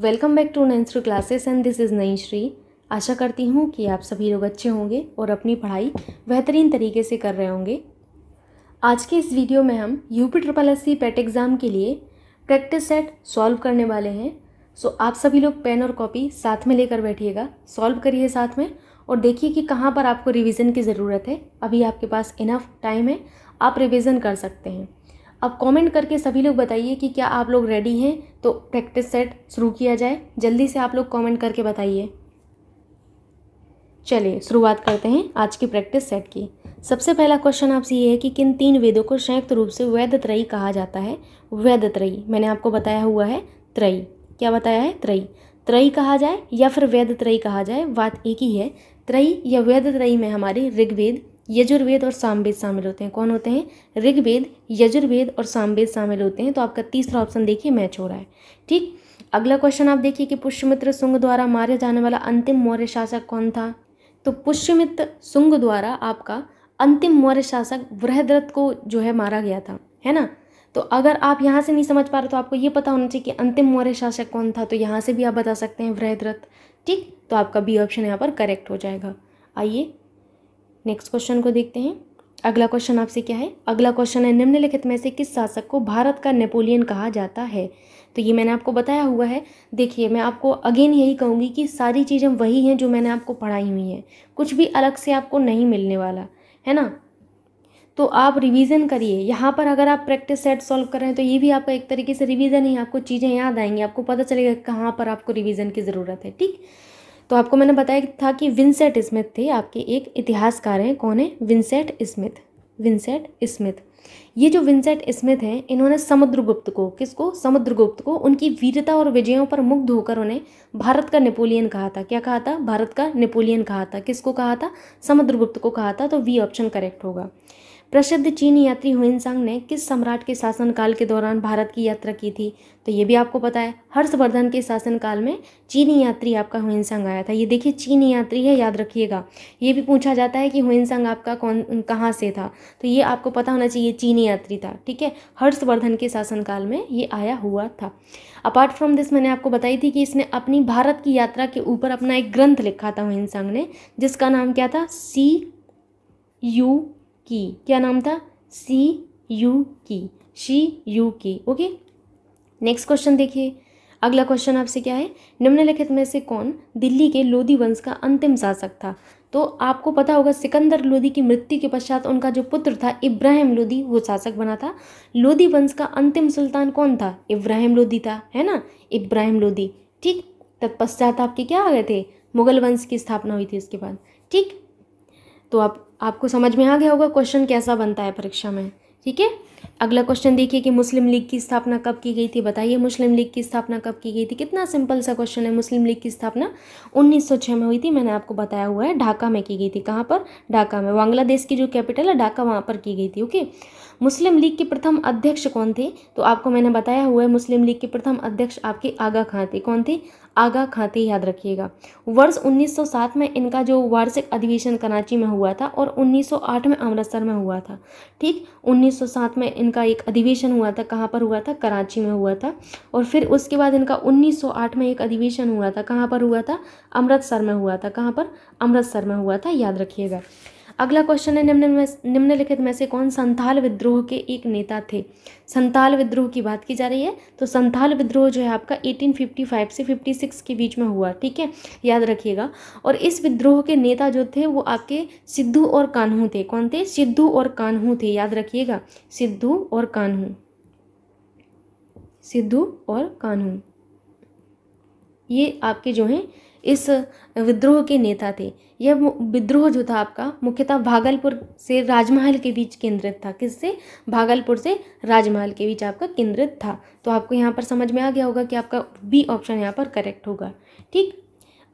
Welcome back to Nain classes and this is नई श्री आशा करती हूँ कि आप सभी लोग अच्छे होंगे और अपनी पढ़ाई बेहतरीन तरीके से कर रहे होंगे आज के इस वीडियो में हम UP triple S C PET exam के लिए प्रैक्टिस सेट सॉल्व करने वाले हैं सो so, आप सभी लोग पेन और कॉपी साथ में लेकर बैठिएगा सॉल्व करिए साथ में और देखिए कि कहाँ पर आपको रिविज़न की ज़रूरत है अभी आपके पास इनफ टाइम है आप रिविज़न कर सकते हैं अब कमेंट करके सभी लोग बताइए कि क्या आप लोग रेडी हैं तो प्रैक्टिस सेट शुरू किया जाए जल्दी से आप लोग कमेंट करके बताइए चलिए शुरुआत करते हैं आज की प्रैक्टिस सेट की सबसे पहला क्वेश्चन आपसे ये है कि किन तीन वेदों को संयुक्त रूप से वैध त्रयी कहा जाता है वैध त्रयी मैंने आपको बताया हुआ है त्रयी क्या बताया है त्रयी त्रयी कहा जाए या फिर वैध त्रयी कहा जाए बात एक ही है त्रयी या वैध त्रयी में हमारे ऋग्वेद यजुर्वेद और सामवेद शामिल होते हैं कौन होते हैं ऋग्वेद यजुर्वेद और सामवेद शामिल होते हैं तो आपका तीसरा ऑप्शन देखिए मैच हो रहा है ठीक अगला क्वेश्चन आप देखिए कि पुष्यमित्र सुंग द्वारा मारे जाने वाला अंतिम मौर्य शासक कौन था तो पुष्यमित्र सुंग द्वारा आपका अंतिम मौर्य शासक वृहद्रथ को जो है मारा गया था है ना तो अगर आप यहाँ से नहीं समझ पा रहे तो आपको ये पता होना चाहिए कि अंतिम मौर्य शासक कौन था तो यहाँ से भी आप बता सकते हैं वृहद्रथ ठीक तो आपका बी ऑप्शन यहाँ पर करेक्ट हो जाएगा आइए नेक्स्ट क्वेश्चन को देखते हैं अगला क्वेश्चन आपसे क्या है अगला क्वेश्चन है निम्नलिखित में से किस शासक को भारत का नेपोलियन कहा जाता है तो ये मैंने आपको बताया हुआ है देखिए मैं आपको अगेन यही कहूँगी कि सारी चीज़ें वही हैं जो मैंने आपको पढ़ाई हुई हैं कुछ भी अलग से आपको नहीं मिलने वाला है ना तो आप रिवीजन करिए यहाँ पर अगर आप प्रैक्टिस सेट सॉल्व कर रहे हैं तो ये भी आपका एक तरीके से रिवीजन ही आपको चीज़ें याद आएंगी आपको पता चलेगा कहाँ पर आपको रिवीजन की ज़रूरत है ठीक तो आपको मैंने बताया था कि विंसेट स्मिथ थे आपके एक इतिहासकार हैं कौन है विंसेट स्मिथ विंसेट स्मिथ ये जो विंसेट स्मिथ हैं इन्होंने समुद्रगुप्त को किसको समुद्रगुप्त को उनकी वीरता और विजयों पर मुग्ध होकर उन्हें भारत का नेपोलियन कहा था क्या कहा था भारत का नेपोलियन कहा था किसको कहा था समुद्रगुप्त को कहा था तो वी ऑप्शन करेक्ट होगा प्रसिद्ध चीनी यात्री सांग ने किस सम्राट के शासनकाल के दौरान भारत की यात्रा की थी तो ये भी आपको पता है हर्षवर्धन के शासनकाल में चीनी यात्री आपका हुएनसांग आया था ये देखिए चीनी यात्री है याद रखिएगा ये भी पूछा जाता है कि हुएनसांग आपका कौन कहाँ से था तो ये आपको पता होना चाहिए चीनी यात्री था ठीक है हर्षवर्धन के शासनकाल में ये आया हुआ था अपार्ट फ्रॉम दिस मैंने आपको बताई थी कि इसने अपनी भारत की यात्रा के ऊपर अपना एक ग्रंथ लिखा था हुएनसांग ने जिसका नाम क्या था सी यू की क्या नाम था सी यू की शी यू की ओके नेक्स्ट क्वेश्चन देखिए अगला क्वेश्चन आपसे क्या है निम्नलिखित में से कौन दिल्ली के लोधी वंश का अंतिम शासक था तो आपको पता होगा सिकंदर लोधी की मृत्यु के पश्चात उनका जो पुत्र था इब्राहिम लोधी वो शासक बना था लोधी वंश का अंतिम सुल्तान कौन था इब्राहिम लोधी था है ना इब्राहिम लोधी ठीक तत्पश्चात आपके क्या आ गए थे मुगल वंश की स्थापना हुई थी इसके बाद ठीक तो आप आपको समझ में आ गया होगा क्वेश्चन कैसा बनता है परीक्षा में ठीक है अगला क्वेश्चन देखिए कि मुस्लिम लीग की स्थापना कब की गई थी बताइए मुस्लिम लीग की स्थापना कब की गई थी कितना सिंपल सा क्वेश्चन है मुस्लिम लीग की स्थापना 1906 में हुई थी मैंने आपको बताया हुआ है ढाका में की गई थी कहाँ पर ढाका में बांग्लादेश की जो कैपिटल है ढाका वहाँ पर की गई थी ओके मुस्लिम लीग के प्रथम अध्यक्ष कौन थे तो आपको मैंने बताया हुआ है मुस्लिम लीग के प्रथम अध्यक्ष आपके आगा खां थे कौन थे आगा खाते याद रखिएगा वर्ष 1907 में इनका जो वार्षिक अधिवेशन कराची में हुआ था और 1908 में अमृतसर में हुआ था ठीक 1907 में इनका एक अधिवेशन हुआ था कहाँ पर हुआ था कराची में हुआ था और फिर उसके बाद इनका 1908 में एक अधिवेशन हुआ था कहाँ पर हुआ था अमृतसर में हुआ था कहाँ पर अमृतसर में हुआ था याद रखिएगा अगला क्वेश्चन है निम्न निम्नलिखित में से कौन संथाल विद्रोह के एक नेता थे संथाल विद्रोह की बात की जा रही है तो संथाल विद्रोह जो है आपका 1855 से 56 के बीच में हुआ ठीक है याद रखिएगा और इस विद्रोह के नेता जो थे वो आपके सिद्धू और कान्हू थे कौन थे सिद्धू और कान्हू थे याद रखिएगा सिद्धू और कान्हू सिद्धू और कान्हू ये आपके जो हैं इस विद्रोह के नेता थे यह विद्रोह जो था आपका मुख्यतः भागलपुर से राजमहल के बीच केंद्रित था किससे भागलपुर से राजमहल के बीच आपका केंद्रित था तो आपको यहाँ पर समझ में आ गया होगा कि आपका बी ऑप्शन यहाँ पर करेक्ट होगा ठीक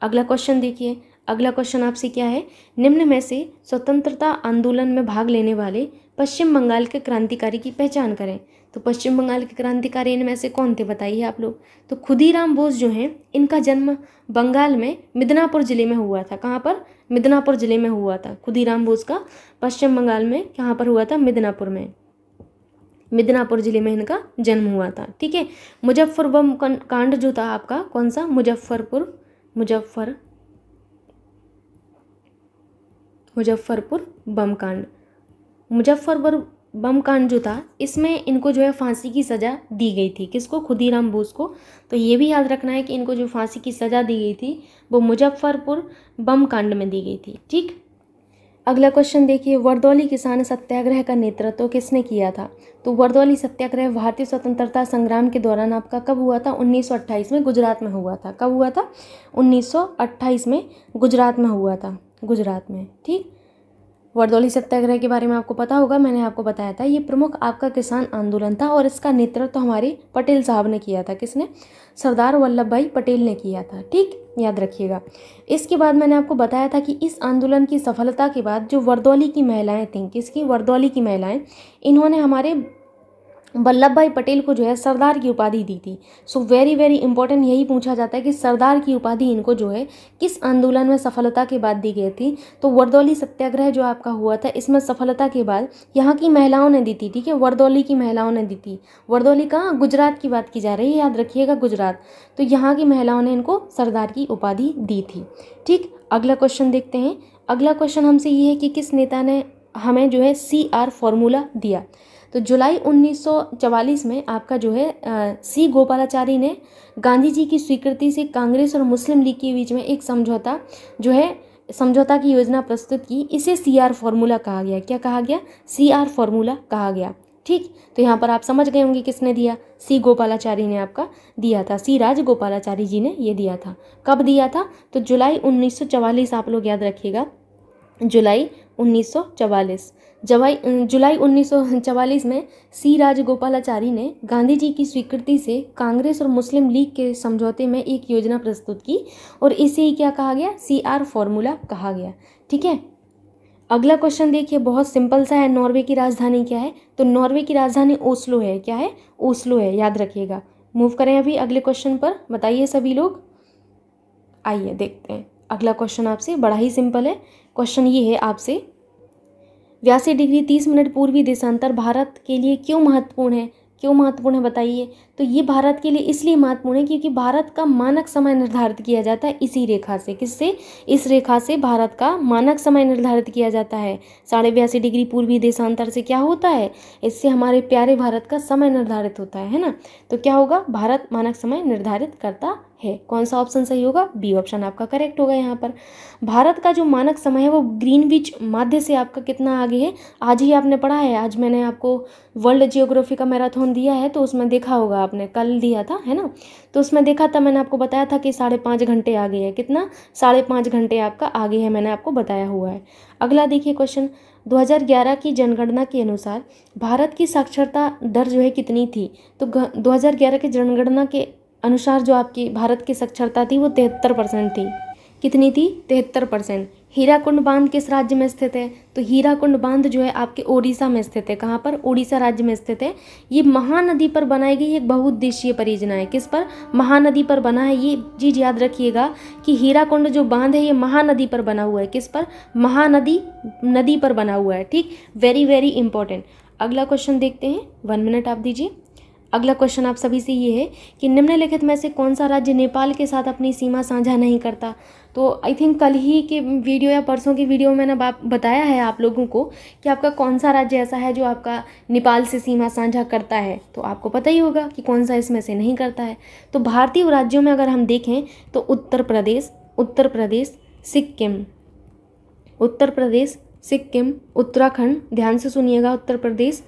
अगला क्वेश्चन देखिए अगला क्वेश्चन आपसे क्या है निम्न में से स्वतंत्रता आंदोलन में भाग लेने वाले पश्चिम बंगाल के क्रांतिकारी की पहचान करें तो पश्चिम बंगाल के क्रांतिकारी इनमें से कौन थे बताइए आप लोग तो खुदीराम बोस जो हैं इनका जन्म बंगाल में मिदनापुर ज़िले में हुआ था कहाँ पर मिदनापुर ज़िले में हुआ था खुदीराम बोस का पश्चिम बंगाल में कहाँ पर हुआ था मिदनापुर में मिदनापुर ज़िले में इनका जन्म हुआ था ठीक है मुजफ्फर बम कांड जो था आपका कौन सा मुजफ्फरपुर मुजफ्फर मुजफ्फरपुर बम कांड मुजफ्फरपुर बम कांड जो था इसमें इनको जो है फांसी की सज़ा दी गई थी किसको खुदीराम बोस को तो ये भी याद रखना है कि इनको जो फांसी की सज़ा दी गई थी वो मुजफ्फरपुर बम कांड में दी गई थी ठीक अगला क्वेश्चन देखिए वर्दौली किसान सत्याग्रह का नेतृत्व तो किसने किया था तो वर्दौली सत्याग्रह भारतीय स्वतंत्रता संग्राम के दौरान आपका कब हुआ था 1928 में गुजरात में हुआ था कब हुआ था 1928 में गुजरात में हुआ था गुजरात में ठीक वर्दौली सत्याग्रह के बारे में आपको पता होगा मैंने आपको बताया था ये प्रमुख आपका किसान आंदोलन था और इसका नेतृत्व तो हमारे पटेल साहब ने किया था किसने सरदार वल्लभ भाई पटेल ने किया था ठीक याद रखिएगा इसके बाद मैंने आपको बताया था कि इस आंदोलन की सफलता के बाद जो वर्दौली की महिलाएं थीं किसकी वर्दौली की महिलाएं इन्होंने हमारे वल्लभ भाई पटेल को जो है सरदार की उपाधि दी थी सो वेरी वेरी इंपॉर्टेंट यही पूछा जाता है कि सरदार की उपाधि इनको जो है किस आंदोलन में सफलता के बाद दी गई थी तो वर्दौली सत्याग्रह जो आपका हुआ था इसमें सफलता के बाद यहाँ की महिलाओं ने दी थी ठीक है वर्दौली की महिलाओं ने दी थी वर्दौली कहाँ गुजरात की बात की जा रही है याद रखिएगा गुजरात तो यहाँ की महिलाओं ने इनको सरदार की उपाधि दी थी ठीक अगला क्वेश्चन देखते हैं अगला क्वेश्चन हमसे ये है कि किस नेता ने हमें जो है सी आर फॉर्मूला दिया तो जुलाई 1944 में आपका जो है सी गोपालाचारी ने गांधी जी की स्वीकृति से कांग्रेस और मुस्लिम लीग के बीच में एक समझौता जो है समझौता की योजना प्रस्तुत की इसे सी आर फॉर्मूला कहा गया क्या कहा गया सी आर फॉर्मूला कहा गया ठीक तो यहाँ पर आप समझ गए होंगे किसने दिया सी गोपालाचारी ने आपका दिया था सी राज गोपालाचारी जी ने ये दिया था कब दिया था तो जुलाई 1944 आप लोग याद रखिएगा जुलाई 1944 जवाई जुलाई 1944 में सी राजगोपालाचारी ने गांधी जी की स्वीकृति से कांग्रेस और मुस्लिम लीग के समझौते में एक योजना प्रस्तुत की और इसे ही क्या कहा गया सी आर फॉर्मूला कहा गया ठीक है अगला क्वेश्चन देखिए बहुत सिंपल सा है नॉर्वे की राजधानी क्या है तो नॉर्वे की राजधानी ओस्लो है क्या है ओस्लो है याद रखिएगा मूव करें अभी अगले क्वेश्चन पर बताइए सभी लोग आइए देखते हैं अगला क्वेश्चन आपसे बड़ा ही सिंपल है क्वेश्चन ये है आपसे बयासी डिग्री तीस मिनट पूर्वी देशांतर भारत के लिए क्यों महत्वपूर्ण है क्यों महत्वपूर्ण है बताइए तो ये भारत के लिए इसलिए महत्वपूर्ण है क्योंकि भारत का मानक समय निर्धारित किया जाता है इसी रेखा से किससे इस रेखा से भारत का मानक समय निर्धारित किया जाता है साढ़े बयासी डिग्री पूर्वी देशांतर से क्या होता है इससे हमारे प्यारे भारत का समय निर्धारित होता है है ना तो क्या होगा भारत मानक समय निर्धारित करता है कौन सा ऑप्शन सही होगा बी ऑप्शन आपका करेक्ट होगा यहाँ पर भारत का जो मानक समय है वो ग्रीनविच माध्य से आपका कितना आगे है आज ही आपने पढ़ा है आज मैंने आपको वर्ल्ड जियोग्राफी का मैराथन दिया है तो उसमें देखा होगा आपने कल दिया था है ना तो उसमें देखा था मैंने आपको बताया था कि साढ़े पाँच घंटे आगे है कितना साढ़े पाँच घंटे आपका आगे है मैंने आपको बताया हुआ है अगला देखिए क्वेश्चन 2011 की जनगणना के अनुसार भारत की साक्षरता दर जो है कितनी थी तो 2011 की जनगणना के अनुसार जो आपकी भारत की साक्षरता थी वो तिहत्तर परसेंट थी कितनी थी तिहत्तर परसेंट हीराकुंड बांध किस राज्य में स्थित है तो हीराकुंड बांध जो है आपके ओडिशा में स्थित है कहाँ पर ओडिशा राज्य में स्थित है ये महानदी पर बनाई गई एक बहुउद्देशीय परियोजना है किस पर महानदी पर बना है ये चीज याद रखिएगा कि हीराकुंड जो बांध है ये महानदी पर बना हुआ है किस पर महानदी नदी पर बना हुआ है ठीक वेरी वेरी इंपॉर्टेंट अगला क्वेश्चन देखते हैं वन मिनट आप दीजिए अगला क्वेश्चन आप सभी से ये है कि निम्नलिखित में से कौन सा राज्य नेपाल के साथ अपनी सीमा साझा नहीं करता तो आई थिंक कल ही के वीडियो या परसों की वीडियो में मैंने बताया है आप लोगों को कि आपका कौन सा राज्य ऐसा है जो आपका नेपाल से सीमा साझा करता है तो आपको पता ही होगा कि कौन सा इसमें से नहीं करता है तो भारतीय राज्यों में अगर हम देखें तो उत्तर प्रदेश उत्तर प्रदेश सिक्किम उत्तर प्रदेश सिक्किम उत्तराखंड ध्यान से सुनिएगा उत्तर प्रदेश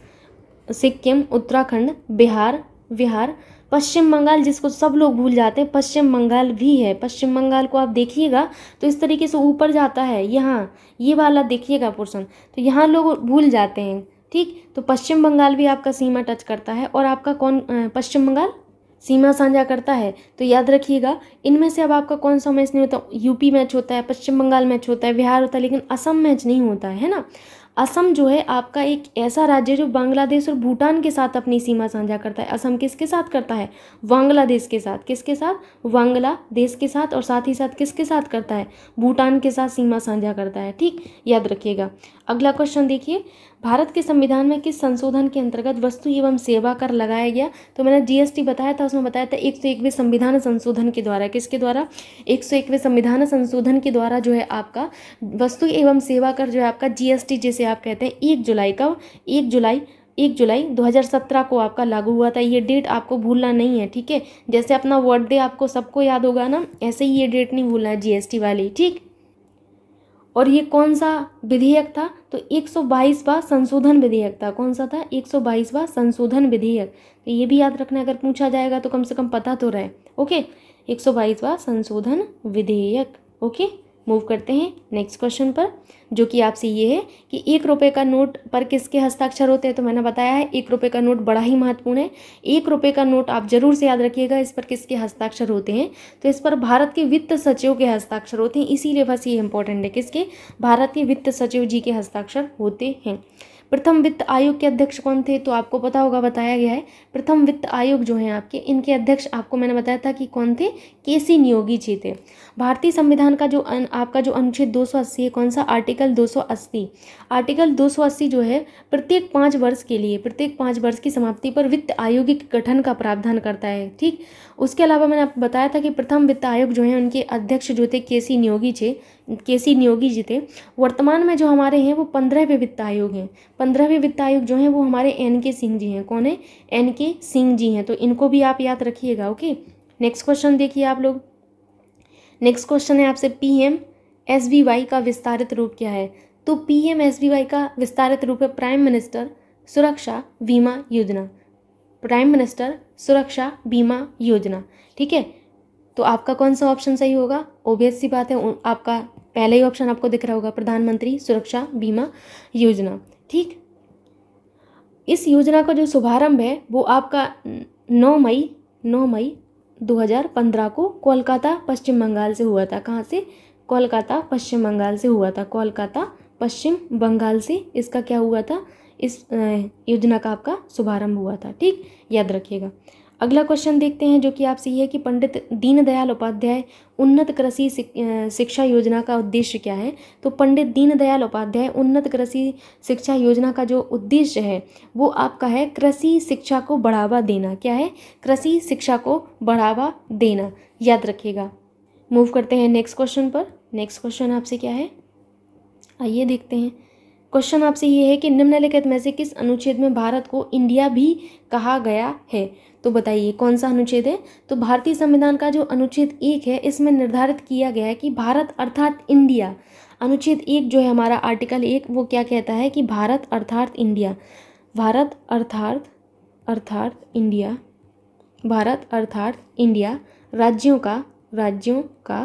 सिक्किम उत्तराखंड बिहार बिहार पश्चिम बंगाल जिसको सब लोग भूल जाते हैं पश्चिम बंगाल भी है पश्चिम बंगाल को आप देखिएगा तो इस तरीके से ऊपर जाता है यहाँ ये वाला देखिएगा पोर्सन तो यहाँ लोग भूल जाते हैं ठीक तो पश्चिम बंगाल भी आपका सीमा टच करता है और आपका कौन पश्चिम बंगाल सीमा साझा करता है तो याद रखिएगा इनमें से अब आपका कौन सा मैच नहीं होता यूपी मैच होता है पश्चिम बंगाल मैच होता है बिहार होता है लेकिन असम मैच नहीं होता है ना असम जो है आपका एक ऐसा राज्य है जो बांग्लादेश और भूटान के साथ अपनी सीमा साझा करता है असम किसके साथ करता है बांग्लादेश के साथ किसके साथ बांग्लादेश के साथ और साथ ही साथ किसके साथ करता है भूटान के साथ सीमा साझा करता है ठीक याद रखिएगा अगला क्वेश्चन देखिए भारत के संविधान में किस संशोधन के अंतर्गत वस्तु एवं सेवा कर लगाया गया तो मैंने जीएसटी बताया था उसमें बताया था एक सौ एकवे संविधान संशोधन के द्वारा किसके द्वारा एक सौ एकवे संविधान संशोधन के द्वारा जो है आपका वस्तु एवं सेवा कर जो है आपका जीएसटी जिसे आप कहते हैं एक जुलाई का एक जुलाई एक जुलाई 2017 को आपका लागू हुआ था ये डेट आपको भूलना नहीं है ठीक है जैसे अपना वर्ड डे आपको सबको याद होगा ना ऐसे ही ये डेट नहीं भूलना है जीएसटी वाली ठीक और ये कौन सा विधेयक था तो 122वां संशोधन विधेयक था कौन सा था 122वां संशोधन विधेयक तो ये भी याद रखना अगर पूछा जाएगा तो कम से कम पता तो रहे ओके 122वां संशोधन विधेयक ओके मूव करते हैं नेक्स्ट क्वेश्चन पर जो कि आपसे ये है कि एक रुपये का नोट पर किसके हस्ताक्षर होते हैं तो मैंने बताया है एक रुपये का नोट बड़ा ही महत्वपूर्ण है एक रुपये का नोट आप जरूर से याद रखिएगा इस पर किसके हस्ताक्षर होते हैं तो इस पर भारत के वित्त सचिव के हस्ताक्षर होते हैं इसीलिए बस ये इंपॉर्टेंट है किसके भारत के वित्त सचिव जी के हस्ताक्षर होते हैं प्रथम वित्त आयोग के अध्यक्ष कौन थे तो आपको पता होगा बताया गया है प्रथम वित्त आयोग जो हैं आपके इनके अध्यक्ष आपको मैंने बताया था कि कौन थे के सी नियोगी जी थे भारतीय संविधान का जो अन, आपका जो अनुच्छेद 280 है कौन सा आर्टिकल 280 आर्टिकल 280 जो है प्रत्येक पाँच वर्ष के लिए प्रत्येक पाँच वर्ष की समाप्ति पर वित्त आयोग के गठन का प्रावधान करता है ठीक उसके अलावा मैंने आपको बताया था कि प्रथम वित्त आयोग जो है उनके अध्यक्ष जो थे के सी नियोगी थे के सी नियोगी जी थे वर्तमान में जो हमारे हैं वो पंद्रहवें वित्त आयोग हैं पंद्रहवें वित्त आयोग जो हैं वो हमारे एन के सिंह जी हैं कौन है एन के सिंह जी हैं तो इनको भी आप याद रखिएगा ओके नेक्स्ट क्वेश्चन देखिए आप लोग नेक्स्ट क्वेश्चन है आपसे P M S B Y का विस्तारित रूप क्या है तो P M S B Y का विस्तारित रूप है प्राइम मिनिस्टर सुरक्षा बीमा योजना प्राइम मिनिस्टर सुरक्षा बीमा योजना ठीक है तो आपका कौन सा ऑप्शन सही होगा ओबियस सी बात है आपका पहला ही ऑप्शन आपको दिख रहा होगा प्रधानमंत्री सुरक्षा बीमा योजना ठीक इस योजना का जो शुभारंभ है वो आपका नौ मई नौ मई 2015 को कोलकाता पश्चिम बंगाल से हुआ था कहाँ से कोलकाता पश्चिम बंगाल से हुआ था कोलकाता पश्चिम बंगाल से इसका क्या हुआ था इस योजना का आपका शुभारंभ हुआ था ठीक याद रखिएगा अगला क्वेश्चन देखते हैं जो कि आपसे ये है कि पंडित दीनदयाल उपाध्याय उन्नत कृषि शिक्षा योजना का उद्देश्य क्या है तो पंडित दीनदयाल उपाध्याय उन्नत कृषि शिक्षा योजना का जो उद्देश्य है वो आपका है कृषि शिक्षा को बढ़ावा देना क्या है कृषि शिक्षा को बढ़ावा देना याद रखिएगा मूव करते हैं नेक्स्ट क्वेश्चन पर नेक्स्ट क्वेश्चन आपसे क्या है आइए देखते हैं क्वेश्चन आपसे ये है कि निम्नलिखित में से किस अनुच्छेद में भारत को इंडिया भी कहा गया है तो बताइए कौन सा अनुच्छेद है तो भारतीय संविधान का जो अनुच्छेद एक है इसमें निर्धारित किया गया है कि भारत अर्थात इंडिया अनुच्छेद एक जो है हमारा आर्टिकल एक वो क्या कहता है कि भारत अर्थात इंडिया भारत अर्थात अर्थात इंडिया भारत अर्थात इंडिया राज्यों का राज्यों का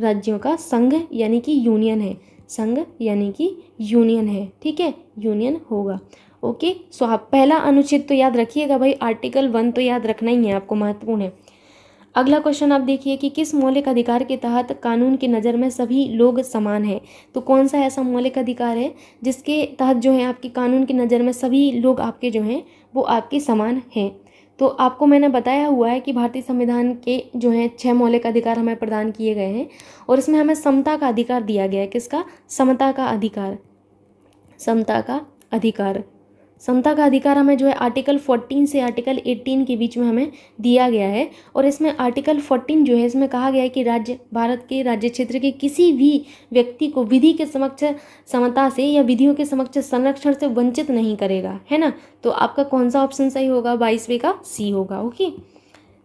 राज्यों का संघ यानी कि यूनियन है संघ यानी कि यूनियन है ठीक है यूनियन होगा ओके सो आप पहला अनुच्छेद तो याद रखिएगा भाई आर्टिकल वन तो याद रखना ही है आपको महत्वपूर्ण है अगला क्वेश्चन आप देखिए कि किस मौलिक अधिकार के तहत कानून की नज़र में सभी लोग समान हैं तो कौन सा ऐसा मौलिक अधिकार है जिसके तहत जो है आपकी कानून की नज़र में सभी लोग आपके जो हैं वो आपके समान हैं तो आपको मैंने बताया हुआ है कि भारतीय संविधान के जो हैं छः मौलिक अधिकार हमें प्रदान किए गए हैं और इसमें हमें समता का अधिकार दिया गया है किसका समता का अधिकार समता का अधिकार समता का अधिकार हमें जो है आर्टिकल 14 से आर्टिकल 18 के बीच में हमें दिया गया है और इसमें आर्टिकल 14 जो है इसमें कहा गया है कि राज्य भारत के राज्य क्षेत्र के किसी भी व्यक्ति को विधि के समक्ष समता से या विधियों के समक्ष संरक्षण से वंचित नहीं करेगा है ना तो आपका कौन सा ऑप्शन सही होगा बाईसवें का सी होगा ओके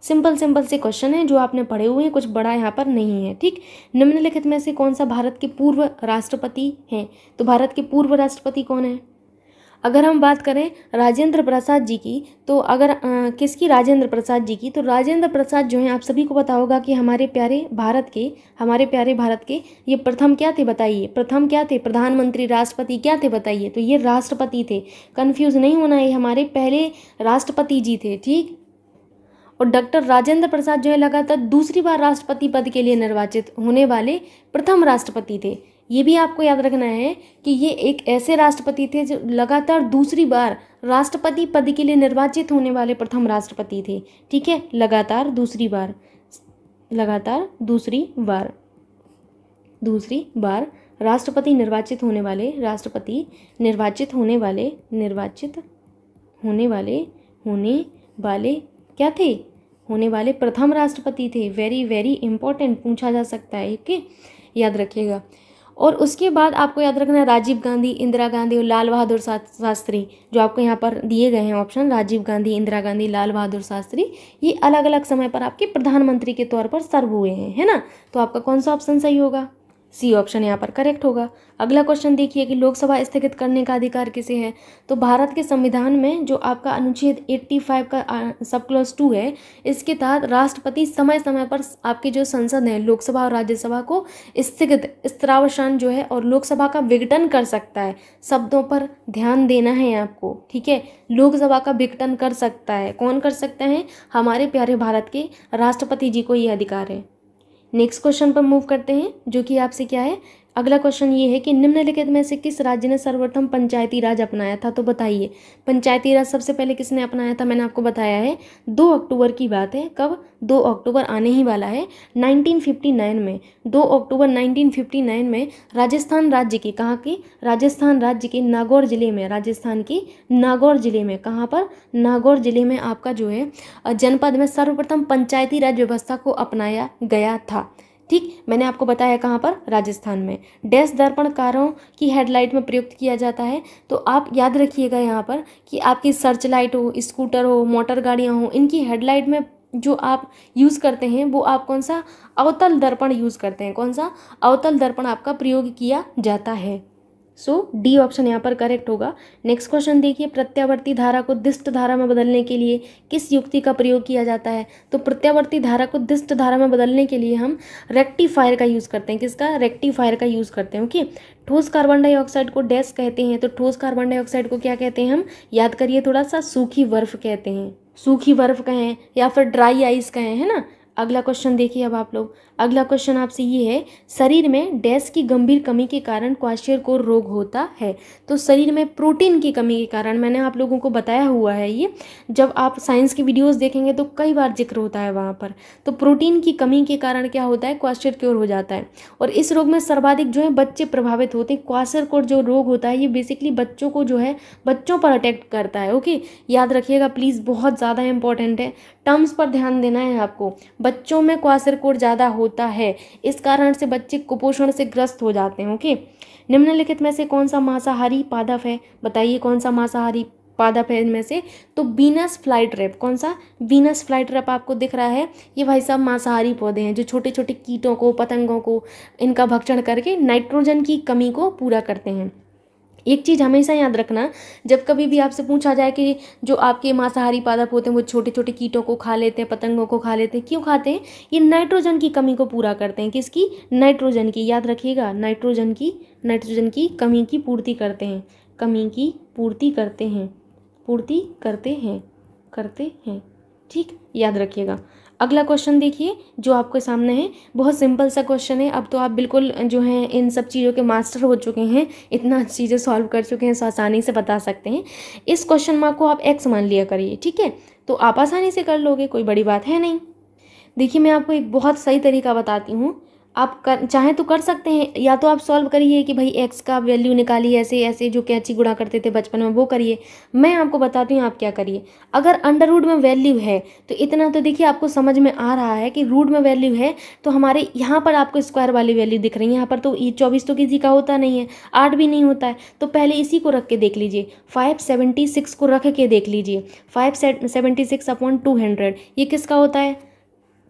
सिंपल सिंपल से क्वेश्चन है जो आपने पढ़े हुए हैं कुछ बड़ा यहाँ पर नहीं है ठीक निम्नलिखित में से कौन सा भारत के पूर्व राष्ट्रपति हैं तो भारत के पूर्व राष्ट्रपति कौन है अगर हम बात करें राजेंद्र प्रसाद जी की तो अगर आ, किसकी राजेंद्र प्रसाद जी की तो राजेंद्र प्रसाद जो हैं आप सभी को पता होगा कि हमारे प्यारे भारत के हमारे प्यारे भारत के ये प्रथम क्या थे बताइए प्रथम क्या थे प्रधानमंत्री राष्ट्रपति क्या थे बताइए तो ये राष्ट्रपति थे कन्फ्यूज़ नहीं होना ये हमारे पहले राष्ट्रपति जी थे ठीक और डॉक्टर राजेंद्र प्रसाद जो है लगातार दूसरी बार राष्ट्रपति पद के लिए निर्वाचित होने वाले प्रथम राष्ट्रपति थे ये भी आपको याद रखना है कि ये एक ऐसे राष्ट्रपति थे जो लगातार दूसरी बार राष्ट्रपति पद के लिए निर्वाचित होने वाले प्रथम राष्ट्रपति थे ठीक है लगातार दूसरी बार लगातार दूसरी बार दूसरी बार राष्ट्रपति निर्वाचित होने वाले राष्ट्रपति निर्वाचित होने वाले निर्वाचित होने वाले होने वाले क्या थे होने वाले प्रथम राष्ट्रपति थे वेरी वेरी इंपॉर्टेंट पूछा जा सकता है कि याद रखिएगा और उसके बाद आपको याद रखना है राजीव गांधी इंदिरा गांधी और लाल बहादुर शास्त्री जो आपको यहाँ पर दिए गए हैं ऑप्शन राजीव गांधी इंदिरा गांधी लाल बहादुर शास्त्री ये अलग अलग समय पर आपके प्रधानमंत्री के तौर पर सर्व हुए हैं है ना तो आपका कौन सा ऑप्शन सही होगा सी ऑप्शन यहाँ पर करेक्ट होगा अगला क्वेश्चन देखिए कि लोकसभा स्थगित करने का अधिकार किसे है तो भारत के संविधान में जो आपका अनुच्छेद 85 का सब क्लस टू है इसके तहत राष्ट्रपति समय समय पर आपकी जो संसद है लोकसभा और राज्यसभा को स्थगित स्त्रावसान जो है और लोकसभा का विघटन कर सकता है शब्दों पर ध्यान देना है आपको ठीक है लोकसभा का विघटन कर सकता है कौन कर सकता है हमारे प्यारे भारत के राष्ट्रपति जी को ये अधिकार है नेक्स्ट क्वेश्चन पर मूव करते हैं जो कि आपसे क्या है अगला क्वेश्चन ये है कि निम्नलिखित में से किस राज्य ने सर्वप्रथम पंचायती राज अपनाया था तो बताइए पंचायती राज सबसे पहले किसने अपनाया था मैंने आपको बताया है दो अक्टूबर की बात है कब दो अक्टूबर आने ही वाला है 1959 में दो अक्टूबर 1959 में राजस्थान राज्य की कहाँ की राजस्थान राज्य के नागौर ज़िले में राजस्थान की नागौर ज़िले में कहाँ पर नागौर ज़िले में आपका जो है जनपद में सर्वप्रथम पंचायती राज व्यवस्था को अपनाया गया था ठीक मैंने आपको बताया कहाँ पर राजस्थान में डैश दर्पण कारों की हेडलाइट में प्रयुक्त किया जाता है तो आप याद रखिएगा यहाँ पर कि आपकी सर्च लाइट हो स्कूटर हो मोटर गाड़ियाँ हो इनकी हेडलाइट में जो आप यूज़ करते हैं वो आप कौन सा अवतल दर्पण यूज़ करते हैं कौन सा अवतल दर्पण आपका प्रयोग किया जाता है सो डी ऑप्शन यहाँ पर करेक्ट होगा नेक्स्ट क्वेश्चन देखिए प्रत्यावर्ती धारा को दिष्ट धारा में बदलने के लिए किस युक्ति का प्रयोग किया जाता है तो प्रत्यावर्ती धारा को दिष्ट धारा में बदलने के लिए हम रेक्टिफायर का यूज़ करते हैं किसका रेक्टिफायर का यूज़ करते हैं ओके ठोस कार्बन डाइऑक्साइड को डैस कहते हैं तो ठोस कार्बन डाइऑक्साइड को क्या कहते हैं हम याद करिए थोड़ा सा सूखी बर्फ कहते हैं सूखी बर्फ कहें या फिर ड्राई आइस कहें है ना अगला क्वेश्चन देखिए अब आप लोग अगला क्वेश्चन आपसे ये है शरीर में डैस की गंभीर कमी के कारण क्वाशियर को रोग होता है तो शरीर में प्रोटीन की कमी के कारण मैंने आप लोगों को बताया हुआ है ये जब आप साइंस की वीडियोस देखेंगे तो कई बार जिक्र होता है वहाँ पर तो प्रोटीन की कमी के कारण क्या होता है क्वाशियर क्योर हो जाता है और इस रोग में सर्वाधिक जो है बच्चे प्रभावित होते हैं क्वाशियर कोर जो रोग होता है ये बेसिकली बच्चों को जो है बच्चों पर अटैक्ट करता है ओके याद रखिएगा प्लीज़ बहुत ज़्यादा इंपॉर्टेंट है टर्म्स पर ध्यान देना है आपको बच्चों में क्वासर कोड ज़्यादा होता है इस कारण से बच्चे कुपोषण से ग्रस्त हो जाते हैं ओके निम्नलिखित में से कौन सा मांसाहारी पादप है बताइए कौन सा मांसाहारी पादप है इनमें से तो बीनस फ्लाइट रेप कौन सा बीनस फ्लाइट रेप आपको दिख रहा है ये भाई साहब मांसाहारी पौधे हैं जो छोटे छोटे कीटों को पतंगों को इनका भक्षण करके नाइट्रोजन की कमी को पूरा करते हैं एक चीज़ हमेशा याद रखना जब कभी भी आपसे पूछा जाए कि जो आपके मांसाहारी पादप होते हैं वो छोटे छोटे कीटों को खा लेते हैं पतंगों को खा लेते हैं क्यों खाते हैं ये नाइट्रोजन की कमी को पूरा करते हैं किसकी नाइट्रोजन की याद रखिएगा नाइट्रोजन की नाइट्रोजन की कमी की पूर्ति करते हैं कमी की पूर्ति करते हैं पूर्ति करते हैं करते हैं ठीक याद रखिएगा अगला क्वेश्चन देखिए जो आपके सामने है बहुत सिंपल सा क्वेश्चन है अब तो आप बिल्कुल जो है इन सब चीज़ों के मास्टर हो चुके हैं इतना चीज़ें सॉल्व कर चुके हैं आसानी से बता सकते हैं इस क्वेश्चन मार्क को आप एक्स मान लिया करिए ठीक है तो आप आसानी से कर लोगे कोई बड़ी बात है नहीं देखिए मैं आपको एक बहुत सही तरीका बताती हूँ आप कर चाहें तो कर सकते हैं या तो आप सॉल्व करिए कि भाई एक्स का वैल्यू निकालिए ऐसे ऐसे जो कैची गुणा करते थे बचपन में वो करिए मैं आपको बताती हूँ आप क्या करिए अगर अंडर रूड में वैल्यू है तो इतना तो देखिए आपको समझ में आ रहा है कि रूड में वैल्यू है तो हमारे यहाँ पर आपको स्क्वायर वाली वैल्यू दिख रही है यहाँ पर तो चौबीस तो किसी का होता नहीं है आठ भी नहीं होता है तो पहले इसी को रख के देख लीजिए फाइव सेवेंटी सिक्स को रख के देख लीजिए five seventy six upon two hundred ये किसका होता है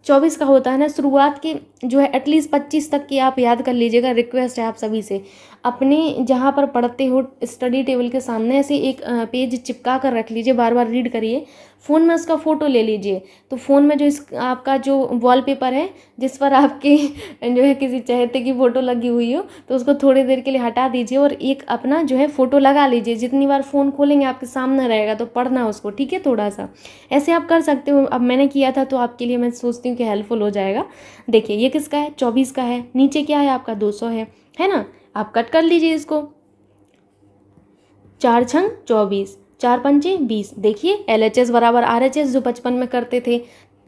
चौबीस का होता है ना शुरुआत के जो है एटलीस्ट पच्चीस तक की आप याद कर लीजिएगा रिक्वेस्ट है आप सभी से अपने जहाँ पर पढ़ते हो स्टडी टेबल के सामने ऐसे एक पेज चिपका कर रख लीजिए बार बार रीड करिए फ़ोन में उसका फ़ोटो ले लीजिए तो फ़ोन में जो इस आपका जो वॉलपेपर है जिस पर आपके जो है किसी चहेते की फ़ोटो लगी हुई हो तो उसको थोड़ी देर के लिए हटा दीजिए और एक अपना जो है फ़ोटो लगा लीजिए जितनी बार फ़ोन खोलेंगे आपके सामने रहेगा तो पढ़ना उसको ठीक है थोड़ा सा ऐसे आप कर सकते हो अब मैंने किया था तो आपके लिए मैं सोचती हूँ कि हेल्पफुल हो जाएगा देखिए ये किसका है चौबीस का है नीचे क्या है आपका दो है है ना आप कट कर लीजिए इसको चार छंग चौबीस चार पंचे बीस देखिए एल एच एस बराबर आर एच एस जो बचपन में करते थे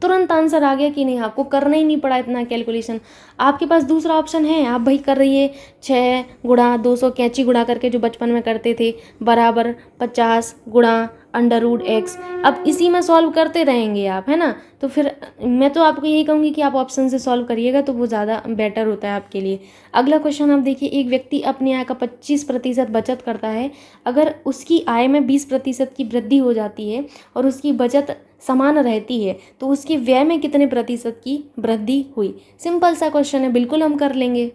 तुरंत आंसर आ गया कि नहीं आपको करना ही नहीं पड़ा इतना कैलकुलेशन आपके पास दूसरा ऑप्शन है आप भाई कर रही है छः गुणा दो सौ कैंची गुणा करके जो बचपन में करते थे बराबर पचास गुणा अंडर रूट एक्स अब इसी में सॉल्व करते रहेंगे आप है ना तो फिर मैं तो आपको यही कहूँगी कि आप ऑप्शन से सॉल्व करिएगा तो वो ज़्यादा बेटर होता है आपके लिए अगला क्वेश्चन आप देखिए एक व्यक्ति अपनी आय का पच्चीस प्रतिशत बचत करता है अगर उसकी आय में बीस प्रतिशत की वृद्धि हो जाती है और उसकी बचत समान रहती है तो उसके व्यय में कितने प्रतिशत की वृद्धि हुई सिंपल सा क्वेश्चन है बिल्कुल हम कर लेंगे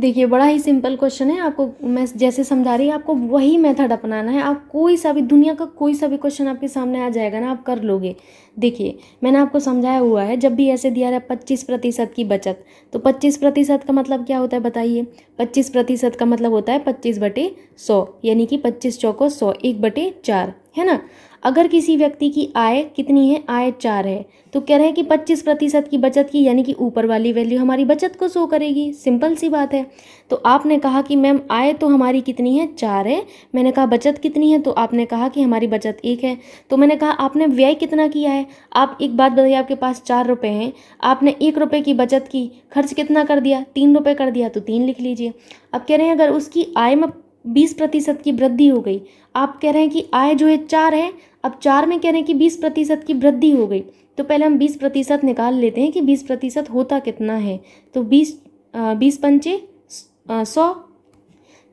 देखिए बड़ा ही सिंपल क्वेश्चन है आपको मैं जैसे समझा रही आपको वही मेथड अपनाना है आप कोई सा भी दुनिया का कोई सा भी क्वेश्चन आपके सामने आ जाएगा ना आप कर लोगे देखिए मैंने आपको समझाया हुआ है जब भी ऐसे दिया रहा है पच्चीस प्रतिशत की बचत तो पच्चीस प्रतिशत का मतलब क्या होता है बताइए पच्चीस प्रतिशत का मतलब होता है पच्चीस बटे सौ यानी कि पच्चीस चौको सौ एक बटे चार है ना अगर किसी व्यक्ति की आय कितनी है आय चार है तो कह रहे हैं कि पच्चीस प्रतिशत की बचत की यानी कि ऊपर वाली वैल्यू हमारी बचत को शो करेगी सिंपल सी बात है तो आपने कहा कि मैम आय तो हमारी कितनी है चार है मैंने कहा बचत कितनी है तो आपने कहा कि हमारी बचत एक है तो मैंने कहा आपने व्यय कितना किया है आप एक बात बताइए आपके पास चार रुपये हैं आपने एक रुपये की बचत की खर्च कितना कर दिया तीन रुपये कर दिया तो तीन लिख लीजिए अब कह रहे हैं अगर उसकी आय में बीस प्रतिशत की वृद्धि हो गई आप कह रहे हैं कि आय जो है चार है अब चार में कह रहे हैं कि बीस प्रतिशत की वृद्धि हो गई तो पहले हम बीस प्रतिशत निकाल लेते हैं कि बीस प्रतिशत होता कितना है तो बीस बीस पंचे सौ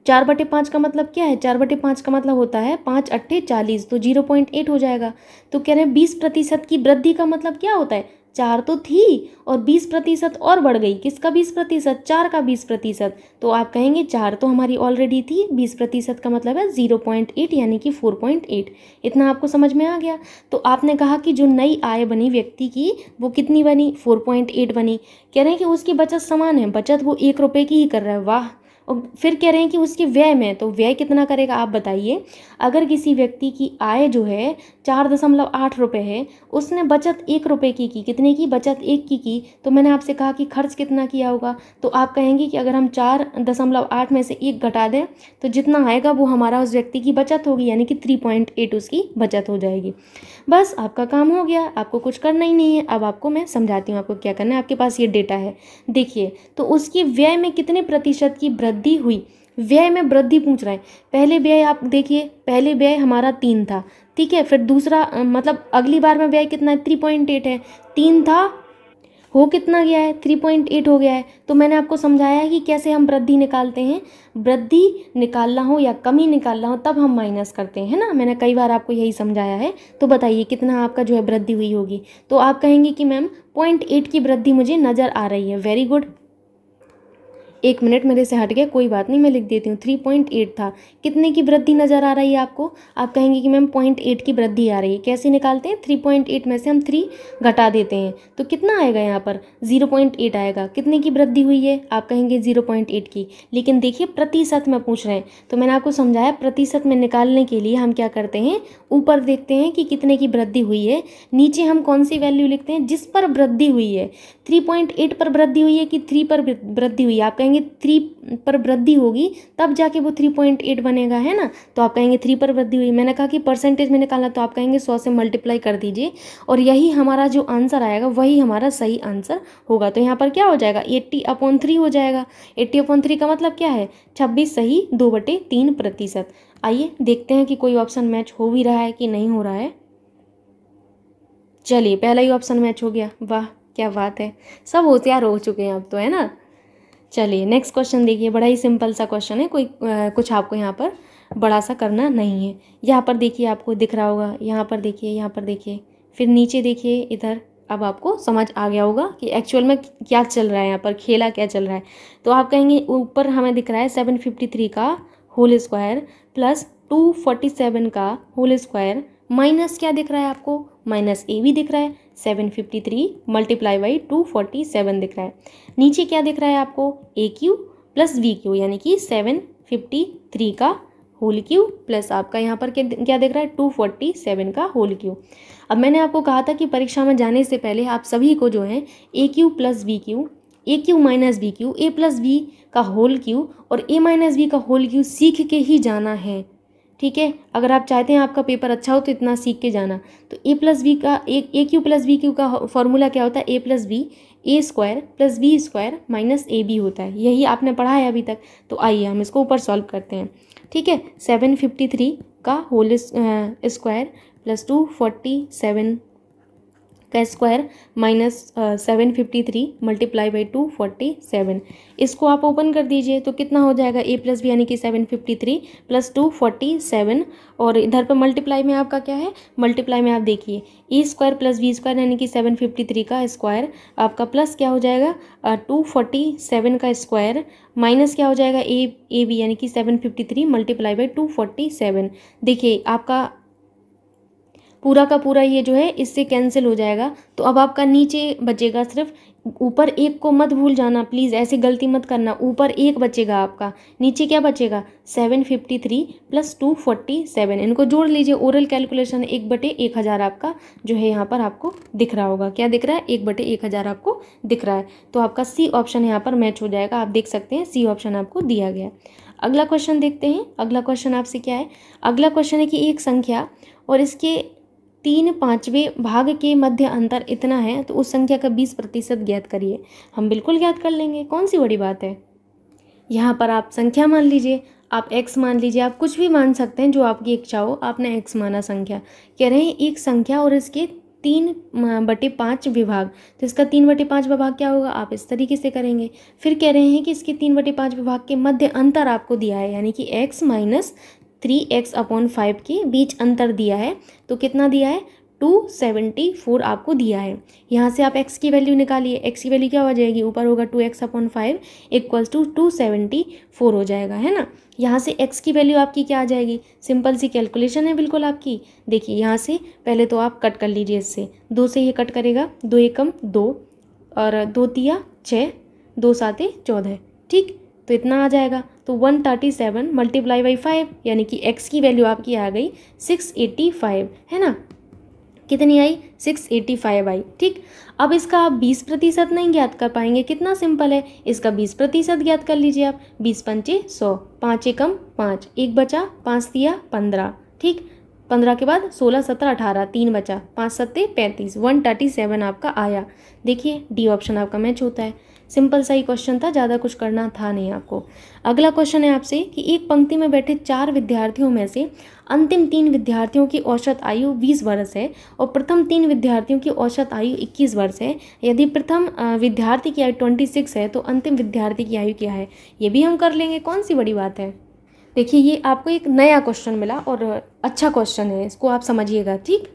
चार बटे पाँच का मतलब क्या है चार बटे पाँच का मतलब होता है पाँच अट्ठे चालीस तो जीरो पॉइंट एट हो जाएगा तो कह रहे हैं बीस प्रतिशत की वृद्धि का मतलब क्या होता है चार तो थी और बीस प्रतिशत और बढ़ गई किसका बीस प्रतिशत चार का बीस प्रतिशत तो आप कहेंगे चार तो हमारी ऑलरेडी थी बीस प्रतिशत का मतलब है ज़ीरो पॉइंट एट यानी कि फोर पॉइंट एट इतना आपको समझ में आ गया तो आपने कहा कि जो नई आय बनी व्यक्ति की वो कितनी बनी फोर पॉइंट एट बनी कह रहे हैं कि उसकी बचत समान है बचत वो एक रुपये की ही कर रहा है वाह और फिर कह रहे हैं कि उसके व्यय में तो व्यय कितना करेगा आप बताइए अगर किसी व्यक्ति की आय जो है चार दशमलव आठ रुपये है उसने बचत एक रुपये की की कितने की बचत एक की की तो मैंने आपसे कहा कि खर्च कितना किया होगा तो आप कहेंगे कि अगर हम चार दशमलव आठ में से एक घटा दें तो जितना आएगा वो हमारा उस व्यक्ति की बचत होगी यानी कि थ्री पॉइंट एट उसकी बचत हो जाएगी बस आपका काम हो गया आपको कुछ करना ही नहीं है अब आपको मैं समझाती हूँ आपको क्या करना है आपके पास ये डेटा है देखिए तो उसकी व्यय में कितने प्रतिशत की वृद्धि हुई व्यय में वृद्धि पूछ रहा है पहले व्यय आप देखिए पहले व्यय हमारा तीन था ठीक है फिर दूसरा मतलब अगली बार में व्यय कितना है थ्री पॉइंट एट है तीन था हो कितना गया है थ्री पॉइंट एट हो गया है तो मैंने आपको समझाया है कि कैसे हम वृद्धि निकालते हैं वृद्धि निकालना हो या कमी निकालना हो तब हम माइनस करते हैं ना मैंने कई बार आपको यही समझाया है तो बताइए कितना आपका जो है वृद्धि हुई होगी तो आप कहेंगे कि मैम पॉइंट एट की वृद्धि मुझे नज़र आ रही है वेरी गुड एक मिनट मेरे से हट गया कोई बात नहीं मैं लिख देती हूँ थ्री पॉइंट एट था कितने की वृद्धि नज़र आ रही है आपको आप कहेंगे कि मैम पॉइंट एट की वृद्धि आ रही है कैसे निकालते हैं थ्री पॉइंट एट में से हम थ्री घटा देते हैं तो कितना आएगा यहाँ पर ज़ीरो पॉइंट एट आएगा कितने की वृद्धि हुई है आप कहेंगे ज़ीरो पॉइंट एट की लेकिन देखिए प्रतिशत में पूछ रहे हैं तो मैंने आपको समझाया प्रतिशत में निकालने के लिए हम क्या करते हैं ऊपर देखते हैं कि कितने की वृद्धि हुई है नीचे हम कौन सी वैल्यू लिखते हैं जिस पर वृद्धि हुई है थ्री पॉइंट एट पर वृद्धि हुई है कि थ्री पर वृद्धि हुई है आप कहेंगे थ्री पर वृद्धि होगी तब जाके वो थ्री पॉइंट एट बनेगा है ना तो आप कहेंगे थ्री पर वृद्धि हुई मैंने कहा कि परसेंटेज में निकालना तो आप कहेंगे सौ से मल्टीप्लाई कर दीजिए और यही हमारा जो आंसर आएगा वही हमारा सही आंसर होगा तो यहाँ पर क्या हो जाएगा एट्टी अपॉन थ्री हो जाएगा एट्टी अपॉन थ्री का मतलब क्या है छब्बीस सही दो बटे तीन प्रतिशत आइए देखते हैं कि कोई ऑप्शन मैच हो भी रहा है कि नहीं हो रहा है चलिए पहला ही ऑप्शन मैच हो गया वाह क्या बात है सब होशियार हो चुके हैं अब तो है ना चलिए नेक्स्ट क्वेश्चन देखिए बड़ा ही सिंपल सा क्वेश्चन है कोई आ, कुछ आपको यहाँ पर बड़ा सा करना नहीं है यहाँ पर देखिए आपको दिख रहा होगा यहाँ पर देखिए यहाँ पर देखिए फिर नीचे देखिए इधर अब आपको समझ आ गया होगा कि एक्चुअल में क्या चल रहा है यहाँ पर खेला क्या चल रहा है तो आप कहेंगे ऊपर हमें दिख रहा है सेवन फिफ्टी थ्री का whole square plus two forty seven का होल स्क्वायर माइनस क्या दिख रहा है आपको माइनस ए भी दिख रहा है seven fifty three multiply by two forty seven दिख रहा है नीचे क्या दिख रहा है आपको A cube plus B cube यानी कि सेवन फिफ्टी थ्री का होल क्यू प्लस आपका यहाँ पर क्या दिख रहा है टू फोर्टी सेवन का होल क्यू अब मैंने आपको कहा था कि परीक्षा में जाने से पहले आप सभी को जो है A cube plus B cube A cube minus B cube A plus B का होल क्यू और ए माइनस बी का होल क्यू सीख के ही जाना है ठीक है अगर आप चाहते हैं आपका पेपर अच्छा हो तो इतना सीख के जाना तो ए प्लस बी का a a cube plus B cube का फॉर्मूला क्या होता है a plus b a square plus b square minus a b होता है यही आपने पढ़ा है अभी तक तो आइए हम इसको ऊपर सॉल्व करते हैं ठीक है सेवन फिफ्टी थ्री का whole square plus two forty seven का square minus seven fifty three multiply by two forty seven इसको आप ओपन कर दीजिए तो कितना हो जाएगा ए प्लस बी यानी कि seven fifty three plus two forty seven और इधर पर मल्टीप्लाई में आपका क्या है मल्टीप्लाई में आप देखिए a square plus b square यानी कि सेवन फिफ्टी थ्री का स्क्वायर आपका प्लस क्या हो जाएगा टू फोर्टी सेवन का स्क्वायर माइनस क्या हो जाएगा ए ए बी यानी कि seven fifty three multiply by two forty seven देखिए आपका पूरा का पूरा ये जो है इससे कैंसिल हो जाएगा तो अब आपका नीचे बचेगा सिर्फ ऊपर एक को मत भूल जाना प्लीज़ ऐसी गलती मत करना ऊपर एक बचेगा आपका नीचे क्या बचेगा seven fifty three plus two forty seven इनको जोड़ लीजिए ओरल कैलकुलेशन एक बटे एक हज़ार आपका जो है यहाँ पर आपको दिख रहा होगा क्या दिख रहा है एक बटे एक हज़ार आपको दिख रहा है तो आपका सी ऑप्शन यहाँ पर मैच हो जाएगा आप देख सकते हैं सी ऑप्शन आपको दिया गया अगला क्वेश्चन देखते हैं अगला क्वेश्चन आपसे क्या है अगला क्वेश्चन है कि एक संख्या और इसके तीन पाँचवें भाग के मध्य अंतर इतना है तो उस संख्या का बीस प्रतिशत ज्ञात करिए हम बिल्कुल ज्ञात कर लेंगे कौन सी बड़ी बात है यहाँ पर आप संख्या मान लीजिए आप एक्स मान लीजिए आप कुछ भी मान सकते हैं जो आपकी इच्छा हो आपने एक्स माना संख्या कह रहे हैं एक संख्या और इसके तीन बटे पाँच विभाग तो इसका तीन बटे पाँच विभाग क्या होगा आप इस तरीके से करेंगे फिर कह रहे हैं कि इसके तीन बटे पाँच विभाग के मध्य अंतर आपको दिया है यानी कि x minus three x upon five के बीच अंतर दिया है तो कितना दिया है टू सेवेंटी फोर आपको दिया है यहाँ से आप एक्स की वैल्यू निकालिए एक्स की वैल्यू क्या हो जाएगी ऊपर होगा two x upon five equals to two seventy four हो जाएगा है ना यहाँ से एक्स की वैल्यू आपकी क्या आ जाएगी सिंपल सी कैलकुलेशन है बिल्कुल आपकी देखिए यहाँ से पहले तो आप कट कर लीजिए इससे दो से ये कट करेगा दो एकम दो और दो तिया छः दो सातें चौदह ठीक तो इतना आ जाएगा तो 137 thirty seven multiply by five यानी कि x की वैल्यू आपकी आ गई 685 है ना कितनी आई 685 आई ठीक अब इसका आप 20 प्रतिशत नहीं ज्ञात कर पाएंगे कितना सिंपल है इसका 20 प्रतिशत ज्ञात कर लीजिए आप बीस पंचे सौ पाँच कम पाँच एक बचा पाँच दिया पंद्रह ठीक पंद्रह के बाद सोलह सत्रह अठारह तीन बचा पाँच सत्ते पैंतीस वन सेवन आपका आया देखिए डी ऑप्शन आपका मैच होता है सिंपल सा ही क्वेश्चन था ज़्यादा कुछ करना था नहीं आपको अगला क्वेश्चन है आपसे कि एक पंक्ति में बैठे चार विद्यार्थियों में से अंतिम तीन विद्यार्थियों की औसत आयु 20 वर्ष है और प्रथम तीन विद्यार्थियों की औसत आयु 21 वर्ष है यदि प्रथम विद्यार्थी की आयु ट्वेंटी है तो अंतिम विद्यार्थी की आयु क्या है ये भी हम कर लेंगे कौन सी बड़ी बात है देखिए ये आपको एक नया क्वेश्चन मिला और अच्छा क्वेश्चन है इसको आप समझिएगा ठीक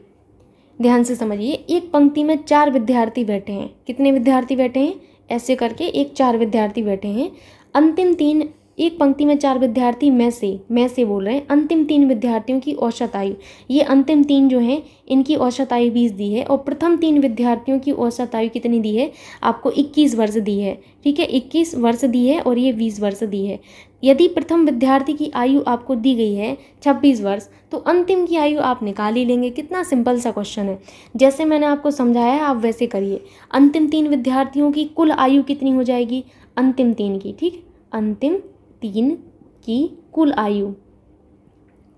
ध्यान से समझिए एक पंक्ति में चार विद्यार्थी बैठे हैं कितने विद्यार्थी बैठे हैं ऐसे करके एक चार विद्यार्थी बैठे हैं अंतिम तीन एक पंक्ति में चार विद्यार्थी मैं से मैं से बोल रहे हैं अंतिम तीन विद्यार्थियों की औसत आयु ये अंतिम तीन जो हैं इनकी औसत आयु बीस दी है और प्रथम तीन विद्यार्थियों की औसत आयु कितनी दी है आपको इक्कीस वर्ष दी है ठीक है इक्कीस वर्ष दी है और ये बीस वर्ष दी है यदि प्रथम विद्यार्थी की आयु आपको दी गई है छब्बीस वर्ष तो अंतिम की आयु आप निकाल ही लेंगे कितना सिंपल सा क्वेश्चन है जैसे मैंने आपको समझाया है आप वैसे करिए अंतिम तीन विद्यार्थियों की कुल आयु कितनी हो जाएगी अंतिम तीन की ठीक अंतिम तीन की कुल आयु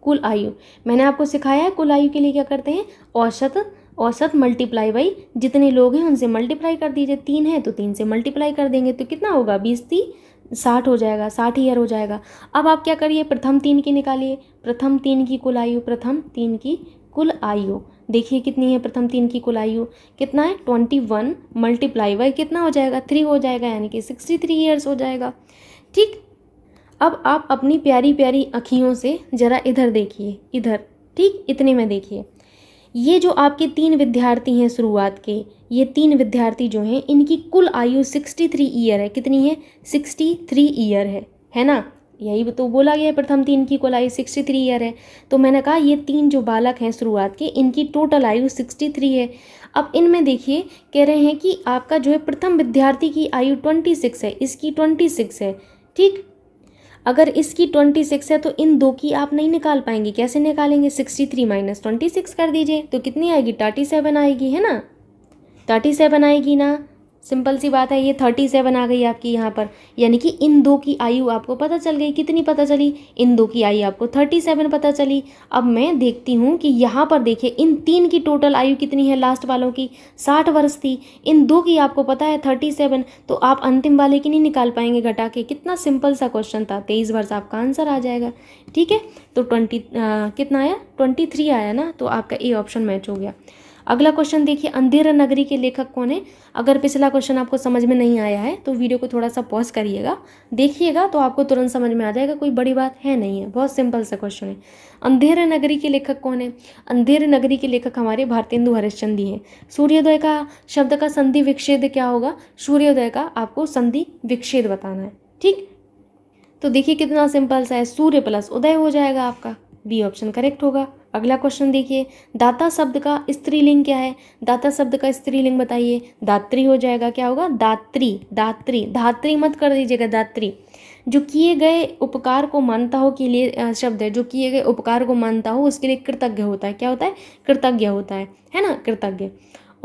कुल आयु मैंने आपको सिखाया है कुल आयु के लिए क्या करते हैं औसत औसत मल्टीप्लाई बाई जितने लोग हैं उनसे मल्टीप्लाई कर दीजिए तीन है तो तीन से मल्टीप्लाई कर देंगे तो कितना होगा बीस ती साठ हो जाएगा साठ ईयर हो जाएगा अब आप क्या करिए प्रथम तीन की निकालिए प्रथम तीन की कुल आयु प्रथम तीन की कुल आयु देखिए कितनी है प्रथम तीन की कुल आयु कितना है ट्वेंटी वन मल्टीप्लाई बाई कितना हो जाएगा थ्री हो जाएगा यानी कि सिक्सटी थ्री ईयर्स हो जाएगा ठीक अब आप अपनी प्यारी प्यारी अखियों से ज़रा इधर देखिए इधर ठीक इतने में देखिए ये जो आपके तीन विद्यार्थी हैं शुरुआत के ये तीन विद्यार्थी जो हैं इनकी कुल आयु सिक्सटी थ्री ईयर है कितनी है सिक्सटी थ्री ईयर है है ना यही तो बोला गया है प्रथम तीन की कुल आयु सिक्सटी थ्री ईयर है तो मैंने कहा ये तीन जो बालक हैं शुरुआत के इनकी टोटल आयु सिक्सटी थ्री है अब इनमें देखिए कह रहे हैं कि आपका जो है प्रथम विद्यार्थी की आयु ट्वेंटी सिक्स है इसकी ट्वेंटी सिक्स है ठीक अगर इसकी ट्वेंटी सिक्स है तो इन दो की आप नहीं निकाल पाएंगे कैसे निकालेंगे sixty three minus twenty six कर दीजिए तो कितनी आएगी थर्टी सेवन आएगी है ना थर्टी सेवन आएगी ना सिंपल सी बात है ये थर्टी सेवन आ गई आपकी यहाँ पर यानी कि इन दो की आयु आपको पता चल गई कितनी पता चली इन दो की आयु आपको थर्टी सेवन पता चली अब मैं देखती हूँ कि यहाँ पर देखिए इन तीन की टोटल आयु कितनी है लास्ट वालों की साठ वर्ष थी इन दो की आपको पता है थर्टी सेवन तो आप अंतिम वाले की नहीं निकाल पाएंगे घटा के कितना सिंपल सा क्वेश्चन था तेईस वर्ष आपका आंसर आ जाएगा ठीक है तो ट्वेंटी कितना आया ट्वेंटी थ्री आया ना तो आपका ए ऑप्शन मैच हो गया अगला क्वेश्चन देखिए अंधेर नगरी के लेखक कौन है अगर पिछला क्वेश्चन आपको समझ में नहीं आया है तो वीडियो को थोड़ा सा पॉज करिएगा देखिएगा तो आपको तुरंत समझ में आ जाएगा कोई बड़ी बात है नहीं है बहुत सिंपल सा क्वेश्चन है अंधेर नगरी के लेखक कौन है अंधेर नगरी के लेखक हमारे भारतेंदु हरिश्चंद जी हैं सूर्योदय का शब्द का संधि विक्षेद क्या होगा सूर्योदय का आपको संधि विक्षेद बताना है ठीक तो देखिए कितना सिंपल सा है सूर्य प्लस उदय हो जाएगा आपका बी ऑप्शन करेक्ट होगा अगला क्वेश्चन देखिए दाता शब्द का स्त्रीलिंग क्या है दाता शब्द का स्त्रीलिंग बताइए दात्री हो जाएगा क्या होगा दात्री दात्री धात्री मत कर दीजिएगा दात्री जो किए गए उपकार को मानता हो के लिए शब्द है जो किए गए उपकार को मानता हो उसके लिए कृतज्ञ होता है क्या होता है कृतज्ञ होता है है ना कृतज्ञ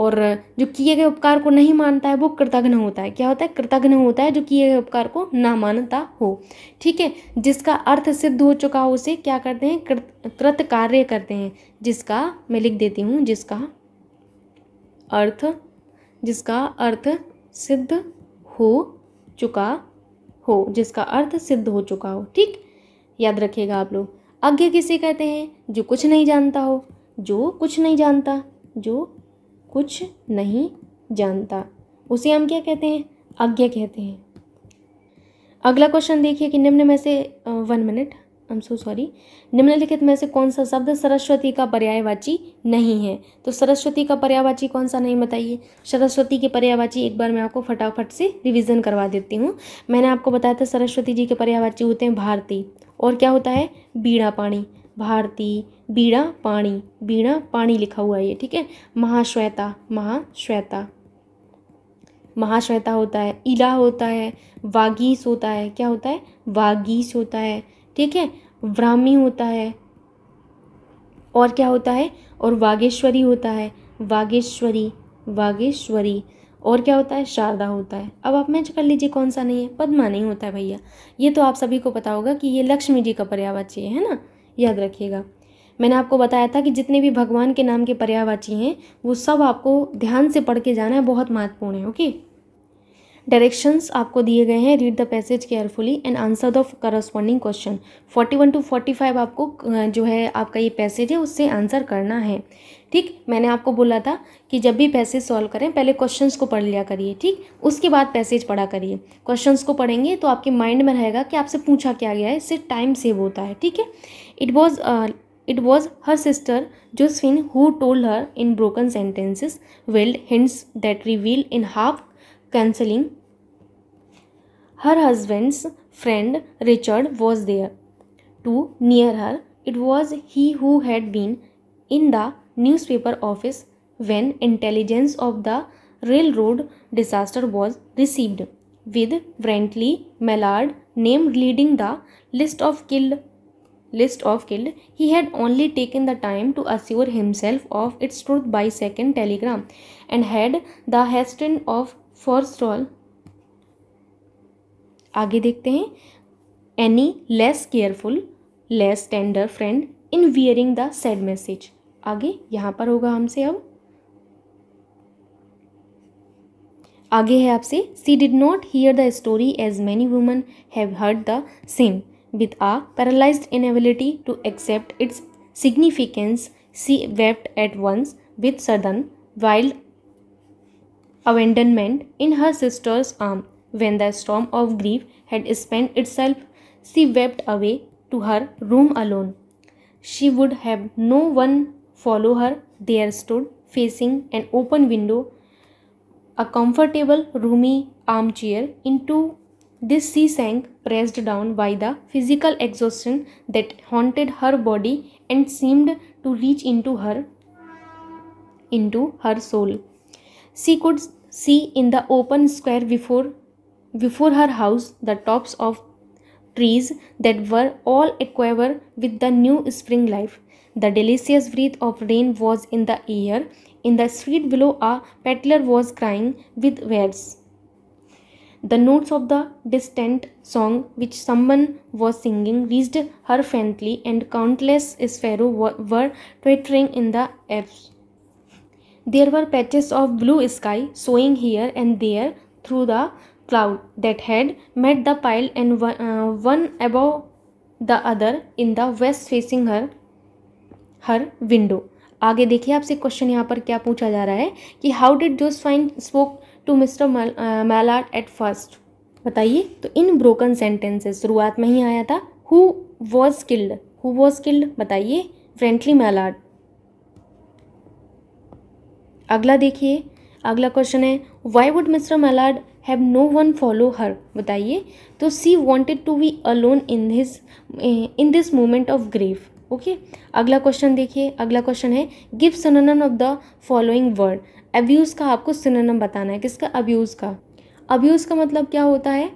और जो किए गए उपकार को नहीं मानता है वो कृतघ्न होता है क्या होता है कृतघ्न होता है जो किए गए उपकार को ना मानता हो ठीक है जिसका अर्थ सिद्ध हो चुका हो उसे क्या करते हैं कृत कृत कार्य करते हैं जिसका मैं लिख देती हूँ जिसका अर्थ जिसका अर्थ सिद्ध हो चुका हो जिसका अर्थ सिद्ध हो चुका हो ठीक याद रखिएगा आप लोग अज्ञ किसे कहते हैं जो कुछ नहीं जानता हो जो कुछ नहीं जानता जो कुछ नहीं जानता उसे हम क्या कहते हैं आज्ञा कहते हैं अगला क्वेश्चन देखिए कि निम्न में से one minute I am so sorry निम्नलिखित में से कौन सा शब्द सरस्वती का पर्यायवाची नहीं है तो सरस्वती का पर्यायवाची कौन सा नहीं बताइए सरस्वती के पर्यायवाची एक बार मैं आपको फटाफट से रिवीजन करवा देती हूँ मैंने आपको बताया था सरस्वती जी के पर्यायवाची होते हैं भारती और क्या होता है बीड़ा पानी भारती बीड़ा पाणी बीड़ा पाणी लिखा हुआ है ये ठीक है महाश्वेता महाश्वेता महाश्वेता होता है इला होता है वागीस होता है क्या होता है वागीस होता है ठीक है व्रामी होता है और क्या होता है और वागेश्वरी होता है वागेश्वरी वागेश्वरी और क्या होता है शारदा होता है अब आप मैच कर लीजिए कौन सा नहीं है पद्मा नहीं होता है भैया ये तो आप सभी को पता होगा कि ये लक्ष्मी जी का चाहिए है ना याद रखिएगा मैंने आपको बताया था कि जितने भी भगवान के नाम के पर्यावाची हैं वो सब आपको ध्यान से पढ़ के जाना है बहुत महत्वपूर्ण है ओके डायरेक्शंस आपको दिए गए हैं read the passage carefully and answer the corresponding question forty one to forty five आपको जो है आपका ये पैसेज है उससे आंसर करना है ठीक मैंने आपको बोला था कि जब भी पैसेज सॉल्व करें पहले क्वेश्चंस को पढ़ लिया करिए ठीक उसके बाद पैसेज पढ़ा करिए क्वेश्चंस को पढ़ेंगे तो आपके माइंड में रहेगा कि आपसे पूछा क्या गया है इससे टाइम सेव होता है ठीक है It was uh, it was her sister Josephine who told her in broken sentences, veiled hints that revealed in half cancelling. Her husband's friend Richard was there too near her. It was he who had been in the newspaper office when intelligence of the railroad disaster was received, with Brantley Mallard named leading the list of killed list of killed, he had only taken the time to assure himself of its truth by second telegram and had the hasten of forestall. आगे देखते हैं any less careful less tender friend in wearing the sad message आगे यहाँ पर होगा हमसे अब आगे है आपसे she did not hear the story as many women have heard the same with a paralyzed inability to accept its significance, she wept at once with sudden, wild abandonment in her sister's arm. When the storm of grief had spent itself, she wept away to her room alone. She would have no one follow her. There stood, facing an open window, a comfortable, roomy armchair. Into this she sank pressed down by the physical exhaustion that haunted her body and seemed to reach into her into her soul. She could see in the open square before before her house the tops of trees that were all aquiver with the new spring life. The delicious breath of rain was in the air. In the street below, a peddler was crying with wares. The notes of the distant song which someone was singing reached her faintly and countless sparrows were twittering in the eaves there were patches of blue sky showing here and there through the cloud that had met the pile and one above the other in the west facing her her window आगे देखिए आपसे question यहाँ पर क्या पूछा जा रहा है कि how did Josephine spoke to Mr Mallard at first बताइए तो इन ब्रोकन सेंटेंसेस शुरुआत में ही आया था who was killed who was killed बताइए फ्रेंडली मैलाट अगला देखिए अगला क्वेश्चन है why would Mr Mallard have no one follow her बताइए तो she wanted to be alone in this in this moment of grief okay अगला question देखिए अगला क्वेश्चन है give synonym of the following word abuse का आपको synonym बताना है किसका अब्यूज़ का अब्यूज़ का मतलब क्या होता है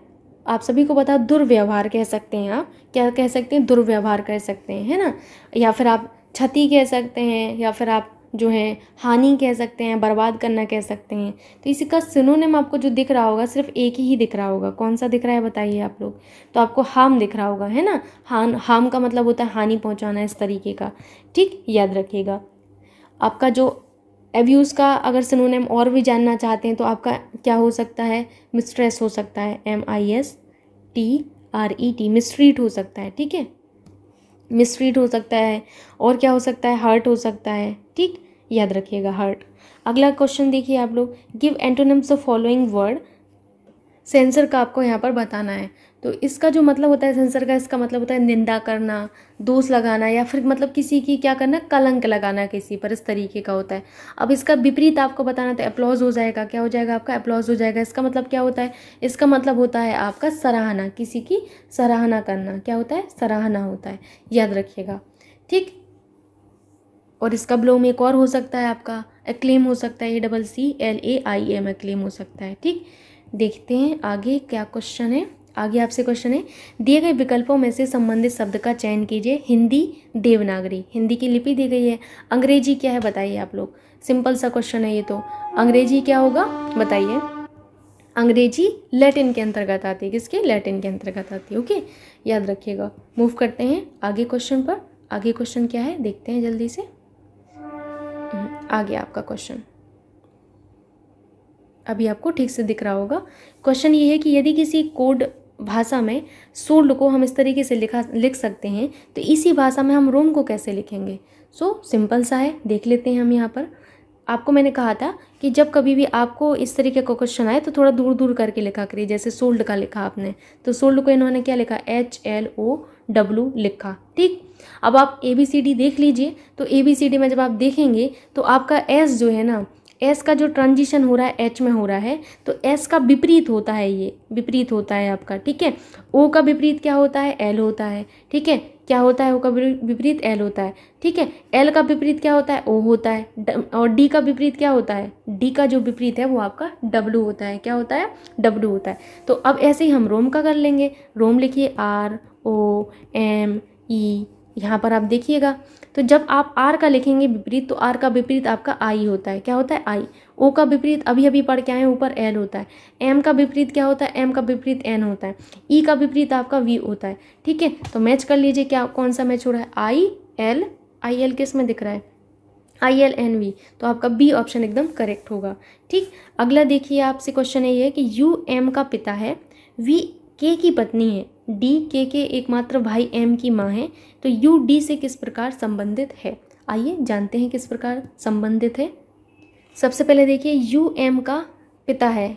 आप सभी को पता दुर्व्यवहार कह सकते हैं आप क्या कह सकते हैं दुर्व्यवहार कह सकते हैं है ना या फिर आप क्षति कह सकते हैं या फिर आप जो है हानि कह सकते हैं बर्बाद करना कह सकते हैं तो इसी का सिनोनिम आपको जो दिख रहा होगा सिर्फ एक ही दिख रहा होगा कौन सा दिख रहा है बताइए आप लोग तो आपको हार्म दिख रहा होगा है ना हान हार्म का मतलब होता है हानि पहुंचाना इस तरीके का ठीक याद रखिएगा आपका जो एब्यूज़ का अगर सिनोनिम और भी जानना चाहते हैं तो आपका क्या हो सकता है मिस्ट्रेस हो सकता है M I S T R E T mistreat हो सकता है ठीक है मिस्ट्रीट हो सकता है और क्या हो सकता है हर्ट हो सकता है ठीक याद रखिएगा हर्ट अगला क्वेश्चन देखिए आप लोग give antonyms the following word censure का आपको यहाँ पर बताना है तो इसका जो मतलब होता है सेंसर का इसका मतलब होता है निंदा करना दोष लगाना या फिर मतलब किसी की क्या करना कलंक लगाना किसी पर इस तरीके का होता है अब इसका विपरीत आपको बताना तो अप्लॉज हो जाएगा क्या हो जाएगा आपका अप्लॉज हो जाएगा इसका मतलब क्या होता है इसका मतलब होता है आपका सराहना किसी की सराहना करना क्या होता है सराहना होता है याद रखिएगा ठीक और इसका ब्लो में एक और हो सकता है आपका एक्लेम हो सकता है A double C L A I M acclaim हो सकता है ठीक देखते हैं आगे क्या क्वेश्चन है आगे आपसे क्वेश्चन है दिए गए विकल्पों में से संबंधित शब्द का चयन कीजिए हिंदी देवनागरी हिंदी की लिपि दी गई है अंग्रेजी क्या है बताइए आप लोग सिंपल सा क्वेश्चन है ये तो अंग्रेजी क्या होगा बताइए अंग्रेजी लैटिन के अंतर्गत आती है किसके लैटिन के अंतर्गत आती है ओके याद रखिएगा मूव करते हैं आगे क्वेश्चन पर आगे क्वेश्चन क्या है देखते हैं जल्दी से हम्म, आगे आपका क्वेश्चन अभी आपको ठीक से दिख रहा होगा क्वेश्चन ये है कि यदि किसी कोड भाषा में सूर्य को हम इस तरीके से लिखा लिख सकते हैं तो इसी भाषा में हम रोम को कैसे लिखेंगे सो so, सिंपल सा है देख लेते हैं हम यहाँ पर आपको मैंने कहा था कि जब कभी भी आपको इस तरीके का क्वेश्चन आए तो थोड़ा दूर दूर करके लिखा करिए जैसे सोल्ड का लिखा आपने तो सोल्ड को इन्होंने क्या लिखा एच एल ओ डब्लू लिखा ठीक अब आप ए बी सी डी देख लीजिए तो ए बी सी डी में जब आप देखेंगे तो आपका एस जो है ना एस का जो ट्रांजिशन हो रहा है एच में हो रहा है तो एस का विपरीत होता है ये विपरीत होता है आपका ठीक है ओ का विपरीत क्या होता है एल होता है ठीक है क्या होता है ओ का विपरीत एल होता है ठीक है एल का विपरीत क्या होता है ओ होता है और डी का विपरीत क्या होता है डी का जो विपरीत है वो आपका डब्लू होता है क्या होता है डब्लू होता है तो अब ऐसे ही हम रोम का कर लेंगे रोम लिखिए आर ओ एम ई यहाँ पर आप देखिएगा तो जब आप आर का लिखेंगे विपरीत तो आर का विपरीत आपका आई होता है क्या होता है आई ओ का विपरीत अभी अभी पढ़ के आए ऊपर एल होता है एम का विपरीत क्या होता है एम का विपरीत एन होता है ई e का विपरीत आपका वी होता है ठीक है तो मैच कर लीजिए क्या कौन सा मैच हो रहा है आई एल आई एल किस में दिख रहा है आई एल एन वी तो आपका बी ऑप्शन एकदम करेक्ट होगा ठीक अगला देखिए आपसे क्वेश्चन ये है कि यू एम का पिता है वी के की पत्नी है डी के के एकमात्र भाई एम की माँ है तो यू डी से किस प्रकार संबंधित है आइए जानते हैं किस प्रकार संबंधित है सबसे पहले देखिए यू एम का पिता है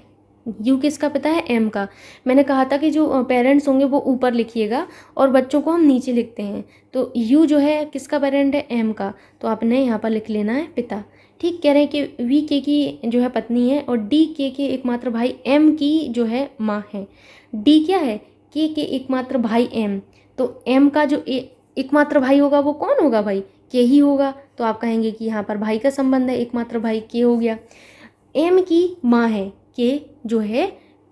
यू किसका पिता है एम का मैंने कहा था कि जो पेरेंट्स होंगे वो ऊपर लिखिएगा और बच्चों को हम नीचे लिखते हैं तो यू जो है किसका पेरेंट है एम का तो आपने यहाँ पर लिख लेना है पिता ठीक कह रहे हैं कि वी के की जो है पत्नी है और डी के के एकमात्र भाई एम की जो है माँ है डी क्या है के के एकमात्र भाई एम तो एम का जो एकमात्र भाई होगा वो कौन होगा भाई के ही होगा तो आप कहेंगे कि यहाँ पर भाई का संबंध है एकमात्र भाई के हो गया एम की माँ है के जो है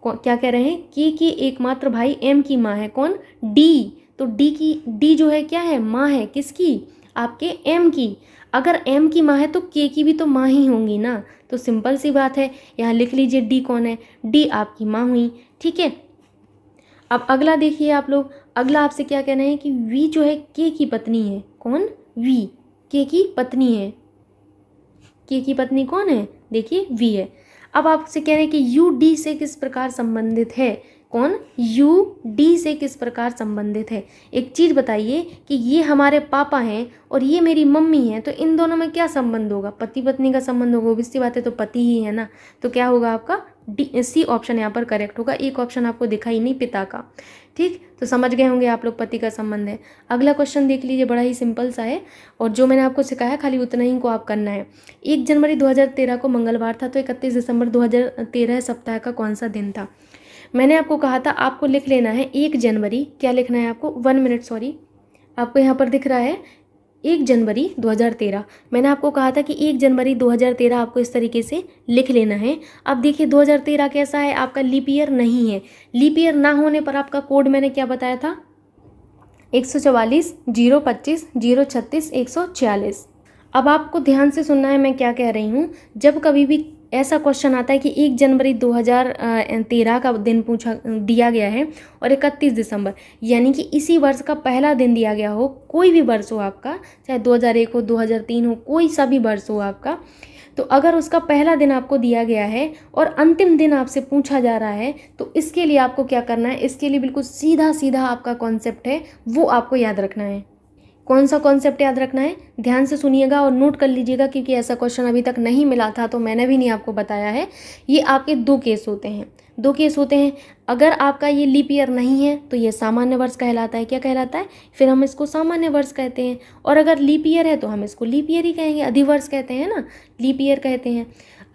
क्या कह रहे हैं के के एकमात्र भाई एम की माँ है कौन डी तो डी की डी जो है क्या है माँ है किसकी आपके एम की अगर एम की माँ है तो के की भी तो माँ ही होंगी ना तो सिंपल सी बात है यहाँ लिख लीजिए डी कौन है डी आपकी माँ हुई ठीक है अब अगला देखिए आप लोग अगला आपसे क्या कहना है कि वी जो है के की पत्नी है कौन वी के की पत्नी है के की पत्नी कौन है देखिए वी है अब आपसे कह रहे हैं कि यू डी से किस प्रकार संबंधित है कौन यू डी से किस प्रकार संबंधित है एक चीज़ बताइए कि ये हमारे पापा हैं और ये मेरी मम्मी हैं तो इन दोनों में क्या संबंध होगा पति पत्नी का संबंध होगा ऑब्वियसली बात है तो पति ही है ना तो क्या होगा आपका डी सी ऑप्शन यहाँ पर करेक्ट होगा एक ऑप्शन आपको दिखाई नहीं पिता का ठीक तो समझ गए होंगे आप लोग पति का संबंध है अगला क्वेश्चन देख लीजिए बड़ा ही सिंपल सा है और जो मैंने आपको सिखाया खाली उतना ही को आप करना है एक जनवरी 2013 को मंगलवार था तो इकतीस दिसंबर 2013 सप्ताह का कौन सा दिन था मैंने आपको कहा था आपको लिख लेना है एक जनवरी क्या लिखना है आपको वन मिनट सॉरी आपको यहाँ पर दिख रहा है एक जनवरी 2013 मैंने आपको कहा था कि एक जनवरी 2013 आपको इस तरीके से लिख लेना है अब देखिए 2013 कैसा है आपका लीप ईयर नहीं है लीप ईयर ना होने पर आपका कोड मैंने क्या बताया था एक सौ चवालीस जीरो पच्चीस जीरो छत्तीस एक सौ छियालीस अब आपको ध्यान से सुनना है मैं क्या कह रही हूँ जब कभी भी ऐसा क्वेश्चन आता है कि एक जनवरी 2013 का दिन पूछा दिया गया है और इकतीस दिसंबर यानी कि इसी वर्ष का पहला दिन दिया गया हो कोई भी वर्ष हो आपका चाहे 2001 हो 2003 हो कोई सा भी वर्ष हो आपका तो अगर उसका पहला दिन आपको दिया गया है और अंतिम दिन आपसे पूछा जा रहा है तो इसके लिए आपको क्या करना है इसके लिए बिल्कुल सीधा सीधा आपका कॉन्सेप्ट है वो आपको याद रखना है कौन सा कॉन्सेप्ट याद रखना है ध्यान से सुनिएगा और नोट कर लीजिएगा क्योंकि ऐसा क्वेश्चन अभी तक नहीं मिला था तो मैंने भी नहीं आपको बताया है ये आपके दो केस होते हैं दो केस होते हैं अगर आपका ये लीप ईयर नहीं है तो ये सामान्य वर्ष कहलाता है क्या कहलाता है फिर हम इसको सामान्य वर्ष कहते हैं और अगर लीप ईयर है तो हम इसको लीप ईयर ही कहेंगे अधिवर्ष कहते हैं ना लीप ईयर कहते हैं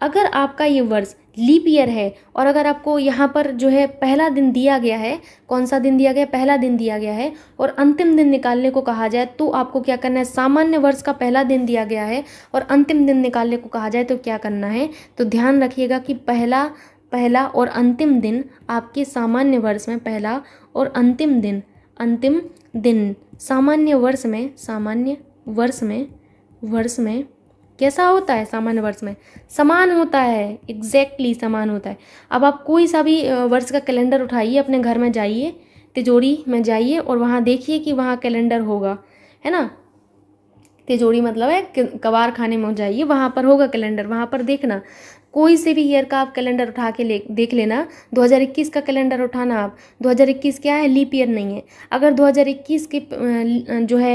अगर आपका ये वर्ष लीप ईयर है और अगर आपको यहाँ पर जो है पहला दिन दिया गया है कौन सा दिन दिया गया पहला दिन दिया गया है और अंतिम दिन निकालने को कहा जाए तो आपको क्या करना है सामान्य वर्ष का पहला दिन दिया गया है और अंतिम दिन निकालने को कहा जाए तो क्या करना है तो ध्यान रखिएगा कि पहला पहला और अंतिम दिन आपके सामान्य वर्ष में पहला और अंतिम दिन अंतिम दिन सामान्य वर्ष में सामान्य वर्ष में वर्ष में कैसा होता है सामान्य वर्ष में समान होता है एग्जैक्टली exactly समान होता है अब आप कोई सा भी वर्ष का कैलेंडर उठाइए अपने घर में जाइए तिजोरी में जाइए और वहाँ देखिए कि वहाँ कैलेंडर होगा है ना तिजोरी मतलब है कबार खाने में जाइए वहाँ पर होगा कैलेंडर वहाँ पर देखना कोई से भी ईयर का आप कैलेंडर उठा के ले देख लेना 2021 का कैलेंडर उठाना आप 2021 क्या है लीप ईयर नहीं है अगर 2021 के जो है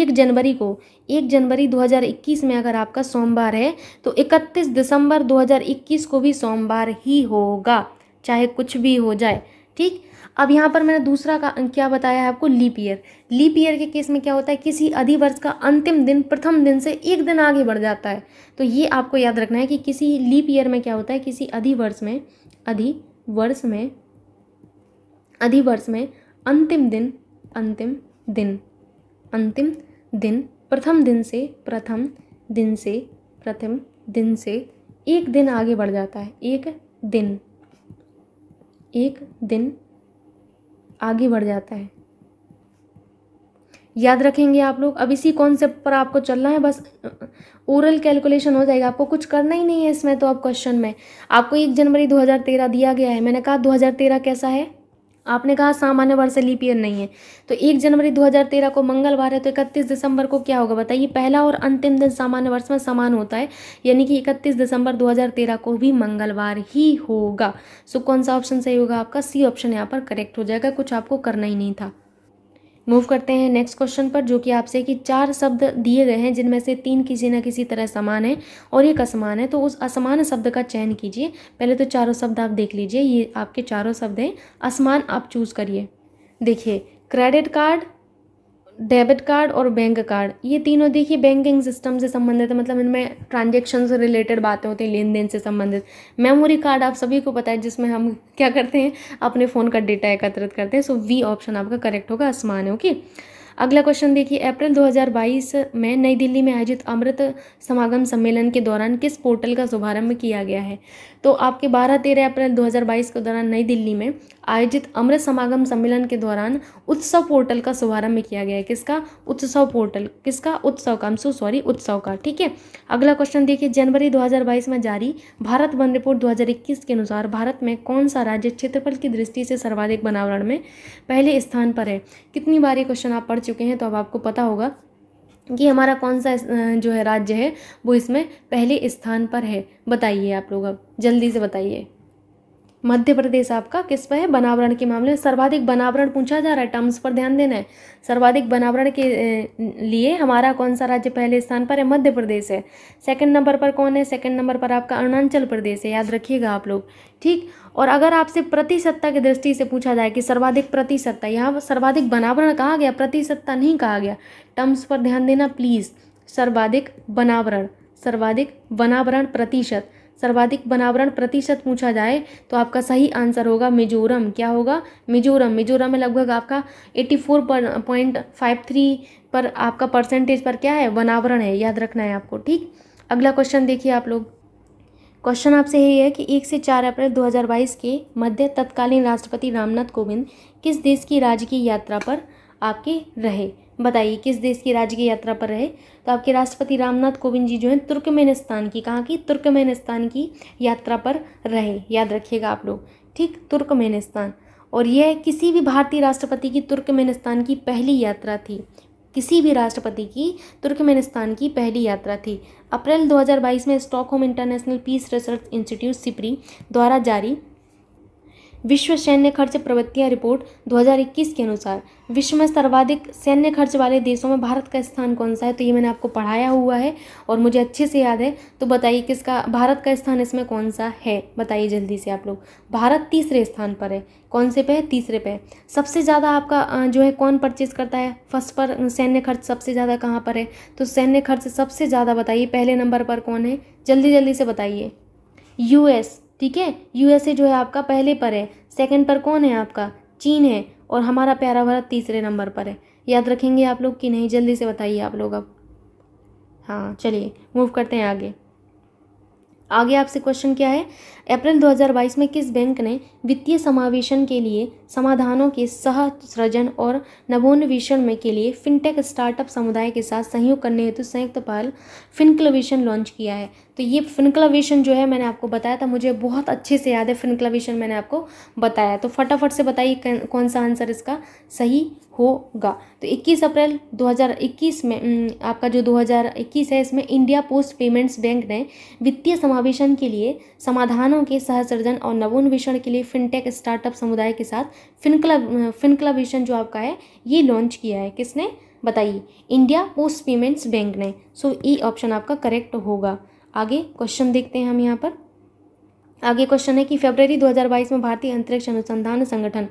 एक जनवरी को एक जनवरी 2021 में अगर आपका सोमवार है तो 31 दिसंबर 2021 को भी सोमवार ही होगा चाहे कुछ भी हो जाए ठीक अब यहाँ पर मैंने दूसरा का क्या बताया है आपको लीप ईयर लीप ईयर के केस में क्या होता है किसी अधिवर्ष का अंतिम दिन प्रथम दिन से एक दिन आगे बढ़ जाता है तो ये आपको याद रखना है कि किसी लीप ईयर में क्या होता है किसी अधिवर्ष में अधिवर्ष में अधिवर्ष में अंतिम दिन अंतिम दिन अंतिम दिन प्रथम दिन से प्रथम दिन से प्रथम दिन से एक दिन आगे बढ़ जाता है एक दिन एक दिन आगे बढ़ जाता है याद रखेंगे आप लोग अब इसी कॉन्सेप्ट पर आपको चलना है बस ओरल कैलकुलेशन हो जाएगा आपको कुछ करना ही नहीं है इसमें तो अब क्वेश्चन में आपको एक जनवरी 2013 दिया गया है मैंने कहा 2013 कैसा है आपने कहा सामान्य वर्ष लीप ईयर नहीं है तो एक जनवरी 2013 को मंगलवार है तो इकतीस दिसंबर को क्या होगा बताइए पहला और अंतिम दिन सामान्य वर्ष में समान होता है यानी कि इकतीस दिसंबर 2013 को भी मंगलवार ही होगा सो कौन सा ऑप्शन सही होगा आपका सी ऑप्शन यहाँ पर करेक्ट हो जाएगा कुछ आपको करना ही नहीं था मूव करते हैं नेक्स्ट क्वेश्चन पर जो कि आपसे कि चार शब्द दिए गए हैं जिनमें से तीन किसी न किसी तरह समान है और एक असमान है तो उस असमान शब्द का चयन कीजिए पहले तो चारों शब्द आप देख लीजिए ये आपके चारों शब्द हैं असमान आप चूज़ करिए देखिए क्रेडिट कार्ड डेबिट कार्ड और बैंक कार्ड ये तीनों देखिए बैंकिंग सिस्टम से संबंधित है मतलब इनमें ट्रांजेक्शन से रिलेटेड बातें होती हैं लेन देन से संबंधित मेमोरी कार्ड आप सभी को पता है जिसमें हम क्या करते हैं अपने फ़ोन का डेटा एकत्रित करते हैं सो वी ऑप्शन आपका करेक्ट होगा आसमान है ओके अगला क्वेश्चन देखिए अप्रैल 2022 में नई दिल्ली में आयोजित अमृत समागम सम्मेलन के दौरान किस पोर्टल का शुभारंभ किया गया है तो आपके बारह तेरह अप्रैल 2022 के दौरान नई दिल्ली में आयोजित अमृत समागम सम्मेलन के दौरान उत्सव पोर्टल का शुभारंभ किया गया है किसका उत्सव पोर्टल किसका उत्सव का सो सॉरी उत्सव का ठीक है अगला क्वेश्चन देखिए जनवरी 2022 में जारी भारत वन रिपोर्ट 2021 के अनुसार भारत में कौन सा राज्य क्षेत्रफल की दृष्टि से सर्वाधिक बनावरण में पहले स्थान पर है कितनी बार ये क्वेश्चन आप पढ़ चुके हैं तो अब आपको पता होगा कि हमारा कौन सा जो है राज्य है वो इसमें पहले स्थान पर है बताइए आप लोग अब जल्दी से बताइए मध्य प्रदेश आपका किस पर है बनावरण के मामले में सर्वाधिक बनावरण पूछा जा रहा है टर्म्स पर ध्यान देना है सर्वाधिक बनावरण के लिए हमारा कौन सा राज्य पहले स्थान पर है मध्य प्रदेश है सेकंड नंबर पर कौन है सेकंड नंबर पर आपका अरुणाचल प्रदेश है याद रखिएगा आप लोग ठीक और अगर आपसे प्रतिशतता की दृष्टि से पूछा जाए कि सर्वाधिक प्रतिशतता यहाँ सर्वाधिक बनावरण कहा गया प्रतिशतता नहीं कहा गया टर्म्स पर ध्यान देना प्लीज़ सर्वाधिक बनावरण सर्वाधिक बनावरण प्रतिशत सर्वाधिक बनावरण प्रतिशत पूछा जाए तो आपका सही आंसर होगा मिजोरम क्या होगा मिजोरम मिजोरम में लगभग आपका eighty four point five three पर आपका परसेंटेज पर क्या है वनावरण है याद रखना है आपको ठीक अगला क्वेश्चन देखिए आप लोग क्वेश्चन आपसे यही है कि एक से चार अप्रैल 2022 के मध्य तत्कालीन राष्ट्रपति रामनाथ कोविंद किस देश की राजकीय यात्रा पर आपके रहे बताइए किस देश की राज्य की यात्रा पर रहे तो आपके राष्ट्रपति रामनाथ कोविंद जी जो हैं तुर्कमेनिस्तान की कहाँ की तुर्कमेनिस्तान की यात्रा पर रहे याद रखिएगा आप लोग ठीक तुर्कमेनिस्तान और यह किसी भी भारतीय राष्ट्रपति की तुर्कमेनिस्तान की पहली यात्रा थी किसी भी राष्ट्रपति की तुर्कमेनिस्तान की पहली यात्रा थी अप्रैल 2022 में Stockholm International Peace Research Institute SIPRI द्वारा जारी विश्व सैन्य खर्च प्रवृत्तियाँ रिपोर्ट 2021 के अनुसार विश्व में सर्वाधिक सैन्य खर्च वाले देशों में भारत का स्थान कौन सा है तो ये मैंने आपको पढ़ाया हुआ है और मुझे अच्छे से याद है तो बताइए किसका भारत का स्थान इसमें कौन सा है बताइए जल्दी से आप लोग भारत तीसरे स्थान पर है कौन से पे है तीसरे पे सबसे ज़्यादा आपका जो है कौन परचेज करता है फर्स्ट पर सैन्य खर्च सबसे ज़्यादा कहाँ पर है तो सैन्य खर्च सबसे ज़्यादा बताइए पहले नंबर पर कौन है जल्दी जल्दी से बताइए यूएस ठीक है यूएसए जो है आपका पहले पर है सेकंड पर कौन है आपका चीन है और हमारा प्यारा भारत तीसरे नंबर पर है याद रखेंगे आप लोग कि नहीं जल्दी से बताइए आप लोग अब हाँ चलिए मूव करते हैं आगे आगे आपसे क्वेश्चन क्या है अप्रैल 2022 में किस बैंक ने वित्तीय समावेशन के लिए समाधानों के सह सृजन और नवोन्वेषण में के लिए फिनटेक स्टार्टअप समुदाय के साथ सहयोग करने हेतु संयुक्त पहल फिनक्लवेशन लॉन्च किया है तो ये फिनक्लवेशन जो है मैंने आपको बताया था मुझे बहुत अच्छे से याद है फिनक्लवेशन मैंने आपको बताया तो फटाफट से बताइए कौन सा आंसर इसका सही होगा तो 21 अप्रैल 2021 में आपका जो 2021 है इसमें इंडिया पोस्ट पेमेंट्स बैंक ने वित्तीय समावेशन के लिए समाधानों के सहसर्जन और नवोन्वेषण के लिए फिनटेक स्टार्टअप समुदाय के साथ फिनक्लब फिनक्लबेशन जो आपका है ये लॉन्च किया है किसने बताइए इंडिया पोस्ट पेमेंट्स बैंक ने सो ई ऑप्शन आपका करेक्ट होगा आगे क्वेश्चन देखते हैं हम यहाँ पर आगे क्वेश्चन है कि फरवरी 2022 में भारतीय अंतरिक्ष अनुसंधान संगठन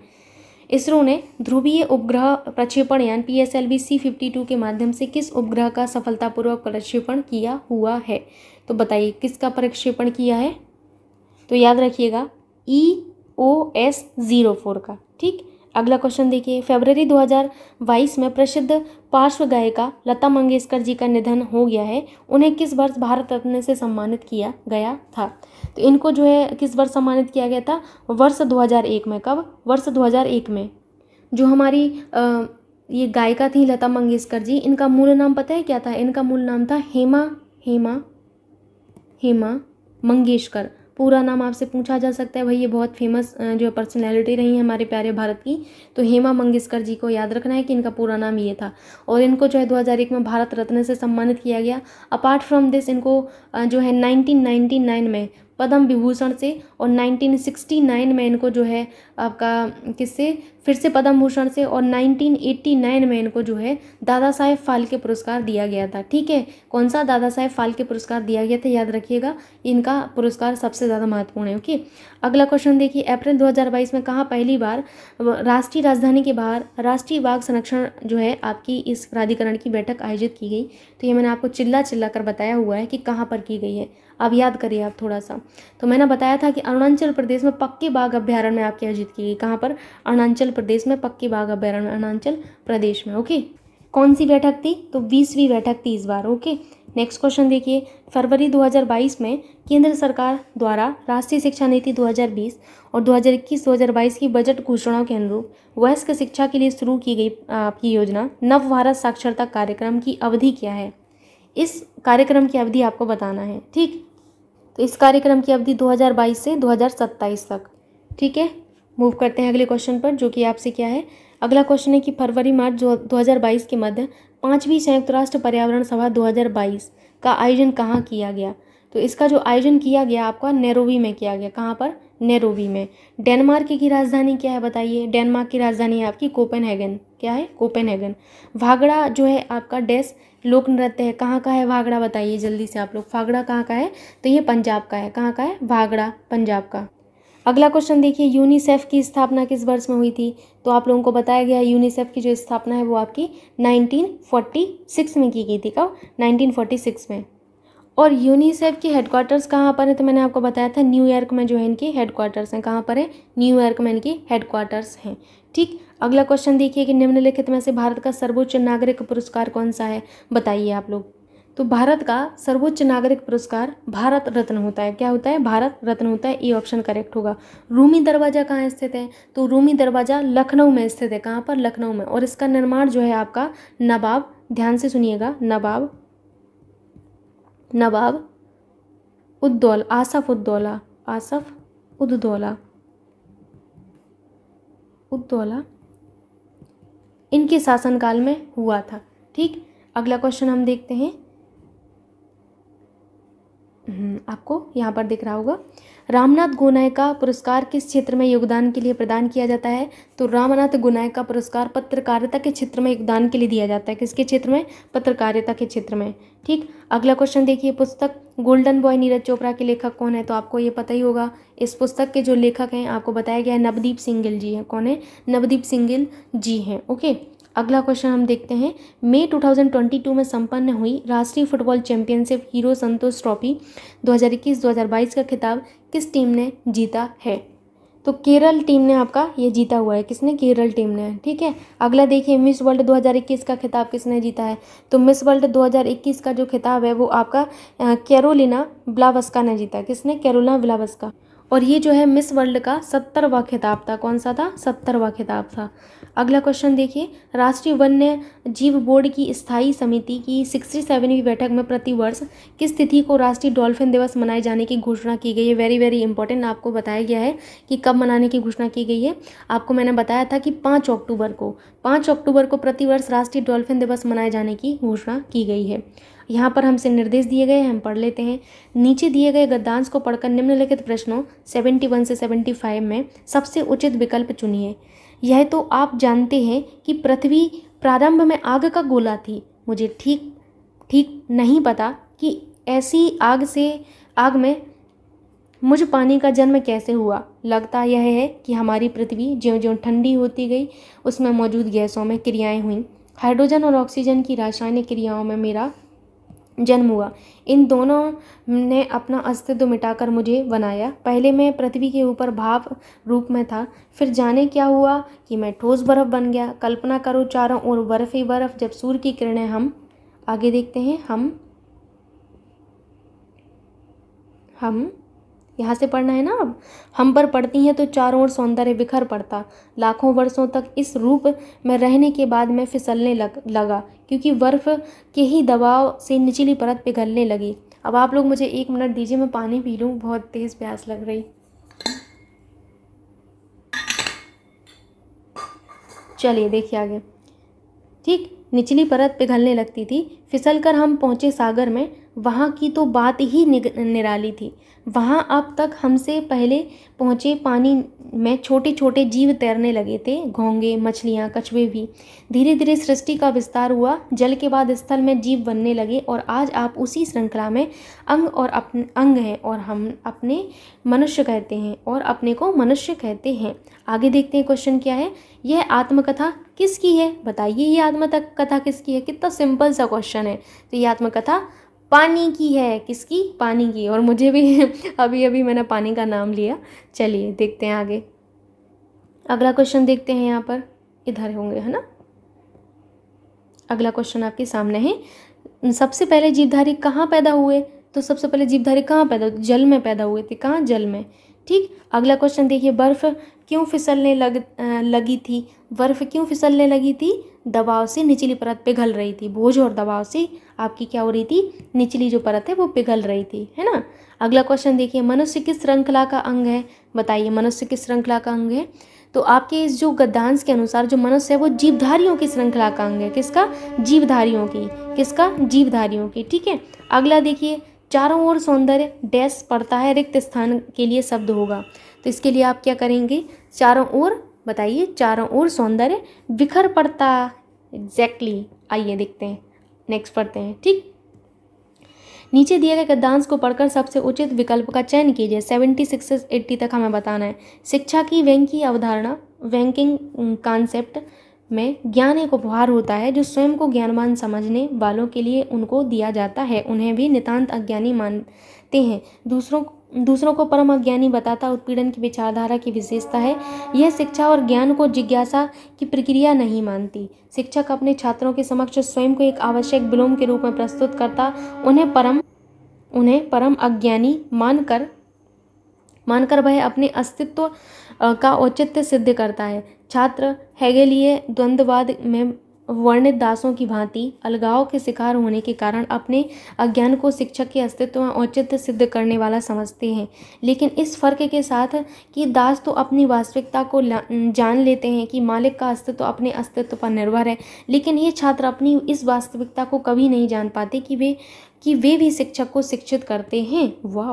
इसरो ने ध्रुवीय उपग्रह प्रक्षेपण यान P S L C fifty two के माध्यम से किस उपग्रह का सफलतापूर्वक प्रक्षेपण किया हुआ है तो बताइए किसका प्रक्षेपण किया है तो याद रखिएगा E O S zero four का ठीक अगला क्वेश्चन देखिए फरवरी 2022 में प्रसिद्ध पार्श्व गायिका लता मंगेशकर जी का निधन हो गया है उन्हें किस वर्ष भारत रत्न से सम्मानित किया गया था तो इनको जो है किस वर्ष सम्मानित किया गया था वर्ष 2001 में कब वर्ष 2001 में जो हमारी आ, ये गायिका थी लता मंगेशकर जी इनका मूल नाम पता है क्या था इनका मूल नाम था हेमा हेमा हेमा मंगेशकर पूरा नाम आपसे पूछा जा सकता है भाई ये बहुत फेमस जो पर्सनैलिटी रही है हमारे प्यारे भारत की तो हेमा मंगेशकर जी को याद रखना है कि इनका पूरा नाम ये था और इनको जो है दो में भारत रत्न से सम्मानित किया गया अपार्ट फ्रॉम दिस इनको जो है नाइनटीन में पद्म विभूषण से और 1969 में इनको जो है आपका किससे फिर से पद्म भूषण से और 1989 में इनको जो है दादा साहेब फाल्के पुरस्कार दिया गया था ठीक है कौन सा दादा साहेब फाल्के पुरस्कार दिया गया था याद रखिएगा इनका पुरस्कार सबसे ज़्यादा महत्वपूर्ण है ओके अगला क्वेश्चन देखिए अप्रैल 2022 में कहाँ पहली बार राष्ट्रीय राजधानी के बाहर राष्ट्रीय बाघ संरक्षण जो है आपकी इस प्राधिकरण की बैठक आयोजित की गई तो ये मैंने आपको चिल्ला चिल्ला कर बताया हुआ है कि कहाँ पर की गई है अब याद करिए आप थोड़ा सा तो मैंने बताया था कि अरुणाचल प्रदेश में पक्के बाघ अभ्यारण्य में आपकी आयोजित की गई कहाँ पर अरुणाचल प्रदेश में पक्के बाघ अभ्यारण्य अरुणाचल प्रदेश में ओके कौन सी बैठक थी तो बीसवीं बैठक थी इस बार ओके नेक्स्ट क्वेश्चन देखिए फरवरी 2022 में केंद्र सरकार द्वारा राष्ट्रीय शिक्षा नीति 2020 और 2021-2022 की बजट घोषणाओं के अनुरूप वयस्क शिक्षा के लिए शुरू की गई आपकी योजना नव भारत साक्षरता कार्यक्रम की अवधि क्या है इस कार्यक्रम की अवधि आपको बताना है ठीक तो इस कार्यक्रम की अवधि 2022 से 2027 तक ठीक है मूव करते हैं अगले क्वेश्चन पर जो कि आपसे क्या है अगला क्वेश्चन है कि फरवरी मार्च दो हज़ार बाईस के मध्य पाँचवीं संयुक्त राष्ट्र पर्यावरण सभा 2022 का आयोजन कहाँ किया गया तो इसका जो आयोजन किया गया आपका नेरोवी में किया गया कहाँ पर नेरोवी में डेनमार्क की राजधानी क्या है बताइए डेनमार्क की राजधानी है आपकी कोपेनहेगन क्या है कोपेनहेगन भागड़ा जो है आपका डेस लोक नृत्य है कहाँ का है भागड़ा बताइए जल्दी से आप लोग भागड़ा कहाँ का है तो ये पंजाब का है कहाँ का है भागड़ा पंजाब का अगला क्वेश्चन देखिए यूनिसेफ की स्थापना किस वर्ष में हुई थी तो आप लोगों को बताया गया है यूनिसेफ की जो स्थापना है वो आपकी 1946 में की गई थी कब 1946 में और यूनिसेफ की हेडक्वार्टर्स कहाँ पर है तो मैंने आपको बताया था न्यूयॉर्क में जो है इनकी हेडक्वार्टर्स हैं कहाँ पर है न्यूयॉर्क में इनकी हेडक्वार्टर्स हैं ठीक अगला क्वेश्चन देखिए कि निम्नलिखित में से भारत का सर्वोच्च नागरिक पुरस्कार कौन सा है बताइए आप लोग तो भारत का सर्वोच्च नागरिक पुरस्कार भारत रत्न होता है क्या होता है भारत रत्न होता है ई ऑप्शन करेक्ट होगा रूमी दरवाज़ा कहाँ स्थित है तो रूमी दरवाज़ा लखनऊ में स्थित है कहाँ पर लखनऊ में और इसका निर्माण जो है आपका नवाब ध्यान से सुनिएगा नवाब नवाब उद्दौल आसफ उद्दौला आसफ उद्दौला उद्दौला इनके शासनकाल में हुआ था ठीक अगला क्वेश्चन हम देखते हैं हम्म, आपको यहाँ पर दिख रहा होगा रामनाथ गोनायका पुरस्कार किस क्षेत्र में योगदान के लिए प्रदान किया जाता है तो रामनाथ गोनायका पुरस्कार पत्रकारिता के क्षेत्र में योगदान के लिए दिया जाता है किसके क्षेत्र में पत्रकारिता के क्षेत्र में ठीक अगला क्वेश्चन देखिए पुस्तक गोल्डन बॉय नीरज चोपड़ा के लेखक कौन है तो आपको ये पता ही होगा इस पुस्तक के जो लेखक हैं आपको बताया गया है नवदीप सिंगल जी हैं कौन है नवदीप सिंगल जी हैं ओके अगला क्वेश्चन हम देखते हैं मई 2022 में संपन्न हुई राष्ट्रीय football championship Hero Santosh trophy 2021-2022 का खिताब किस टीम ने जीता है तो केरल टीम ने आपका ये जीता हुआ है किसने केरल टीम ने ठीक है अगला देखिए मिस वर्ल्ड 2021 का खिताब किसने जीता है तो मिस वर्ल्ड 2021 का जो खिताब है वो आपका कैरोलिना ब्लावस्का ने जीता किसने कैरोलिना ब्लावस्का और ये जो है मिस वर्ल्ड का सत्तरवा खिताब था कौन सा था सत्तरवा खिताब था अगला क्वेश्चन देखिए राष्ट्रीय वन्य जीव बोर्ड की स्थायी समिति की सिक्सटी सेवनवीं बैठक में प्रतिवर्ष किस तिथि को राष्ट्रीय डॉल्फिन दिवस मनाए जाने की घोषणा की गई है वेरी वेरी इंपॉर्टेंट आपको बताया गया है कि कब मनाने की घोषणा की गई है आपको मैंने बताया था कि पाँच अक्टूबर को पाँच अक्टूबर को प्रतिवर्ष राष्ट्रीय डॉल्फिन दिवस मनाए जाने की घोषणा की गई है यहाँ पर हमसे निर्देश दिए गए हैं हम पढ़ लेते हैं नीचे दिए गए गद्दांश को पढ़कर निम्नलिखित प्रश्नों सेवेंटी वन से सेवेंटी फाइव में सबसे उचित विकल्प चुनिए यह तो आप जानते हैं कि पृथ्वी प्रारंभ में आग का गोला थी मुझे ठीक ठीक नहीं पता कि ऐसी आग से आग में मुझ पानी का जन्म कैसे हुआ लगता यह है कि हमारी पृथ्वी ज्यों ज्यों ठंडी होती गई उसमें मौजूद गैसों में क्रियाएं हुईं हाइड्रोजन और ऑक्सीजन की रासायनिक क्रियाओं में मेरा जन्म हुआ इन दोनों ने अपना अस्तित्व मिटाकर मुझे बनाया पहले मैं पृथ्वी के ऊपर भाव रूप में था फिर जाने क्या हुआ कि मैं ठोस बर्फ़ बन गया कल्पना करो चारों ओर बर्फ़ ही बर्फ़ जब सूर्य की किरणें हम आगे देखते हैं हम हम यहाँ से पढ़ना है ना अब हम पर पढ़ती हैं तो चारों ओर सौंदर्य बिखर पड़ता लाखों वर्षों तक इस रूप में रहने के बाद मैं फिसलने लग लगा क्योंकि बर्फ़ के ही दबाव से निचली परत पिघलने लगी अब आप लोग मुझे एक मिनट दीजिए मैं पानी पी लूँ बहुत तेज़ प्यास लग रही चलिए देखिए आगे ठीक निचली परत पिघलने लगती थी कर हम पहुँचे सागर में वहाँ की तो बात ही निराली थी वहाँ अब तक हमसे पहले पहुँचे पानी में छोटे छोटे जीव तैरने लगे थे घोंगे मछलियाँ कछुए भी धीरे धीरे सृष्टि का विस्तार हुआ जल के बाद स्थल में जीव बनने लगे और आज आप उसी श्रृंखला में अंग और अपने अंग हैं और हम अपने मनुष्य कहते हैं और अपने को मनुष्य कहते हैं आगे देखते हैं क्वेश्चन क्या है यह आत्मकथा किसकी है बताइए ये आत्मकथा किसकी है कितना सिंपल सा क्वेश्चन है तो ये आत्मकथा पानी की है किसकी पानी की और मुझे भी अभी अभी मैंने पानी का नाम लिया चलिए देखते हैं आगे अगला क्वेश्चन देखते हैं यहाँ पर इधर होंगे है ना अगला क्वेश्चन आपके सामने है सबसे पहले जीवधारी कहाँ पैदा हुए तो सबसे पहले जीवधारी कहाँ पैदा जल में पैदा हुए थे कहाँ जल में ठीक अगला क्वेश्चन देखिए बर्फ क्यों फिसलने लग लगी थी बर्फ़ क्यों फिसलने लगी थी दबाव से निचली परत पिघल रही थी बोझ और दबाव से आपकी क्या हो रही थी निचली जो परत है वो पिघल रही थी है ना अगला क्वेश्चन देखिए मनुष्य किस श्रृंखला का अंग है बताइए मनुष्य किस श्रृंखला का अंग है तो आपके इस जो गद्यांश के अनुसार जो मनुष्य है वो जीवधारियों की श्रृंखला का अंग है किसका जीवधारियों की किसका जीवधारियों की ठीक है अगला देखिए चारों ओर सौंदर्य डैश पड़ता है रिक्त स्थान के लिए शब्द होगा तो इसके लिए आप क्या करेंगे चारों ओर बताइए चारों ओर सौंदर्य बिखर पड़ता एग्जैक्टली exactly. आइए देखते हैं नेक्स्ट पढ़ते हैं ठीक नीचे दिए गए गद्दांश को पढ़कर सबसे उचित विकल्प का चयन कीजिए सेवेंटी सिक्स से एट्टी तक हमें बताना है शिक्षा की वैंकी की अवधारणा वैंकिंग कॉन्सेप्ट में ज्ञान एक उपहार होता है जो स्वयं को ज्ञानवान समझने वालों के लिए उनको दिया जाता है उन्हें भी नितांत अज्ञानी मानते हैं दूसरों दूसरों को परम अज्ञानी बताता उत्पीड़न की विचारधारा की विशेषता है यह शिक्षा और ज्ञान को जिज्ञासा की प्रक्रिया नहीं मानती शिक्षक अपने छात्रों के समक्ष स्वयं को एक आवश्यक विलोम के रूप में प्रस्तुत करता उन्हें परम उन्हें परम अज्ञानी मानकर मानकर वह अपने अस्तित्व का औचित्य सिद्ध करता है छात्र हैगेलिए द्वंद्ववाद में वर्णित दासों की भांति अलगाव के शिकार होने के कारण अपने अज्ञान को शिक्षक के अस्तित्व में औचित्य सिद्ध करने वाला समझते हैं लेकिन इस फर्क के साथ कि दास तो अपनी वास्तविकता को जान लेते हैं कि मालिक का अस्तित्व अपने अस्तित्व पर निर्भर है लेकिन ये छात्र अपनी इस वास्तविकता को कभी नहीं जान पाते कि वे कि वे भी शिक्षक को शिक्षित करते हैं वाह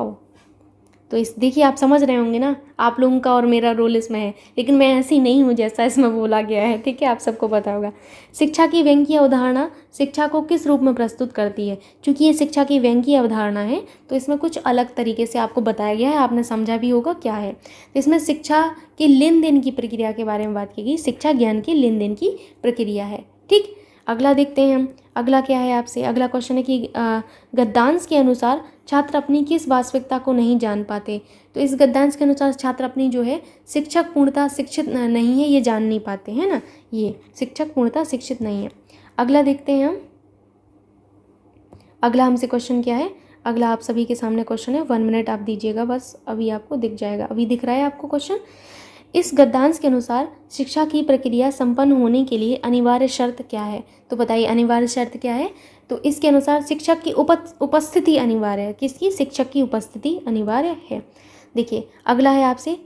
तो इस देखिए आप समझ रहे होंगे ना आप लोगों का और मेरा रोल इसमें है लेकिन मैं ऐसी नहीं हूँ जैसा इसमें बोला गया है ठीक है आप सबको पता होगा शिक्षा की व्यंग्य अवधारणा शिक्षा को किस रूप में प्रस्तुत करती है क्योंकि ये शिक्षा की व्यंग्य अवधारणा है तो इसमें कुछ अलग तरीके से आपको बताया गया है आपने समझा भी होगा क्या है तो इसमें शिक्षा के लेन देन की प्रक्रिया के बारे में बात की गई शिक्षा ज्ञान के लेन देन की प्रक्रिया है ठीक अगला देखते हैं हम अगला क्या है आपसे अगला क्वेश्चन है कि गद्दांश के अनुसार छात्र अपनी किस वास्तविकता को नहीं जान पाते तो इस गद्दांश के अनुसार छात्र अपनी जो है शिक्षक पूर्णता शिक्षित नहीं है ये जान नहीं पाते हैं ना ये शिक्षक पूर्णता शिक्षित नहीं है अगला देखते हैं हम अगला हमसे क्वेश्चन क्या है अगला आप सभी के सामने क्वेश्चन है वन मिनट आप दीजिएगा बस अभी आपको दिख जाएगा अभी दिख रहा है आपको क्वेश्चन इस गद्दांश के अनुसार शिक्षा की प्रक्रिया संपन्न होने के लिए अनिवार्य शर्त क्या है तो बताइए अनिवार्य शर्त क्या है तो इसके अनुसार शिक्षक की उप उपस्थिति अनिवार्य है किसकी शिक्षक की उपस्थिति अनिवार्य है देखिए अगला है आपसे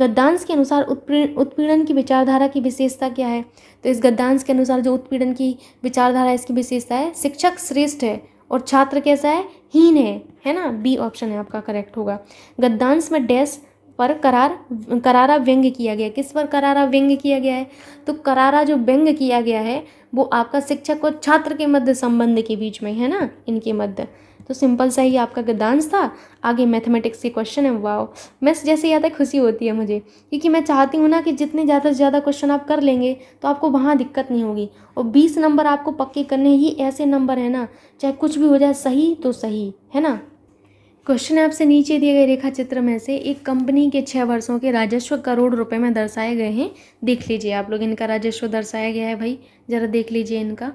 गद्दांश के अनुसार उत्पीड़न उत्पीड़न की विचारधारा की विशेषता क्या है तो इस गद्दांश के अनुसार जो उत्पीड़न की विचारधारा इसकी विशेषता है शिक्षक श्रेष्ठ है और छात्र कैसा है हीन है है ना बी ऑप्शन है आपका करेक्ट होगा गद्दांश में डैश पर करार करारा व्यंग किया गया किस पर करारा व्यंग किया गया है तो करारा जो व्यंग किया गया है वो आपका शिक्षक और छात्र के मध्य संबंध के बीच में है ना इनके मध्य तो सिंपल सा ही आपका गद्दांश था आगे मैथमेटिक्स के क्वेश्चन है वाओ मैं जैसे याद है खुशी होती है मुझे क्योंकि मैं चाहती हूँ ना कि जितने ज़्यादा से ज़्यादा क्वेश्चन आप कर लेंगे तो आपको वहाँ दिक्कत नहीं होगी और बीस नंबर आपको पक्के करने ही ऐसे नंबर है ना चाहे कुछ भी हो जाए सही तो सही है ना क्वेश्चन आपसे नीचे दिए गए रेखा चित्र में से एक कंपनी के छः वर्षों के राजस्व करोड़ रुपए में दर्शाए गए हैं देख लीजिए आप लोग इनका राजस्व दर्शाया गया है भाई ज़रा देख लीजिए इनका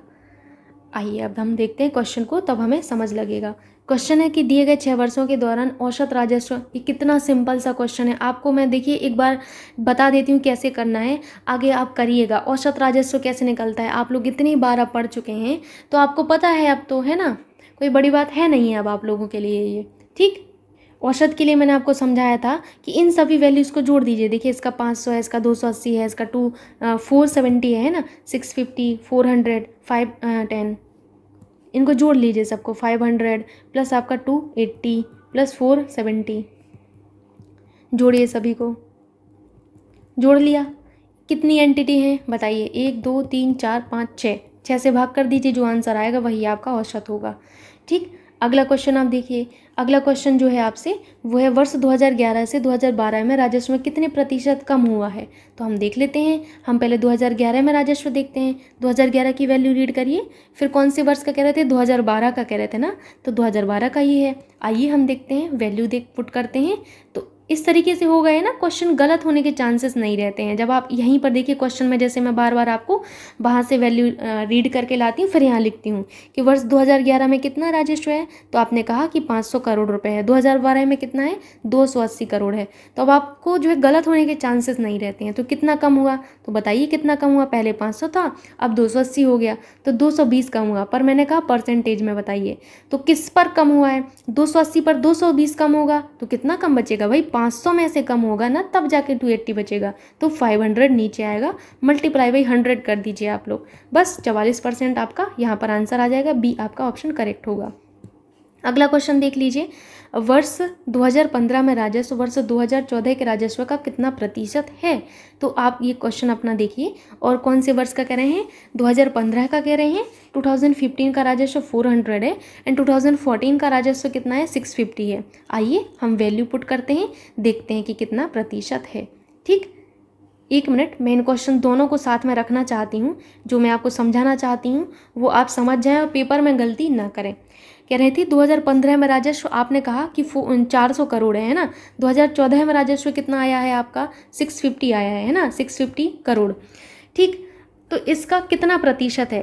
आइए अब हम देखते हैं क्वेश्चन को तब हमें समझ लगेगा क्वेश्चन है कि दिए गए छः वर्षों के दौरान औसत राजस्व ये कितना सिंपल सा क्वेश्चन है आपको मैं देखिए एक बार बता देती हूँ कैसे करना है आगे आप करिएगा औसत राजस्व कैसे निकलता है आप लोग इतनी बार अब पढ़ चुके हैं तो आपको पता है अब तो है ना कोई बड़ी बात है नहीं अब आप लोगों के लिए ये ठीक औसत के लिए मैंने आपको समझाया था कि इन सभी वैल्यूज़ को जोड़ दीजिए देखिए इसका 500 है इसका 280 है इसका टू फोर सेवेंटी है ना six fifty four hundred five ten इनको जोड़ लीजिए सबको फाइव हंड्रेड प्लस आपका two eighty plus four seventy जोड़िए सभी को जोड़ लिया कितनी एंटिटी हैं बताइए एक दो तीन चार पाँच छः छः से भाग कर दीजिए जो आंसर आएगा वही आपका औसत होगा ठीक अगला क्वेश्चन आप देखिए अगला क्वेश्चन जो है आपसे वो है वर्ष 2011 से 2012 में राजस्व में कितने प्रतिशत कम हुआ है तो हम देख लेते हैं हम पहले 2011 में राजस्व देखते हैं 2011 की वैल्यू रीड करिए फिर कौन से वर्ष का कह रहे थे 2012 का कह रहे थे ना तो 2012 का ही है आइए हम देखते हैं वैल्यू देख पुट करते हैं तो इस तरीके से हो गए ना क्वेश्चन गलत होने के चांसेस नहीं रहते हैं जब आप यहीं पर देखिए क्वेश्चन में जैसे मैं बार बार आपको वहाँ से वैल्यू रीड करके लाती हूँ फिर यहाँ लिखती हूँ कि वर्ष 2011 में कितना राजस्व है तो आपने कहा कि 500 करोड़ रुपए है 2012 में कितना है दो करोड़ है तो अब आपको जो है गलत होने के चांसेस नहीं रहते हैं तो कितना कम हुआ तो बताइए कितना कम हुआ पहले पाँच था अब दो हो गया तो दो कम हुआ पर मैंने कहा परसेंटेज में बताइए तो किस पर कम हुआ है दो पर दो कम होगा तो कितना कम बचेगा भाई 500 में से कम होगा ना तब जाके 280 बचेगा तो 500 नीचे आएगा मल्टीप्लाई बाई हंड्रेड कर दीजिए आप लोग बस चवालीस परसेंट आपका यहाँ पर आंसर आ जाएगा बी आपका ऑप्शन करेक्ट होगा अगला क्वेश्चन देख लीजिए वर्ष 2015 में राजस्व वर्ष 2014 के राजस्व का कितना प्रतिशत है तो आप ये क्वेश्चन अपना देखिए और कौन से वर्ष का कह रहे हैं 2015 का कह रहे हैं 2015 का राजस्व 400 है एंड 2014 का राजस्व कितना है 650 है आइए हम वैल्यू पुट करते हैं देखते हैं कि कितना प्रतिशत है ठीक एक मिनट मैं इन क्वेश्चन दोनों को साथ में रखना चाहती हूँ जो मैं आपको समझाना चाहती हूँ वो आप समझ जाएँ और पेपर में गलती ना करें कह रही थी 2015 में राजस्व आपने कहा कि चार सौ करोड़ है ना 2014 में राजस्व कितना आया है आपका 650 आया है ना 650 करोड़ ठीक तो इसका कितना प्रतिशत है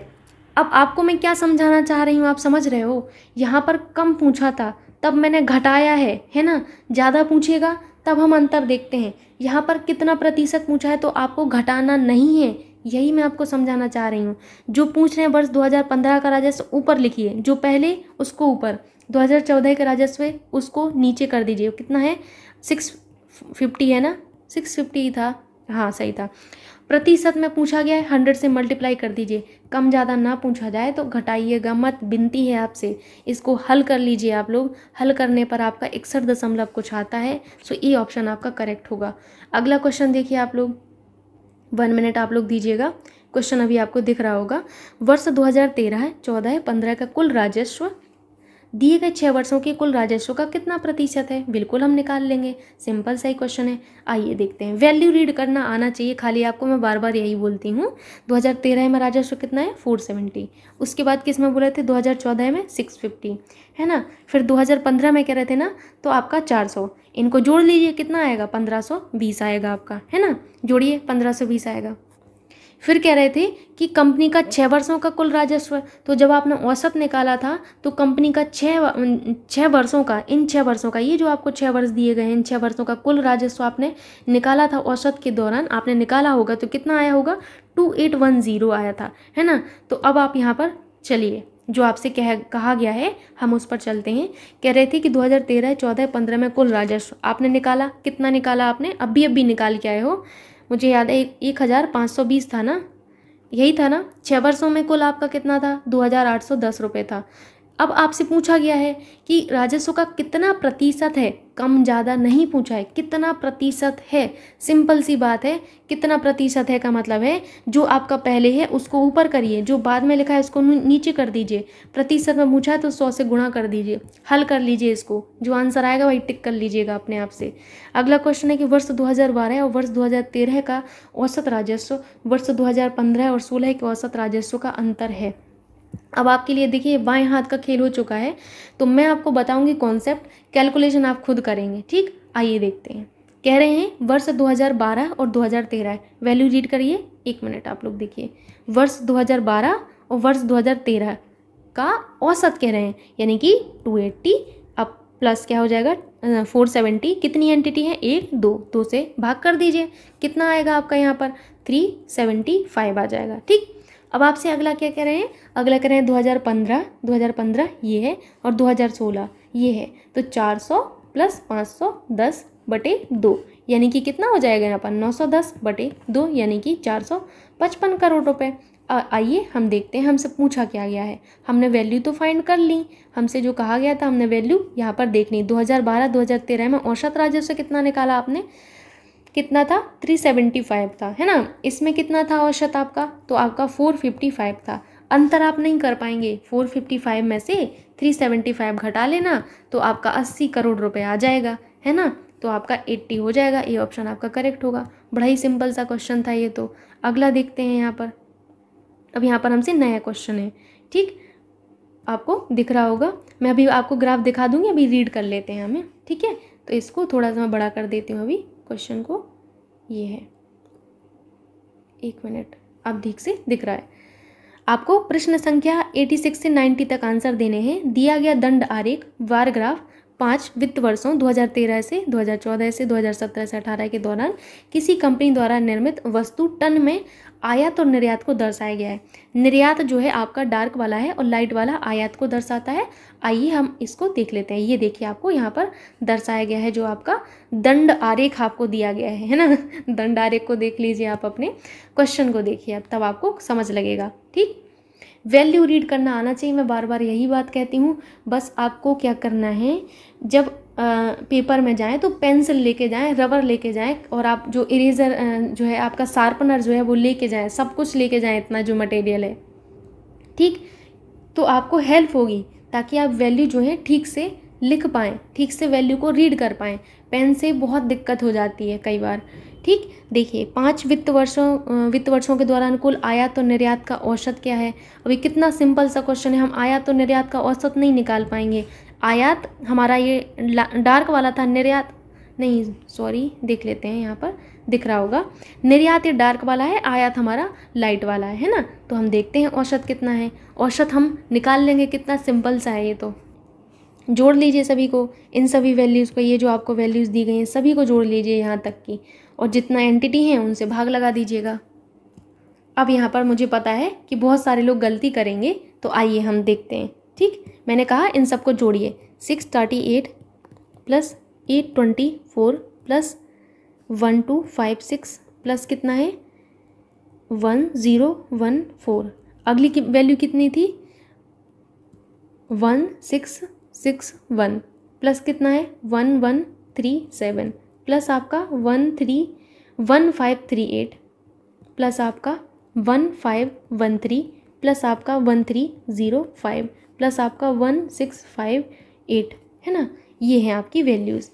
अब आपको मैं क्या समझाना चाह रही हूँ आप समझ रहे हो यहाँ पर कम पूछा था तब मैंने घटाया है है ना ज़्यादा पूछेगा तब हम अंतर देखते हैं यहाँ पर कितना प्रतिशत पूछा है तो आपको घटाना नहीं है यही मैं आपको समझाना चाह रही हूँ जो पूछ रहे हैं वर्ष 2015 का राजस्व ऊपर लिखिए जो पहले उसको ऊपर 2014 का राजस्व है उसको नीचे कर दीजिए कितना है सिक्स फिफ्टी है ना सिक्स फिफ्टी था हाँ सही था प्रतिशत में पूछा गया है हंड्रेड से मल्टीप्लाई कर दीजिए कम ज़्यादा ना पूछा जाए तो घटाइएगा मत बिनती है आपसे इसको हल कर लीजिए आप लोग हल करने पर आपका इकसठ दशमलव कुछ आता है सो ये ऑप्शन आपका करेक्ट होगा अगला क्वेश्चन देखिए आप लोग वन मिनट आप लोग दीजिएगा क्वेश्चन अभी आपको दिख रहा होगा वर्ष 2013 है 14 है 15 का कुल राजस्व दिए गए छः वर्षों के कुल राजस्व का कितना प्रतिशत है बिल्कुल हम निकाल लेंगे सिंपल सा ही क्वेश्चन है आइए देखते हैं वैल्यू रीड करना आना चाहिए खाली आपको मैं बार बार यही बोलती हूँ 2013 में राजस्व कितना है 470 उसके बाद किस में बोले थे 2014 में 650 है ना फिर 2015 में कह रहे थे ना तो आपका चार इनको जोड़ लीजिए कितना आएगा बीस आएगा आपका है ना जोड़िए बीस आएगा फिर कह रहे थे कि कंपनी का छः वर्षों का कुल राजस्व तो जब आपने औसत निकाला था तो कंपनी का छः छः वर्षों का इन छः वर्षों का ये जो आपको छः वर्ष दिए गए हैं इन छः वर्षों का कुल राजस्व आपने निकाला था औसत के दौरान आपने निकाला होगा तो कितना आया होगा टू एट वन ज़ीरो आया था है ना तो अब आप यहाँ पर चलिए जो आपसे कह कहा गया है हम उस पर चलते हैं कह रहे थे कि 2013 14 15 में कुल राजस्व आपने निकाला कितना निकाला आपने अभी अभी निकाल के आए हो मुझे याद है एक हज़ार पाँच सौ बीस था ना यही था ना छः वर्षों में कुल आपका कितना था दो हज़ार आठ सौ दस रुपये था अब आपसे पूछा गया है कि राजस्व का कितना प्रतिशत है कम ज़्यादा नहीं पूछा है कितना प्रतिशत है सिंपल सी बात है कितना प्रतिशत है का मतलब है जो आपका पहले है उसको ऊपर करिए जो बाद में लिखा है उसको नीचे कर दीजिए प्रतिशत में पूछा है तो सौ से गुणा कर दीजिए हल कर लीजिए इसको जो आंसर आएगा वही टिक कर लीजिएगा अपने आप से अगला क्वेश्चन है कि वर्ष दो और वर्ष दो का औसत राजस्व वर्ष दो और सोलह के औसत राजस्व का अंतर है अब आपके लिए देखिए बाएं हाथ का खेल हो चुका है तो मैं आपको बताऊंगी कॉन्सेप्ट कैलकुलेशन आप खुद करेंगे ठीक आइए देखते हैं कह रहे हैं वर्ष 2012 और 2013 वैल्यू रीड करिए एक मिनट आप लोग देखिए वर्ष 2012 और वर्ष 2013 का औसत कह रहे हैं यानी कि 280 अब प्लस क्या हो जाएगा फोर सेवेंटी कितनी एंटिटी है एक दो दो से भाग कर दीजिए कितना आएगा आपका यहाँ पर थ्री सेवेंटी फाइव आ जाएगा ठीक अब आपसे अगला क्या कह रहे हैं अगला कह रहे हैं 2015 2015 ये है और 2016 ये है तो 400 प्लस 510 बटे दो यानी कि कितना हो जाएगा यहाँ पर 910 बटे दो यानी कि 455 करोड़ रुपए आइए हम देखते हैं हमसे पूछा क्या गया है हमने वैल्यू तो फाइंड कर ली हमसे जो कहा गया था हमने वैल्यू यहाँ पर देखनी 2012-2013 में औसत राजस्व कितना निकाला आपने कितना था 375 था है ना इसमें कितना था औसत आपका तो आपका 455 था अंतर आप नहीं कर पाएंगे 455 में से 375 घटा लेना तो आपका 80 करोड़ रुपए आ जाएगा है ना तो आपका 80 हो जाएगा ये ऑप्शन आपका करेक्ट होगा बड़ा ही सिंपल सा क्वेश्चन था ये तो अगला देखते हैं यहाँ पर अब यहाँ पर हमसे नया क्वेश्चन है ठीक आपको दिख रहा होगा मैं अभी आपको ग्राफ दिखा दूंगी अभी रीड कर लेते हैं हमें ठीक है तो इसको थोड़ा सा मैं बड़ा कर देती हूँ अभी क्वेश्चन को ये है एक मिनट आप ठीक से दिख रहा है आपको प्रश्न संख्या 86 से 90 तक आंसर देने हैं दिया गया दंड आरेख वारग्राफ पाँच वित्त वर्षों 2013 से 2014 से 2017 से 18 के दौरान किसी कंपनी द्वारा निर्मित वस्तु टन में आयात और निर्यात को दर्शाया गया है निर्यात जो है आपका डार्क वाला है और लाइट वाला आयात को दर्शाता है आइए हम इसको देख लेते हैं ये देखिए आपको यहाँ पर दर्शाया गया है जो आपका दंड आरेख आपको दिया गया है है ना दंड आरेख को देख लीजिए आप अपने क्वेश्चन को देखिए अब तब आपको समझ लगेगा ठीक वैल्यू रीड करना आना चाहिए मैं बार बार यही बात कहती हूँ बस आपको क्या करना है जब पेपर में जाएं तो पेंसिल लेके जाएं रबर लेके जाएं और आप जो इरेज़र जो है आपका शार्पनर जो है वो लेके जाएं सब कुछ लेके जाएं इतना जो मटेरियल है ठीक तो आपको हेल्प होगी ताकि आप वैल्यू जो है ठीक से लिख पाएँ ठीक से वैल्यू को रीड कर पाएँ पेन से बहुत दिक्कत हो जाती है कई बार ठीक देखिए पाँच वित्त वर्षों वित्त वर्षों के दौरान कुल आयात तो और निर्यात का औसत क्या है अभी कितना सिंपल सा क्वेश्चन है हम आयात तो और निर्यात का औसत नहीं निकाल पाएंगे आयात हमारा ये डार्क वाला था निर्यात नहीं सॉरी देख लेते हैं यहाँ पर दिख रहा होगा निर्यात ये डार्क वाला है आयात हमारा लाइट वाला है ना तो हम देखते हैं औसत कितना है औसत हम निकाल लेंगे कितना सिंपल सा है ये तो जोड़ लीजिए सभी को इन सभी वैल्यूज़ को ये जो आपको वैल्यूज़ दी गई हैं सभी को जोड़ लीजिए यहाँ तक की और जितना एंटिटी हैं उनसे भाग लगा दीजिएगा अब यहाँ पर मुझे पता है कि बहुत सारे लोग गलती करेंगे तो आइए हम देखते हैं ठीक मैंने कहा इन सबको जोड़िए six thirty eight plus eight twenty four plus one two five six plus कितना है वन ज़ीरो वन फोर अगली की वैल्यू कितनी थी one six six one plus कितना है one one three seven plus आपका one three one five three eight plus आपका one five one three plus आपका one three zero five plus आपका वन सिक्स फाइव एट है ना ये हैं आपकी वैल्यूज़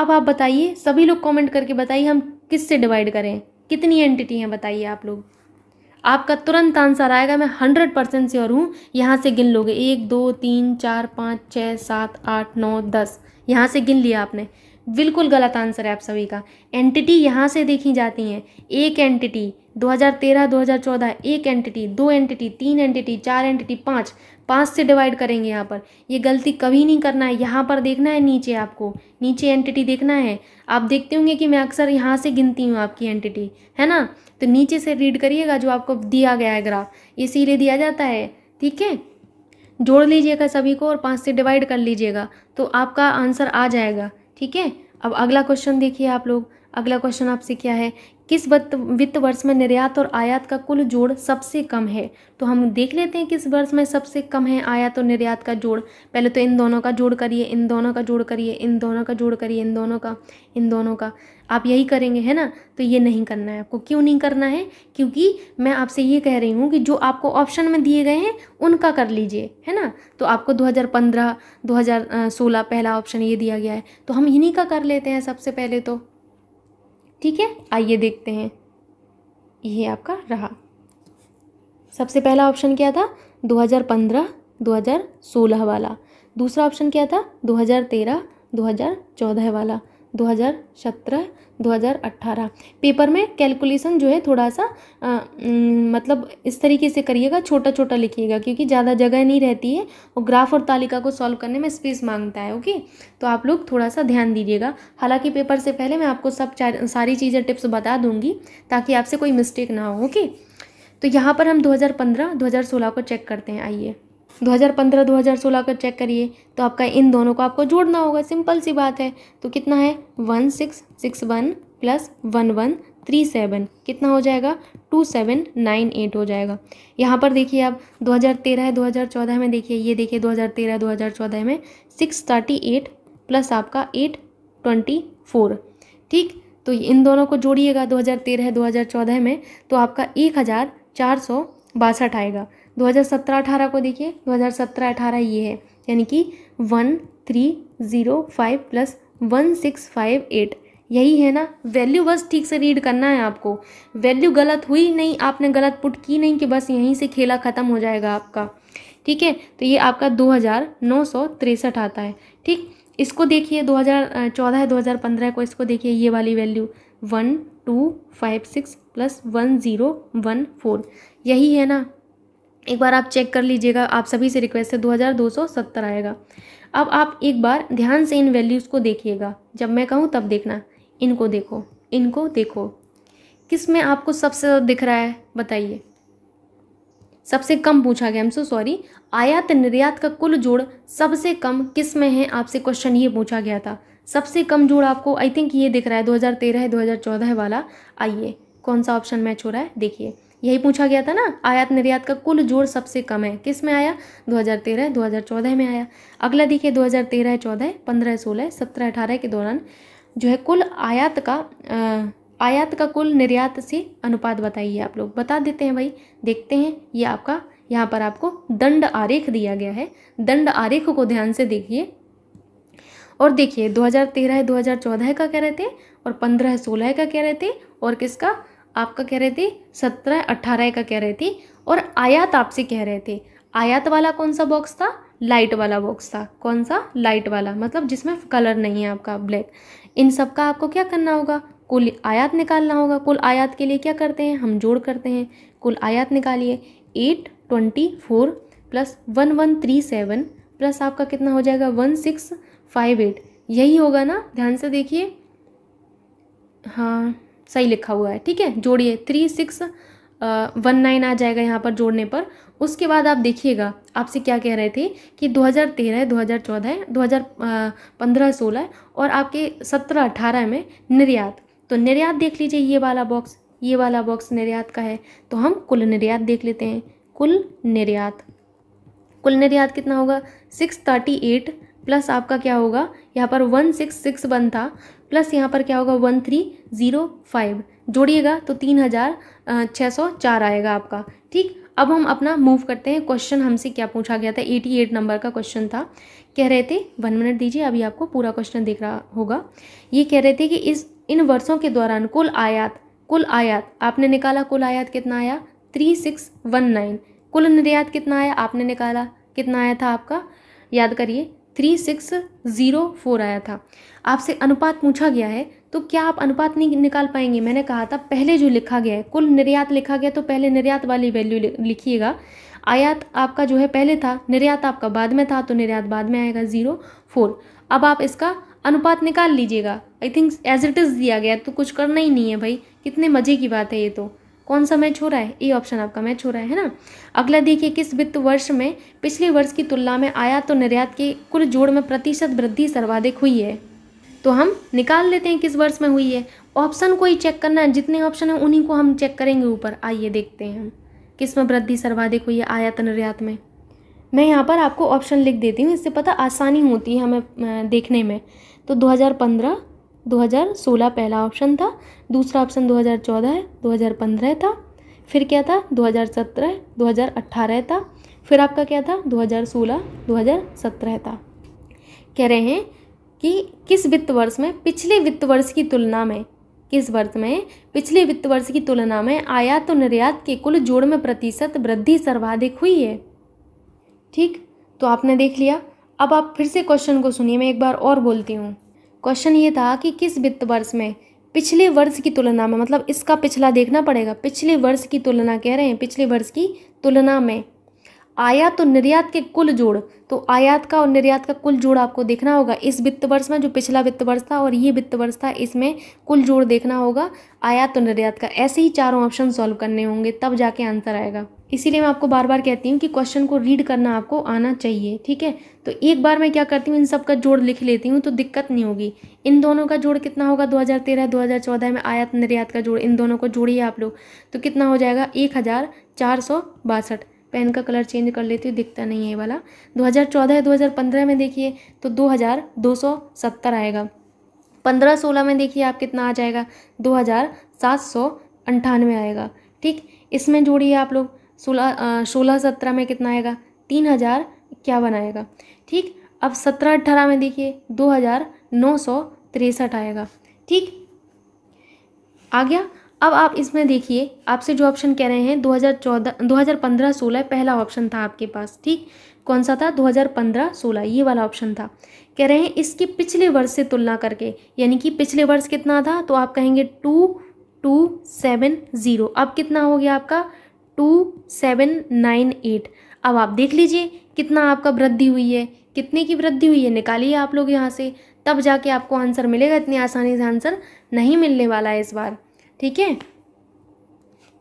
अब आप बताइए सभी लोग कमेंट करके बताइए हम किस से डिवाइड करें कितनी एंटिटी हैं बताइए आप लोग आपका तुरंत आंसर आएगा मैं हंड्रेड परसेंट श्योर हूँ यहाँ से गिन लोगे एक दो तीन चार पाँच छः सात आठ नौ दस यहाँ से गिन लिया आपने बिल्कुल गलत आंसर है आप सभी का एंटिटी यहाँ से देखी जाती हैं एक एंटिटी 2013-2014 एक एंटिटी दो एंटिटी तीन एंटिटी चार एंटिटी पाँच पाँच से डिवाइड करेंगे यहाँ पर ये गलती कभी नहीं करना है यहाँ पर देखना है नीचे आपको नीचे एंटिटी देखना है आप देखते होंगे कि मैं अक्सर यहाँ से गिनती हूँ आपकी एंटिटी है ना तो नीचे से रीड करिएगा जो आपको दिया गया है ग्राफ ये सीधे दिया जाता है ठीक है जोड़ लीजिएगा सभी को और पाँच से डिवाइड कर लीजिएगा तो आपका आंसर आ जाएगा ठीक है अब अगला क्वेश्चन देखिए आप लोग अगला क्वेश्चन आपसे क्या है किस वित्त वर्ष में निर्यात और आयात का कुल जोड़ सबसे कम है तो हम देख लेते हैं किस वर्ष में सबसे कम है आयात और निर्यात का जोड़ पहले तो इन दोनों का जोड़ करिए इन दोनों का जोड़ करिए इन दोनों का जोड़ करिए इन दोनों का इन दोनों का आप यही करेंगे है ना तो ये नहीं करना है आपको क्यों नहीं करना है क्योंकि मैं आपसे ये कह रही हूँ कि जो आपको ऑप्शन में दिए गए हैं उनका कर लीजिए है ना तो आपको 2015 2016 पहला ऑप्शन ये दिया गया है तो हम इन्हीं का कर लेते हैं सबसे पहले तो ठीक है आइए देखते हैं ये आपका रहा सबसे पहला ऑप्शन क्या था 2015 2016 वाला दूसरा ऑप्शन क्या था 2013 2014 वाला 2017 2018 पेपर में कैलकुलेशन जो है थोड़ा सा आ, न, मतलब इस तरीके से करिएगा छोटा छोटा लिखिएगा क्योंकि ज़्यादा जगह नहीं रहती है और ग्राफ और तालिका को सॉल्व करने में स्पेस मांगता है ओके तो आप लोग थोड़ा सा ध्यान दीजिएगा हालांकि पेपर से पहले मैं आपको सब सारी चीज़ें टिप्स बता दूंगी ताकि आपसे कोई मिस्टेक ना हो ओके तो यहाँ पर हम दो हज़ार को चेक करते हैं आइए 2015-2016 का चेक करिए तो आपका इन दोनों को आपको जोड़ना होगा सिंपल सी बात है तो कितना है one six six one plus one one three seven कितना हो जाएगा टू सेवन नाइन एट हो जाएगा यहाँ पर देखिए आप 2013 है 2014 में देखिए ये देखिए 2013 2014 में सिक्स थर्टी एट प्लस आपका एट ट्वेंटी फोर ठीक तो इन दोनों को जोड़िएगा दो दो हज़ार तेरह हज़ार चौदह में तो आपका एक हज़ार चार सौ बासठ आएगा 2017-18 को देखिए 2017-18 ये है यानी कि one three zero five plus one six five eight यही है ना वैल्यू बस ठीक से रीड करना है आपको वैल्यू गलत हुई नहीं आपने गलत पुट की नहीं कि बस यहीं से खेला ख़त्म हो जाएगा आपका ठीक है तो ये आपका दो हज़ार नौ सौ तिरसठ आता है ठीक इसको देखिए दो हज़ार चौदह दो हज़ार पंद्रह को इसको देखिए ये वाली value one two five six plus one zero one four यही है ना एक बार आप चेक कर लीजिएगा आप सभी से रिक्वेस्ट है 2270 आएगा अब आप एक बार ध्यान से इन वैल्यूज़ को देखिएगा जब मैं कहूँ तब देखना इनको देखो इनको देखो किस में आपको सबसे ज़्यादा दिख रहा है बताइए सबसे कम पूछा गया हमसे सो सॉरी आयात निर्यात का कुल जोड़ सबसे कम किस में है आपसे क्वेश्चन ये पूछा गया था सबसे कम जोड़ आपको आई थिंक ये दिख रहा है 2013 है 2014 है वाला आइए कौन सा ऑप्शन मैच हो रहा है देखिए यही पूछा गया था ना आयात निर्यात का कुल जोड़ सबसे कम है किस में आया 2013 2014 में आया अगला देखिए 2013 14 15 16 17 18 के दौरान जो है कुल आयात का आयात का कुल निर्यात से अनुपात बताइए आप लोग बता देते हैं भाई देखते हैं ये आपका यहाँ पर आपको दंड आरेख दिया गया है दंड आरेख को ध्यान से देखिए और देखिए 2013 2014 का कह रहे थे और 15 16 का कह रहे थे और किसका आपका कह रहे थे सत्रह अट्ठारह का कह रहे थे और आयात आपसे कह रहे थे आयात वाला कौन सा बॉक्स था लाइट वाला बॉक्स था कौन सा लाइट वाला मतलब जिसमें कलर नहीं है आपका ब्लैक इन सब का आपको क्या करना होगा कुल आयात निकालना होगा कुल आयात के लिए क्या करते हैं हम जोड़ करते हैं कुल आयात निकालिए eight twenty four plus one one three seven plus आपका कितना हो जाएगा वन सिक्स फाइव एट यही होगा ना ध्यान से देखिए हाँ सही लिखा हुआ है ठीक है जोड़िए थ्री सिक्स वन नाइन आ जाएगा यहाँ पर जोड़ने पर उसके बाद आप देखिएगा आपसे क्या कह रहे थे कि 2013 2014 2015 सोलह और आपके 17 18 में निर्यात तो निर्यात देख लीजिए ये वाला बॉक्स ये वाला बॉक्स निर्यात का है तो हम कुल निर्यात देख लेते हैं कुल निर्यात कुल निर्यात कितना होगा सिक्स थर्टी एट प्लस आपका क्या होगा यहाँ पर वन सिक्स सिक्स वन था प्लस यहाँ पर क्या होगा वन थ्री ज़ीरो फाइव जोड़िएगा तो तीन हज़ार छः सौ चार आएगा आपका ठीक अब हम अपना मूव करते हैं क्वेश्चन हमसे क्या पूछा गया था एटी एट नंबर का क्वेश्चन था कह रहे थे वन मिनट दीजिए अभी आपको पूरा क्वेश्चन देख रहा होगा ये कह रहे थे कि इस इन वर्षों के दौरान कुल आयात कुल आयात आपने निकाला कुल आयात कितना आया थ्री सिक्स वन नाइन कुल निर्यात कितना आया आपने निकाला कितना आया था आपका याद करिए थ्री सिक्स ज़ीरो फोर आया था आपसे अनुपात पूछा गया है तो क्या आप अनुपात नहीं निकाल पाएंगे मैंने कहा था पहले जो लिखा गया है कुल निर्यात लिखा गया तो पहले निर्यात वाली वैल्यू लिखिएगा आयात आपका जो है पहले था निर्यात आपका बाद में था तो निर्यात बाद में आएगा ज़ीरो फोर अब आप इसका अनुपात निकाल लीजिएगा I think as it is दिया गया तो कुछ करना ही नहीं है भाई कितने मज़े की बात है ये तो कौन सा मैच हो रहा है ई ऑप्शन आपका मैच हो रहा है ना अगला देखिए किस वित्त वर्ष में पिछले वर्ष की तुलना में आयात तो और निर्यात के कुल जोड़ में प्रतिशत वृद्धि सर्वाधिक हुई है तो हम निकाल लेते हैं किस वर्ष में हुई है ऑप्शन को ही चेक करना है जितने ऑप्शन हैं उन्हीं को हम चेक करेंगे ऊपर आइए देखते हैं हम किस में वृद्धि सर्वाधिक हुई है आयात तो निर्यात में मैं यहाँ पर आपको ऑप्शन लिख देती हूँ इससे पता आसानी होती है हमें देखने में तो 2015 2016 पहला ऑप्शन था दूसरा ऑप्शन 2014 है 2015 था फिर क्या था 2017 2018 था फिर आपका क्या था 2016 2017 था कह रहे हैं कि किस वित्त वर्ष में पिछले वित्त वर्ष की तुलना में किस वर्ष में पिछले वित्त वर्ष की तुलना में आयात और निर्यात के कुल जोड़ में प्रतिशत वृद्धि सर्वाधिक हुई है ठीक तो आपने देख लिया अब आप फिर से क्वेश्चन को सुनिए मैं एक बार और बोलती हूँ क्वेश्चन ये था कि किस वित्त वर्ष में पिछले वर्ष की तुलना में मतलब इसका पिछला देखना पड़ेगा पिछले वर्ष की तुलना कह रहे हैं पिछले वर्ष की तुलना में आयात और निर्यात के कुल जोड़ तो आयात का और निर्यात का कुल जोड़ आपको देखना होगा इस वित्त वर्ष में जो पिछला वित्त वर्ष था और ये वित्त वर्ष था इसमें कुल जोड़ देखना होगा आयात और निर्यात का ऐसे ही चारों ऑप्शन सॉल्व करने होंगे तब जाके आंसर आएगा इसीलिए मैं आपको बार बार कहती हूँ कि क्वेश्चन को रीड करना आपको आना चाहिए ठीक है तो एक बार मैं क्या करती हूँ इन सब का जोड़ लिख लेती हूँ तो दिक्कत नहीं होगी इन दोनों का जोड़ कितना होगा 2013 2014 में आयात निर्यात का जोड़ इन दोनों को जोड़िए आप लोग तो कितना हो जाएगा एक हज़ार चार सौ बासठ पेन का कलर चेंज कर लेती हूँ दिखता नहीं है ये वाला 2014 है 2015 में देखिए तो 2270 आएगा 15-16 में देखिए आप कितना आ जाएगा दो हज़ार सात सौ अंठानवे आएगा ठीक इसमें जोड़िए आप लोग सोलह सोलह सत्रह में कितना आएगा तीन हज़ार इक्यावन आएगा ठीक अब सत्रह अट्ठारह में देखिए दो हज़ार नौ सौ तिरसठ आएगा ठीक आ गया अब आप इसमें देखिए आपसे जो ऑप्शन कह रहे हैं 2014 2015-16 पहला ऑप्शन था आपके पास ठीक कौन सा था 2015-16 ये वाला ऑप्शन था कह रहे हैं इसके पिछले वर्ष से तुलना करके यानी कि पिछले वर्ष कितना था तो आप कहेंगे टू टू सेवन ज़ीरो अब कितना हो गया आपका टू सेवन नाइन एट अब आप देख लीजिए कितना आपका वृद्धि हुई है कितने की वृद्धि हुई है निकालिए आप लोग यहाँ से तब जाके आपको आंसर मिलेगा इतनी आसानी से आंसर नहीं मिलने वाला है इस बार ठीक है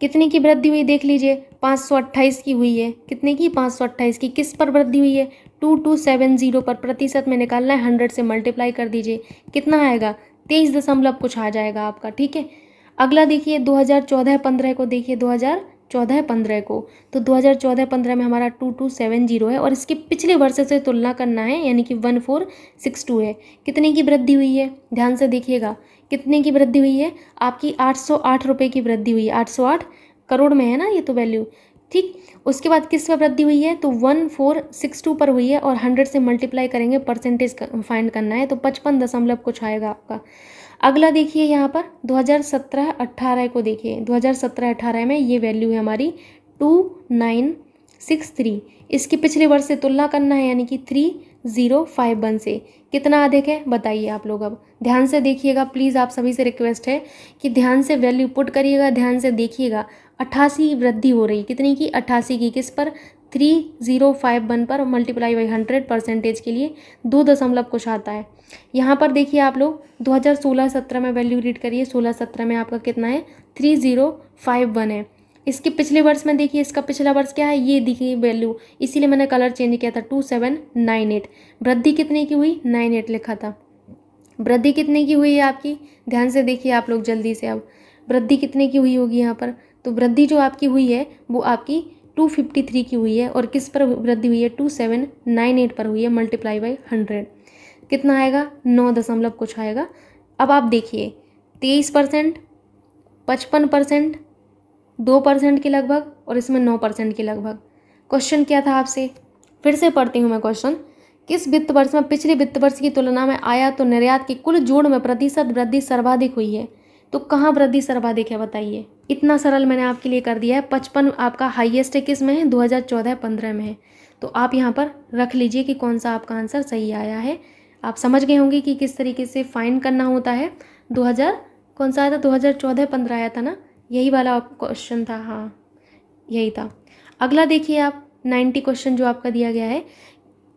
कितने की वृद्धि हुई देख लीजिए पाँच सौ अट्ठाईस की हुई है कितने की पाँच सौ अट्ठाईस की किस पर वृद्धि हुई है टू टू सेवन ज़ीरो पर प्रतिशत में निकालना है हंड्रेड से मल्टीप्लाई कर दीजिए कितना आएगा तेईस दशमलव कुछ आ जाएगा आपका ठीक है अगला देखिए दो हज़ार चौदह पंद्रह को देखिए दो हज़ार चौदह पंद्रह को तो 2014-15 में हमारा टू टू सेवन जीरो है और इसके पिछले वर्ष से तुलना करना है यानी कि वन फोर सिक्स टू है कितने की वृद्धि हुई है ध्यान से देखिएगा कितने की वृद्धि हुई है आपकी आठ सौ आठ रुपये की वृद्धि हुई है आठ सौ आठ करोड़ में है ना ये तो वैल्यू ठीक उसके बाद किस पर वृद्धि हुई है तो वन फोर सिक्स टू पर हुई है और हंड्रेड से मल्टीप्लाई करेंगे परसेंटेज फाइंड करना है तो पचपन दशमलव कुछ आएगा आपका अगला देखिए यहाँ पर 2017-18 को देखिए 2017-18 में ये वैल्यू है हमारी टू नाइन सिक्स थ्री इसकी पिछले वर्ष से तुलना करना है यानी कि थ्री ज़ीरो फाइव वन से कितना अधिक है बताइए आप लोग अब ध्यान से देखिएगा प्लीज़ आप सभी से रिक्वेस्ट है कि ध्यान से वैल्यू पुट करिएगा ध्यान से देखिएगा अट्ठासी वृद्धि हो रही कितनी की अट्ठासी की किस पर थ्री ज़ीरो फाइव वन पर मल्टीप्लाई बाई हंड्रेड परसेंटेज के लिए दो दशमलव कुछ आता है यहाँ पर देखिए आप लोग दो हज़ार सोलह सत्रह में वैल्यू रीड करिए सोलह सत्रह में आपका कितना है थ्री ज़ीरो फाइव वन है इसके पिछले वर्ष में देखिए इसका पिछला वर्ष क्या है ये देखिए वैल्यू इसीलिए मैंने कलर चेंज किया था टू सेवन नाइन एट वृद्धि कितने की हुई नाइन एट लिखा था वृद्धि कितने की हुई है आपकी ध्यान से देखिए आप लोग जल्दी से अब वृद्धि कितने की हुई होगी यहाँ पर तो वृद्धि जो आपकी हुई है वो आपकी टू फिफ्टी थ्री की हुई है और किस पर वृद्धि हुई है टू सेवन नाइन एट पर हुई है मल्टीप्लाई बाई हंड्रेड कितना आएगा नौ दशमलव कुछ आएगा अब आप देखिए तेईस परसेंट पचपन परसेंट दो परसेंट के लगभग और इसमें नौ परसेंट के लगभग क्वेश्चन क्या था आपसे फिर से पढ़ती हूँ मैं क्वेश्चन किस वित्त वर्ष में पिछले वित्त वर्ष की तुलना में आया तो निर्यात की कुल जोड़ में प्रतिशत वृद्धि सर्वाधिक हुई है तो कहाँ वृद्धि सर्वाधिक है बताइए इतना सरल मैंने आपके लिए कर दिया है पचपन आपका हाईएस्ट है किस में है दो हज़ार चौदह पंद्रह में है तो आप यहाँ पर रख लीजिए कि कौन सा आपका आंसर सही आया है आप समझ गए होंगे कि किस तरीके से फाइंड करना होता है दो हज़ार कौन सा आया था 2014-15 आया था ना यही वाला क्वेश्चन था हाँ यही था अगला देखिए आप नाइन्टी क्वेश्चन जो आपका दिया गया है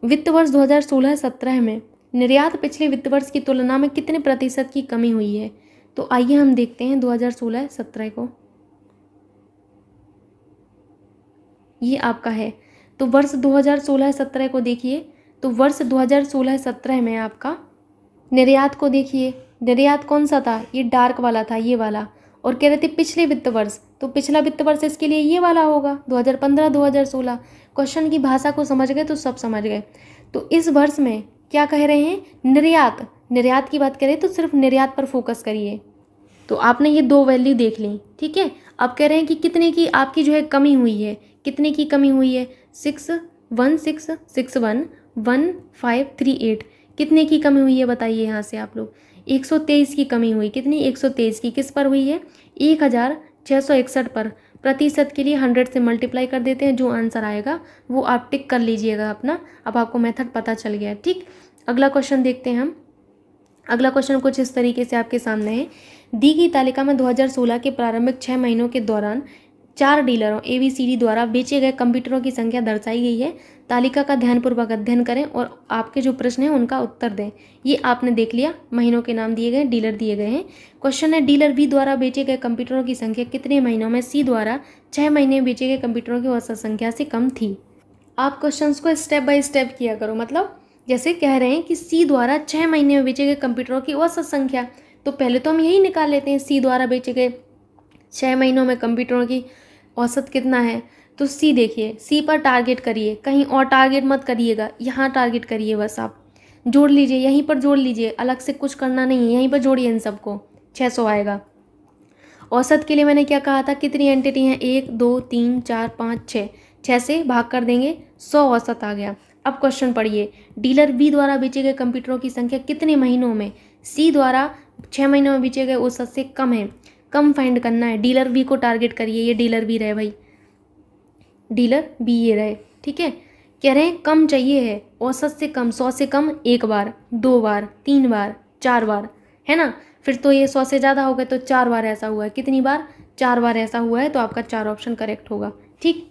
वित्त वर्ष 2016-17 में निर्यात पिछले वित्त वर्ष की तुलना में कितने प्रतिशत की कमी हुई है तो आइए हम देखते हैं 2016-17 को ये आपका है तो वर्ष 2016-17 को देखिए तो वर्ष 2016-17 में आपका निर्यात को देखिए निर्यात कौन सा था ये डार्क वाला था ये वाला और कह रहे थे पिछले वित्त वर्ष तो पिछला वित्त वर्ष इसके लिए ये वाला होगा 2015-2016 क्वेश्चन की भाषा को समझ गए तो सब समझ गए तो इस वर्ष में क्या कह रहे हैं निर्यात निर्यात की बात करें तो सिर्फ निर्यात पर फोकस करिए तो आपने ये दो वैल्यू देख ली ठीक है आप कह रहे हैं कि कितने की आपकी जो है कमी हुई है कितने की कमी हुई है six one six six one one five three eight कितने की कमी हुई है बताइए यहाँ से आप लोग एक सौ तेईस की कमी हुई कितनी एक सौ तेईस की किस पर हुई है एक हज़ार छः सौ इकसठ पर प्रतिशत के लिए हंड्रेड से मल्टीप्लाई कर देते हैं जो आंसर आएगा वो आप टिक कर लीजिएगा अपना अब आपको मेथड पता चल गया ठीक अगला क्वेश्चन देखते हैं हम अगला क्वेश्चन कुछ इस तरीके से आपके सामने है दी गई तालिका में 2016 के प्रारंभिक छः महीनों के दौरान चार डीलरों ए वी सी डी द्वारा बेचे गए कंप्यूटरों की संख्या दर्शाई गई है तालिका का ध्यानपूर्वक अध्ययन करें और आपके जो प्रश्न हैं उनका उत्तर दें ये आपने देख लिया महीनों के नाम दिए गए डीलर दिए गए हैं क्वेश्चन है डीलर बी द्वारा बेचे गए कंप्यूटरों की संख्या कितने महीनों में सी द्वारा छः महीने में बेचे गए कंप्यूटरों की औसत संख्या से कम थी आप क्वेश्चंस को स्टेप बाय स्टेप किया करो मतलब जैसे कह रहे हैं कि सी द्वारा छः महीने में बेचे गए कंप्यूटरों की औसत संख्या तो पहले तो हम यही निकाल लेते हैं सी द्वारा बेचे गए छः महीनों में कंप्यूटरों की औसत कितना है तो सी देखिए सी पर टारगेट करिए कहीं और टारगेट मत करिएगा यहाँ टारगेट करिए बस आप जोड़ लीजिए यहीं पर जोड़ लीजिए अलग से कुछ करना नहीं है यहीं पर जोड़िए इन सबको छः सौ आएगा औसत के लिए मैंने क्या कहा था कितनी एंटिटी हैं एक दो तीन चार पाँच छः छः से भाग कर देंगे सौ औसत आ गया अब क्वेश्चन पढ़िए डीलर बी द्वारा बेचे गए कंप्यूटरों की संख्या कितने महीनों में सी द्वारा छः महीनों में बेचे गए औसत से कम है कम फाइंड करना है डीलर बी को टारगेट करिए ये डीलर बी रहे भाई डीलर बी ये रहे ठीक है कह रहे हैं कम चाहिए है औसत से कम सौ से कम एक बार दो बार तीन बार चार बार है ना फिर तो ये सौ से ज़्यादा हो गए तो चार बार ऐसा हुआ है कितनी बार चार बार ऐसा हुआ है तो आपका चार ऑप्शन करेक्ट होगा ठीक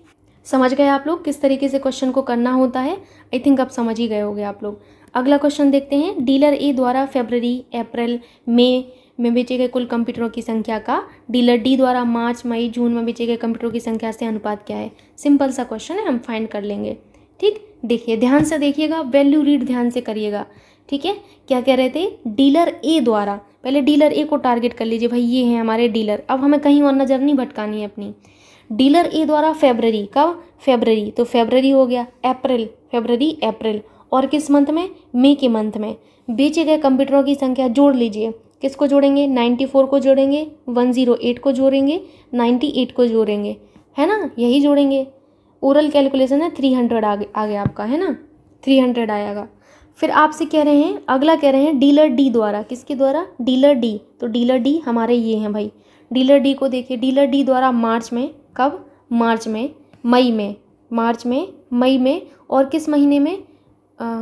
समझ गए आप लोग किस तरीके से क्वेश्चन को करना होता है आई थिंक आप समझ ही गए होगे आप लोग अगला क्वेश्चन देखते हैं डीलर ए द्वारा फेबररी अप्रैल मई में बेचे गए कुल कंप्यूटरों की संख्या का डीलर डी द्वारा मार्च मई जून में बेचे गए कंप्यूटरों की संख्या से अनुपात क्या है सिंपल सा क्वेश्चन है हम फाइंड कर लेंगे ठीक देखिए ध्यान से देखिएगा वैल्यू रीड ध्यान से करिएगा ठीक है क्या कह रहे थे डीलर ए द्वारा पहले डीलर ए को टारगेट कर लीजिए भाई ये हैं हमारे डीलर अब हमें कहीं और नज़र नहीं भटकानी है अपनी डीलर ए द्वारा फेबररी कब फेबररी तो फेबररी हो गया अप्रैल फेबररी अप्रैल और किस मंथ में मई के मंथ में बेचे गए कंप्यूटरों की संख्या जोड़ लीजिए किसको जोड़ेंगे 94 को जोड़ेंगे 108 को जोड़ेंगे 98 को जोड़ेंगे है ना यही जोड़ेंगे ओरल कैलकुलेशन है 300 आ आ गया आपका है ना 300 आएगा फिर आपसे कह रहे हैं अगला कह रहे हैं डीलर डी द्वारा किसके द्वारा डीलर डी तो डीलर डी हमारे ये हैं भाई डीलर डी को देखिए डीलर डी द्वारा मार्च में कब मार्च में मई में मार्च में मई में और किस महीने में आ,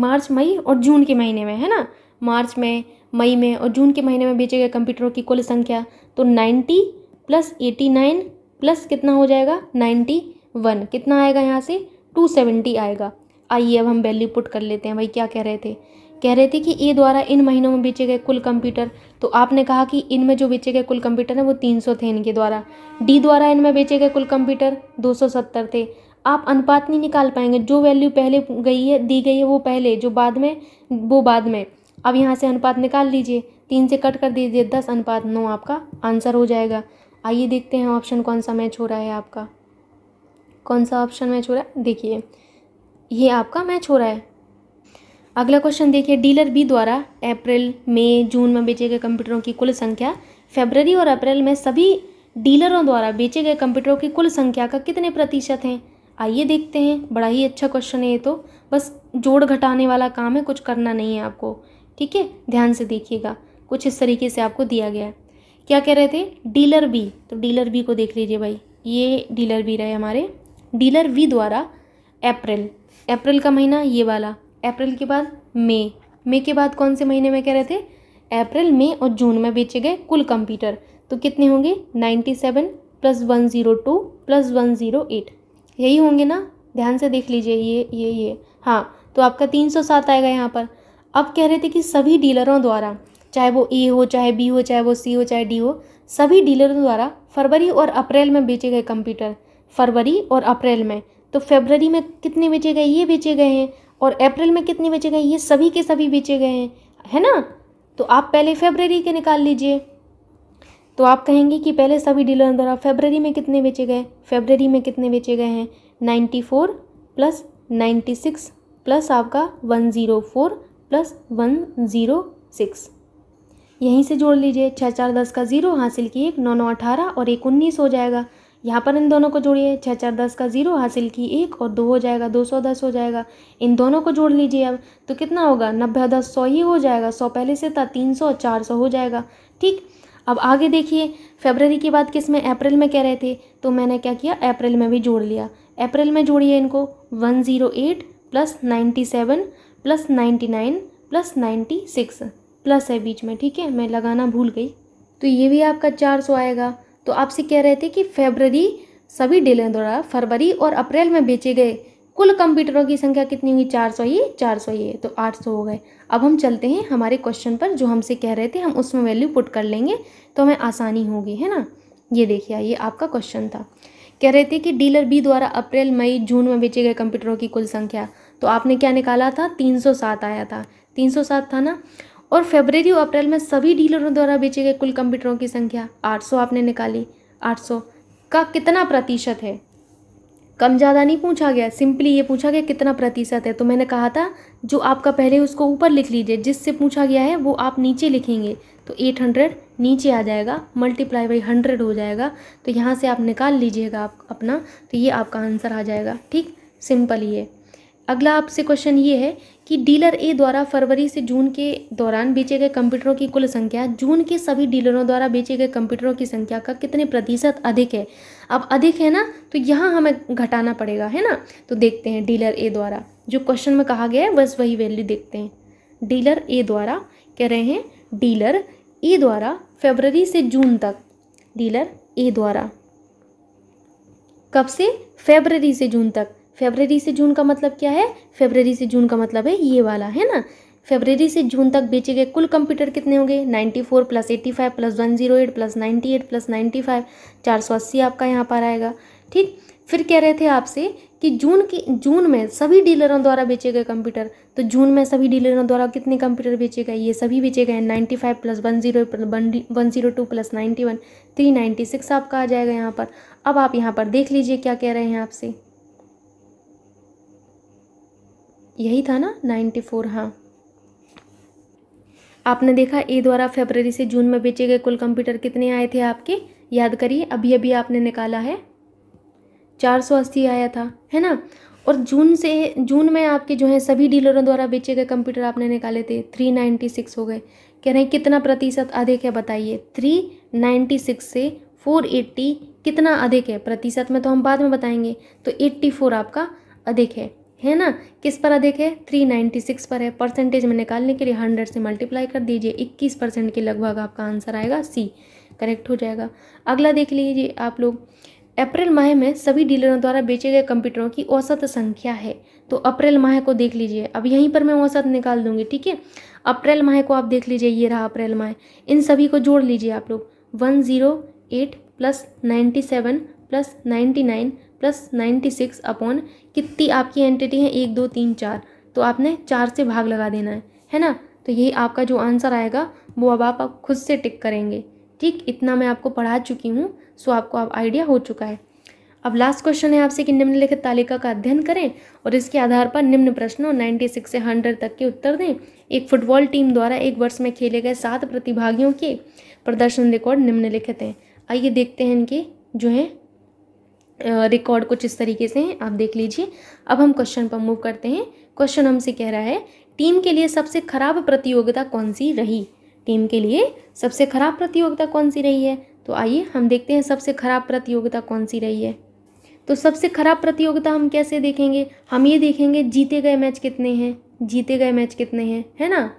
मार्च मई और जून के महीने में है ना मार्च में मई में और जून के महीने में बेचे गए कंप्यूटरों की कुल संख्या तो ninety plus eighty nine plus कितना हो जाएगा नाइन्टी वन कितना आएगा यहाँ से टू सेवेंटी आएगा आइए अब हम वैल्यू पुट कर लेते हैं भाई क्या कह रहे थे कह रहे थे कि ए द्वारा इन महीनों में बेचे गए कुल कंप्यूटर तो आपने कहा कि इनमें जो बेचे गए कुल कंप्यूटर हैं वो 300 थे इनके द्वारा डी द्वारा इनमें बेचे गए कुल कंप्यूटर 270 थे आप अनुपात नहीं निकाल पाएंगे जो वैल्यू पहले गई है दी गई है वो पहले जो बाद में वो बाद में अब यहाँ से अनुपात निकाल लीजिए तीन से कट कर दीजिए दस अनुपात नौ आपका आंसर हो जाएगा आइए देखते हैं ऑप्शन कौन सा मैच हो रहा है आपका कौन सा ऑप्शन मैच हो रहा है देखिए ये आपका मैच हो रहा है अगला क्वेश्चन देखिए डीलर बी द्वारा अप्रैल मई जून में बेचे गए कंप्यूटरों की कुल संख्या फेबररी और अप्रैल में सभी डीलरों द्वारा बेचे गए कंप्यूटरों की कुल संख्या का कितने प्रतिशत हैं आइए देखते हैं बड़ा ही अच्छा क्वेश्चन है ये तो बस जोड़ घटाने वाला काम है कुछ करना नहीं है आपको ठीक है ध्यान से देखिएगा कुछ इस तरीके से आपको दिया गया है क्या कह रहे थे डीलर बी तो डीलर बी को देख लीजिए भाई ये डीलर बी रहे हमारे डीलर वी द्वारा अप्रैल अप्रैल का महीना ये वाला अप्रैल के बाद मई मई के बाद कौन से महीने में कह रहे थे अप्रैल मई और जून में बेचे गए कुल कंप्यूटर तो कितने होंगे ninety seven plus one zero two plus one zero eight यही होंगे ना ध्यान से देख लीजिए ये ये ये हाँ तो आपका तीन सौ सात आएगा यहाँ पर अब कह रहे थे कि सभी डीलरों द्वारा चाहे वो ए हो चाहे बी हो चाहे वो सी हो चाहे डी हो सभी डीलरों द्वारा फरवरी और अप्रैल में बेचे गए कंप्यूटर फरवरी और अप्रैल में तो फेबररी में कितने बेचे गए ये बेचे गए हैं और अप्रैल में कितने बेचे गए ये सभी के सभी बेचे गए हैं है ना तो आप पहले फेबररी के निकाल लीजिए तो आप कहेंगे कि पहले सभी डीलर द्वारा फेबररी में कितने बेचे गए फेबररी में कितने बेचे गए हैं ninety four plus ninety six plus आपका one zero four plus one zero six यहीं से जोड़ लीजिए छः चार दस का ज़ीरो हासिल किए एक नौ नौ अठारह और एक उन्नीस हो जाएगा यहाँ पर इन दोनों को जोड़िए छः चार दस का ज़ीरो हासिल की एक और दो हो जाएगा दो सौ दस हो जाएगा इन दोनों को जोड़ लीजिए अब तो कितना होगा नब्बे दस सौ ही हो जाएगा सौ पहले से था तीन सौ चार सौ हो जाएगा ठीक अब आगे देखिए फेबररी के बाद किस में अप्रैल में कह रहे थे तो मैंने क्या किया अप्रैल में भी जोड़ लिया अप्रैल में जोड़िए इनको one zero eight plus ninety seven plus ninety nine plus ninety six plus है बीच में ठीक है मैं लगाना भूल गई तो ये भी आपका चार सौ आएगा तो आपसे कह रहे थे कि फेबररी सभी डीलर द्वारा फरवरी और अप्रैल में बेचे गए कुल कंप्यूटरों की संख्या कितनी हुई चार सौ ये चार सौ ये तो आठ सौ हो गए अब हम चलते हैं हमारे क्वेश्चन पर जो हमसे कह रहे थे हम उसमें वैल्यू पुट कर लेंगे तो हमें आसानी होगी है ना ये देखिए ये आपका क्वेश्चन था कह रहे थे कि डीलर बी द्वारा अप्रैल मई जून में बेचे गए कंप्यूटरों की कुल संख्या तो आपने क्या निकाला था तीन सौ सात आया था तीन सौ सात था ना और फेबररी और अप्रैल में सभी डीलरों द्वारा बेचे गए कुल कंप्यूटरों की संख्या 800 आपने निकाली 800 का कितना प्रतिशत है कम ज़्यादा नहीं पूछा गया सिंपली ये पूछा गया कितना प्रतिशत है तो मैंने कहा था जो आपका पहले उसको ऊपर लिख लीजिए जिससे पूछा गया है वो आप नीचे लिखेंगे तो एट हंड्रेड नीचे आ जाएगा मल्टीप्लाई बाई हंड्रेड हो जाएगा तो यहाँ से आप निकाल लीजिएगा आप अपना तो ये आपका आंसर आ जाएगा ठीक सिंपल ये अगला आपसे क्वेश्चन ये है कि डीलर ए द्वारा फरवरी से जून के दौरान बेचे गए कंप्यूटरों की कुल संख्या जून के सभी डीलरों द्वारा बेचे गए कंप्यूटरों की संख्या का कितने प्रतिशत अधिक है अब अधिक है ना तो यहाँ हमें घटाना पड़ेगा है ना तो देखते हैं डीलर ए द्वारा जो क्वेश्चन में कहा गया है बस वही वैल्यू देखते हैं डीलर ए द्वारा कह रहे हैं डीलर ए द्वारा फेबररी से जून तक डीलर ए द्वारा कब से फेबररी से जून तक फेबररी से जून का मतलब क्या है फेबररी से जून का मतलब है ये वाला है ना फेबररी से जून तक बेचे गए कुल कंप्यूटर कितने होंगे 94 four plus eighty five plus one zero eight plus ninety eight plus ninety five चार सौ अस्सी आपका यहाँ पर आएगा ठीक फिर कह रहे थे आपसे कि जून के जून में सभी डीलरों द्वारा बेचे गए कंप्यूटर तो जून में सभी डीलरों द्वारा कितने कंप्यूटर बेचे गए ये सभी बेचे गए ninety five plus one zero one zero two plus ninety one three ninety six आपका आ जाएगा यहाँ पर अब आप यहाँ पर देख लीजिए क्या कह रहे हैं आपसे यही था ना नाइन्टी फोर हाँ आपने देखा ए द्वारा फेबररी से जून में बेचे गए कुल कंप्यूटर कितने आए थे आपके याद करिए अभी अभी आपने निकाला है चार सौ अस्सी आया था है ना और जून से जून में आपके जो है सभी डीलरों द्वारा बेचे गए कंप्यूटर आपने निकाले थे थ्री नाइन्टी सिक्स हो गए कह रहे हैं कितना प्रतिशत अधिक है बताइए थ्री नाइन्टी सिक्स से फोर एट्टी कितना अधिक है प्रतिशत में तो हम बाद में बताएंगे तो एट्टी फोर आपका अधिक है है ना किस पर अधिक है थ्री नाइन्टी सिक्स पर है परसेंटेज में निकालने के लिए हंड्रेड से मल्टीप्लाई कर दीजिए इक्कीस परसेंट के लगभग आपका आंसर आएगा सी करेक्ट हो जाएगा अगला देख लीजिए आप लोग अप्रैल माह में सभी डीलरों द्वारा बेचे गए कंप्यूटरों की औसत संख्या है तो अप्रैल माह को देख लीजिए अब यहीं पर मैं औसत निकाल दूंगी ठीक है अप्रैल माह को आप देख लीजिए ये रहा अप्रैल माह इन सभी को जोड़ लीजिए आप लोग one zero eight plus ninety seven plus ninety nine plus ninety six upon कितनी आपकी एंटिटी है एक दो तीन चार तो आपने चार से भाग लगा देना है है ना तो यही आपका जो आंसर आएगा वो अब आप, आप खुद से टिक करेंगे ठीक इतना मैं आपको पढ़ा चुकी हूँ सो आपको अब आइडिया हो चुका है अब लास्ट क्वेश्चन है आपसे कि निम्नलिखित तालिका का अध्ययन करें और इसके आधार पर निम्न प्रश्नों 96 से 100 तक के उत्तर दें एक फुटबॉल टीम द्वारा एक वर्ष में खेले गए सात प्रतिभागियों के प्रदर्शन रिकॉर्ड निम्नलिखित हैं आइए देखते हैं इनके जो हैं रिकॉर्ड कुछ इस तरीके से हैं आप देख लीजिए अब हम क्वेश्चन पर मूव करते हैं क्वेश्चन हमसे कह रहा है टीम के लिए सबसे खराब प्रतियोगिता कौन सी रही टीम के लिए सबसे खराब प्रतियोगिता कौन सी रही है तो आइए हम देखते हैं सबसे खराब प्रतियोगिता कौन सी रही है तो सबसे खराब प्रतियोगिता हम कैसे देखेंगे हम ये देखेंगे जीते गए मैच कितने हैं जीते गए मैच कितने हैं है ना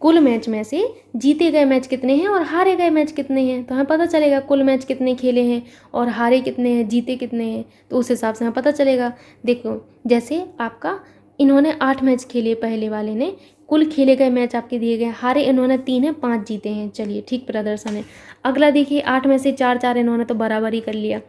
कुल मैच में से जीते गए मैच कितने हैं और हारे गए मैच कितने हैं तो हमें पता चलेगा कुल मैच कितने खेले हैं और हारे कितने हैं जीते कितने हैं तो उस हिसाब से हमें पता चलेगा देखो जैसे आपका इन्होंने आठ मैच खेले पहले वाले ने कुल खेले गए मैच आपके दिए गए हारे इन्होंने तीन है पाँच जीते हैं चलिए ठीक प्रदर्शन है अगला देखिए आठ में से चार चार इन्होंने तो बराबरी कर लिया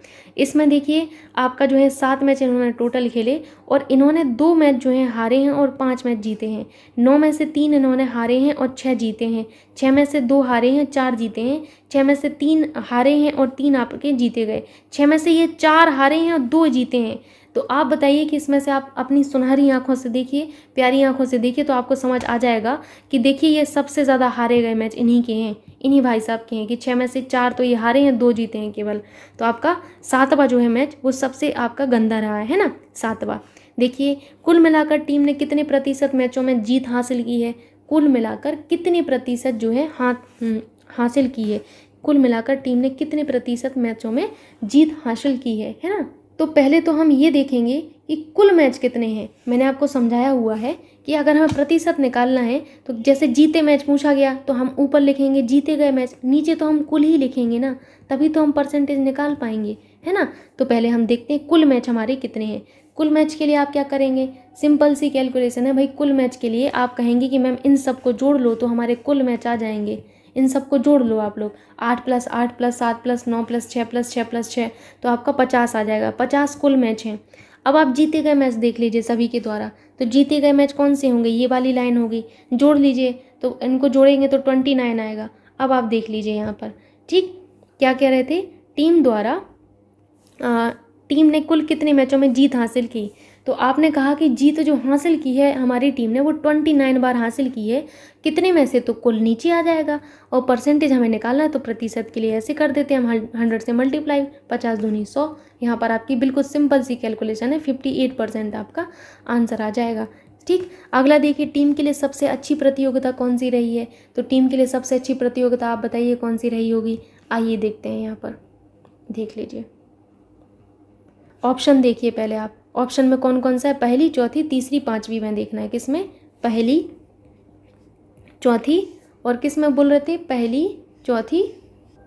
इसमें देखिए आपका जो है सात मैच इन्होंने टोटल खेले और इन्होंने दो मैच जो है हारे हैं और पाँच मैच जीते हैं नौ में से तीन इन्होंने हारे हैं और छः जीते हैं छः में से दो हारे हैं चार जीते हैं छः में से तीन हारे हैं और तीन आपके जीते गए छः में से ये चार हारे हैं और दो जीते हैं तो आप बताइए कि इसमें से आप अपनी सुनहरी आंखों से देखिए प्यारी आंखों से देखिए तो आपको समझ आ जाएगा कि देखिए ये सबसे ज़्यादा हारे गए मैच इन्हीं के हैं इन्हीं भाई साहब के हैं कि छः में से चार तो ये हारे हैं दो जीते हैं केवल तो आपका सातवा जो है मैच वो सबसे आपका गंदा रहा है ना सातवा देखिए कुल मिलाकर टीम ने कितने प्रतिशत मैचों में जीत हासिल की है कुल मिलाकर कितने प्रतिशत जो है हाथ हम्म, हासिल की है कुल मिलाकर टीम ने कितने प्रतिशत मैचों में जीत हासिल की है है ना तो पहले तो हम ये देखेंगे कि कुल मैच कितने हैं मैंने आपको समझाया हुआ है कि अगर हमें प्रतिशत निकालना है तो जैसे जीते मैच पूछा गया तो हम ऊपर लिखेंगे जीते गए मैच नीचे तो हम कुल ही लिखेंगे ना तभी तो हम परसेंटेज निकाल पाएंगे है ना तो पहले हम देखते हैं कुल मैच हमारे कितने हैं कुल मैच के लिए आप क्या करेंगे सिंपल सी कैलकुलेशन है भाई कुल मैच के लिए आप कहेंगे कि मैम इन सब को जोड़ लो तो हमारे कुल मैच आ जाएंगे इन सबको जोड़ लो आप लोग आठ प्लस आठ प्लस सात प्लस नौ प्लस छः प्लस छः प्लस छः तो आपका पचास आ जाएगा पचास कुल मैच हैं अब आप जीते गए मैच देख लीजिए सभी के द्वारा तो जीते गए मैच कौन से होंगे ये वाली लाइन होगी जोड़ लीजिए तो इनको जोड़ेंगे तो ट्वेंटी नाइन आएगा अब आप देख लीजिए यहाँ पर ठीक क्या कह रहे थे टीम द्वारा आ, टीम ने कुल कितने मैचों में जीत हासिल की तो आपने कहा कि जीत जो हासिल की है हमारी टीम ने वो ट्वेंटी नाइन बार हासिल की है कितने में से तो कुल नीचे आ जाएगा और परसेंटेज हमें निकालना है तो प्रतिशत के लिए ऐसे कर देते हैं हम हंड्रेड से मल्टीप्लाई पचास दूनी सौ यहाँ पर आपकी बिल्कुल सिंपल सी कैलकुलेशन है फिफ्टी एट परसेंट आपका आंसर आ जाएगा ठीक अगला देखिए टीम के लिए सबसे अच्छी प्रतियोगिता कौन सी रही है तो टीम के लिए सबसे अच्छी प्रतियोगिता आप बताइए कौन सी रही होगी आइए देखते हैं यहाँ पर देख लीजिए ऑप्शन देखिए पहले आप ऑप्शन में कौन कौन सा है पहली चौथी तीसरी पाँचवीं में देखना है किसमें पहली चौथी और किस में बोल रहे थे पहली चौथी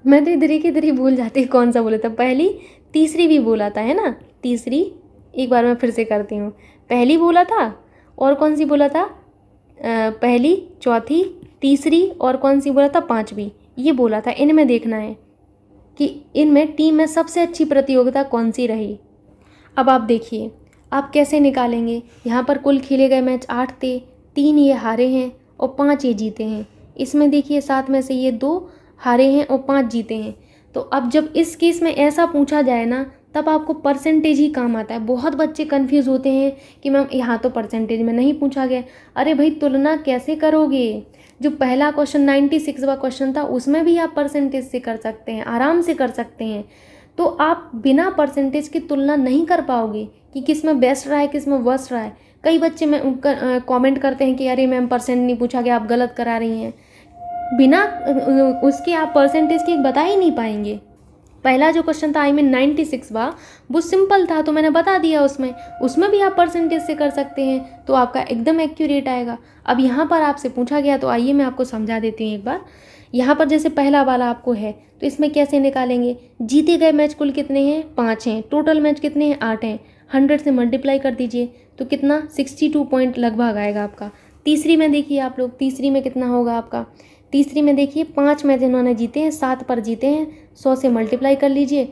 मैं तो इधर के इधर ही भूल जाती कौन सा बोला था पहली तीसरी भी बोला था है ना तीसरी एक बार मैं फिर से करती हूँ पहली बोला था और कौन सी बोला था पहली चौथी तीसरी और कौन सी बोला था पाँचवीं ये बोला था इनमें देखना है कि इनमें टीम में सबसे अच्छी प्रतियोगिता कौन सी रही अब आप देखिए आप कैसे निकालेंगे यहाँ पर कुल खेले गए मैच आठ थे तीन ये हारे हैं और पाँच ये जीते हैं इसमें देखिए सात में से ये दो हारे हैं और पाँच जीते हैं तो अब जब इस केस में ऐसा पूछा जाए ना तब आपको परसेंटेज ही काम आता है बहुत बच्चे कंफ्यूज होते हैं कि मैम यहाँ तो परसेंटेज में नहीं पूछा गया अरे भाई तुलना कैसे करोगे जो पहला क्वेश्चन नाइन्टी सिक्सवा क्वेश्चन था उसमें भी आप परसेंटेज से कर सकते हैं आराम से कर सकते हैं तो आप बिना परसेंटेज की तुलना नहीं कर पाओगे कि किस में बेस्ट रहा है किस में वर्स्ट रहा है कई बच्चे मैं कमेंट करते हैं कि अरे मैम परसेंट नहीं पूछा गया आप गलत करा रही हैं बिना उसके आप परसेंटेज की बता ही नहीं पाएंगे पहला जो क्वेश्चन था आई मीन नाइन्टी सिक्स बा वो सिंपल था तो मैंने बता दिया उसमें उसमें भी आप परसेंटेज से कर सकते हैं तो आपका एकदम एक्यूरेट आएगा अब यहाँ पर आपसे पूछा गया तो आइए मैं आपको समझा देती हूँ एक बार यहाँ पर जैसे पहला वाला आपको है तो इसमें कैसे निकालेंगे जीते गए मैच कुल कितने हैं पाँच हैं टोटल मैच कितने हैं आठ हैं हंड्रेड से मल्टीप्लाई कर दीजिए तो कितना सिक्सटी टू पॉइंट लगभग आएगा आपका तीसरी में देखिए आप लोग तीसरी में कितना होगा आपका तीसरी में देखिए पाँच मैच इन्होंने जीते हैं सात पर जीते हैं सौ से मल्टीप्लाई कर लीजिए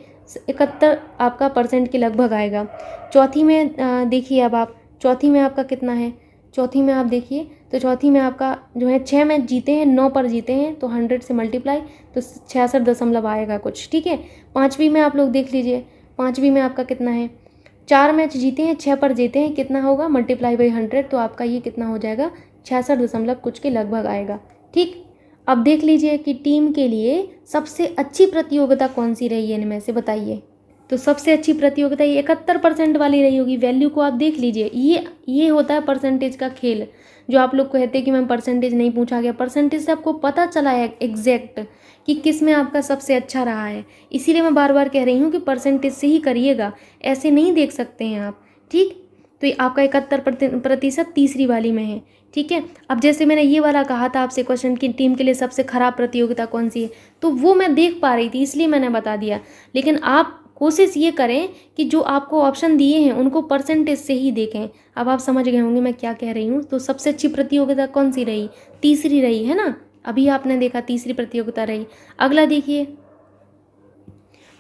इकहत्तर आपका परसेंट के लगभग आएगा चौथी में देखिए अब आप चौथी में आपका कितना है चौथी में आप देखिए तो चौथी में आपका जो है छः मैच जीते हैं नौ पर जीते हैं तो हंड्रेड से मल्टीप्लाई तो छियासठ दशमलव आएगा कुछ ठीक है पाँचवीं में आप लोग देख लीजिए पाँचवीं में आपका कितना है चार मैच जीते हैं छः पर जीते हैं कितना होगा मल्टीप्लाई बाई हंड्रेड तो आपका ये कितना हो जाएगा छियासठ दशमलव कुछ के लगभग आएगा ठीक अब देख लीजिए कि टीम के लिए सबसे अच्छी प्रतियोगिता कौन सी रही है इनमें से बताइए तो सबसे अच्छी प्रतियोगिता ये इकहत्तर परसेंट वाली रही होगी वैल्यू को आप देख लीजिए ये ये होता है परसेंटेज का खेल जो आप लोग कहते हैं कि मैम परसेंटेज नहीं पूछा गया परसेंटेज से आपको पता चला है एग्जैक्ट कि किस में आपका सबसे अच्छा रहा है इसीलिए मैं बार बार कह रही हूँ कि परसेंटेज से ही करिएगा ऐसे नहीं देख सकते हैं आप ठीक तो आपका इकहत्तर प्रतिशत तीसरी वाली में है ठीक है अब जैसे मैंने ये वाला कहा था आपसे क्वेश्चन की टीम के लिए सबसे ख़राब प्रतियोगिता कौन सी है तो वो मैं देख पा रही थी इसलिए मैंने बता दिया लेकिन आप कोशिश ये करें कि जो आपको ऑप्शन दिए हैं उनको परसेंटेज से ही देखें अब आप समझ गए होंगे मैं क्या कह रही हूँ तो सबसे अच्छी प्रतियोगिता कौन सी रही तीसरी रही है ना अभी आपने देखा तीसरी प्रतियोगिता रही अगला देखिए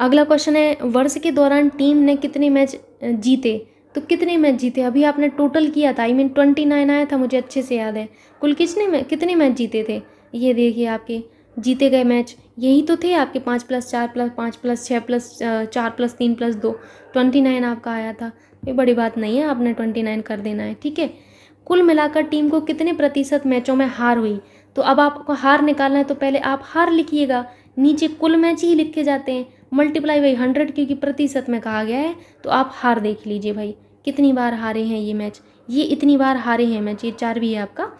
अगला क्वेश्चन है वर्ष के दौरान टीम ने कितने मैच जीते तो कितने मैच जीते अभी आपने टोटल किया था आई मीन ट्वेंटी नाइन आया था मुझे अच्छे से याद है कुल कितने कितने मैच जीते थे ये देखिए आपके जीते गए मैच यही तो थे आपके पाँच प्लस चार प्लस पाँच प्लस छः प्लस चार प्लस तीन प्लस दो ट्वेंटी नाइन आपका आया था ये बड़ी बात नहीं है आपने ट्वेंटी नाइन कर देना है ठीक है कुल मिलाकर टीम को कितने प्रतिशत मैचों में हार हुई तो अब आपको हार निकालना है तो पहले आप हार लिखिएगा नीचे कुल मैच ही लिखे जाते हैं मल्टीप्लाई भाई हंड्रेड क्योंकि प्रतिशत में कहा गया है तो आप हार देख लीजिए भाई कितनी बार हारे हैं ये मैच ये इतनी बार हारे हैं मैच ये चार भी है आपका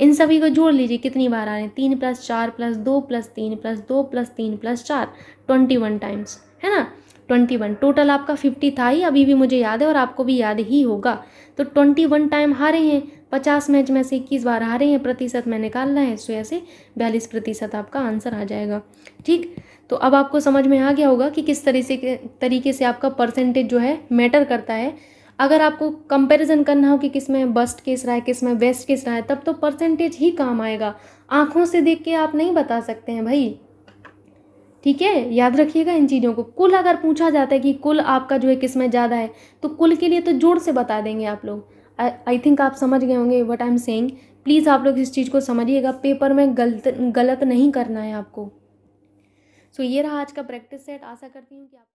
इन सभी को जोड़ लीजिए कितनी बार आ रहे हैं तीन प्लस चार प्लस दो प्लस तीन प्लस दो प्लस तीन प्लस चार ट्वेंटी वन टाइम्स है ना ट्वेंटी वन टोटल आपका फिफ्टी था ही अभी भी मुझे याद है और आपको भी याद ही होगा तो ट्वेंटी वन टाइम हारे हैं पचास मैच में से इक्कीस बार हारे हैं प्रतिशत मैं निकालना है सो ऐसे बयालीस प्रतिशत आपका आंसर आ जाएगा ठीक तो अब आपको समझ में आ गया होगा कि किस तरीके तरीके से आपका परसेंटेज जो है मैटर करता है अगर आपको कंपैरिजन करना हो कि किस में बस्ट केस रहा है किस में बेस्ट केस रहा है तब तो परसेंटेज ही काम आएगा आँखों से देख के आप नहीं बता सकते हैं भाई ठीक है याद रखिएगा इन चीज़ों को कुल अगर पूछा जाता है कि कुल आपका जो है किस में ज़्यादा है तो कुल के लिए तो जोर से बता देंगे आप लोग आई थिंक आप समझ गए होंगे what I am saying please आप लोग इस चीज़ को समझिएगा पेपर में गलत गलत नहीं करना है आपको सो so, ये रहा आज का प्रैक्टिस सेट आशा करती हूँ कि आप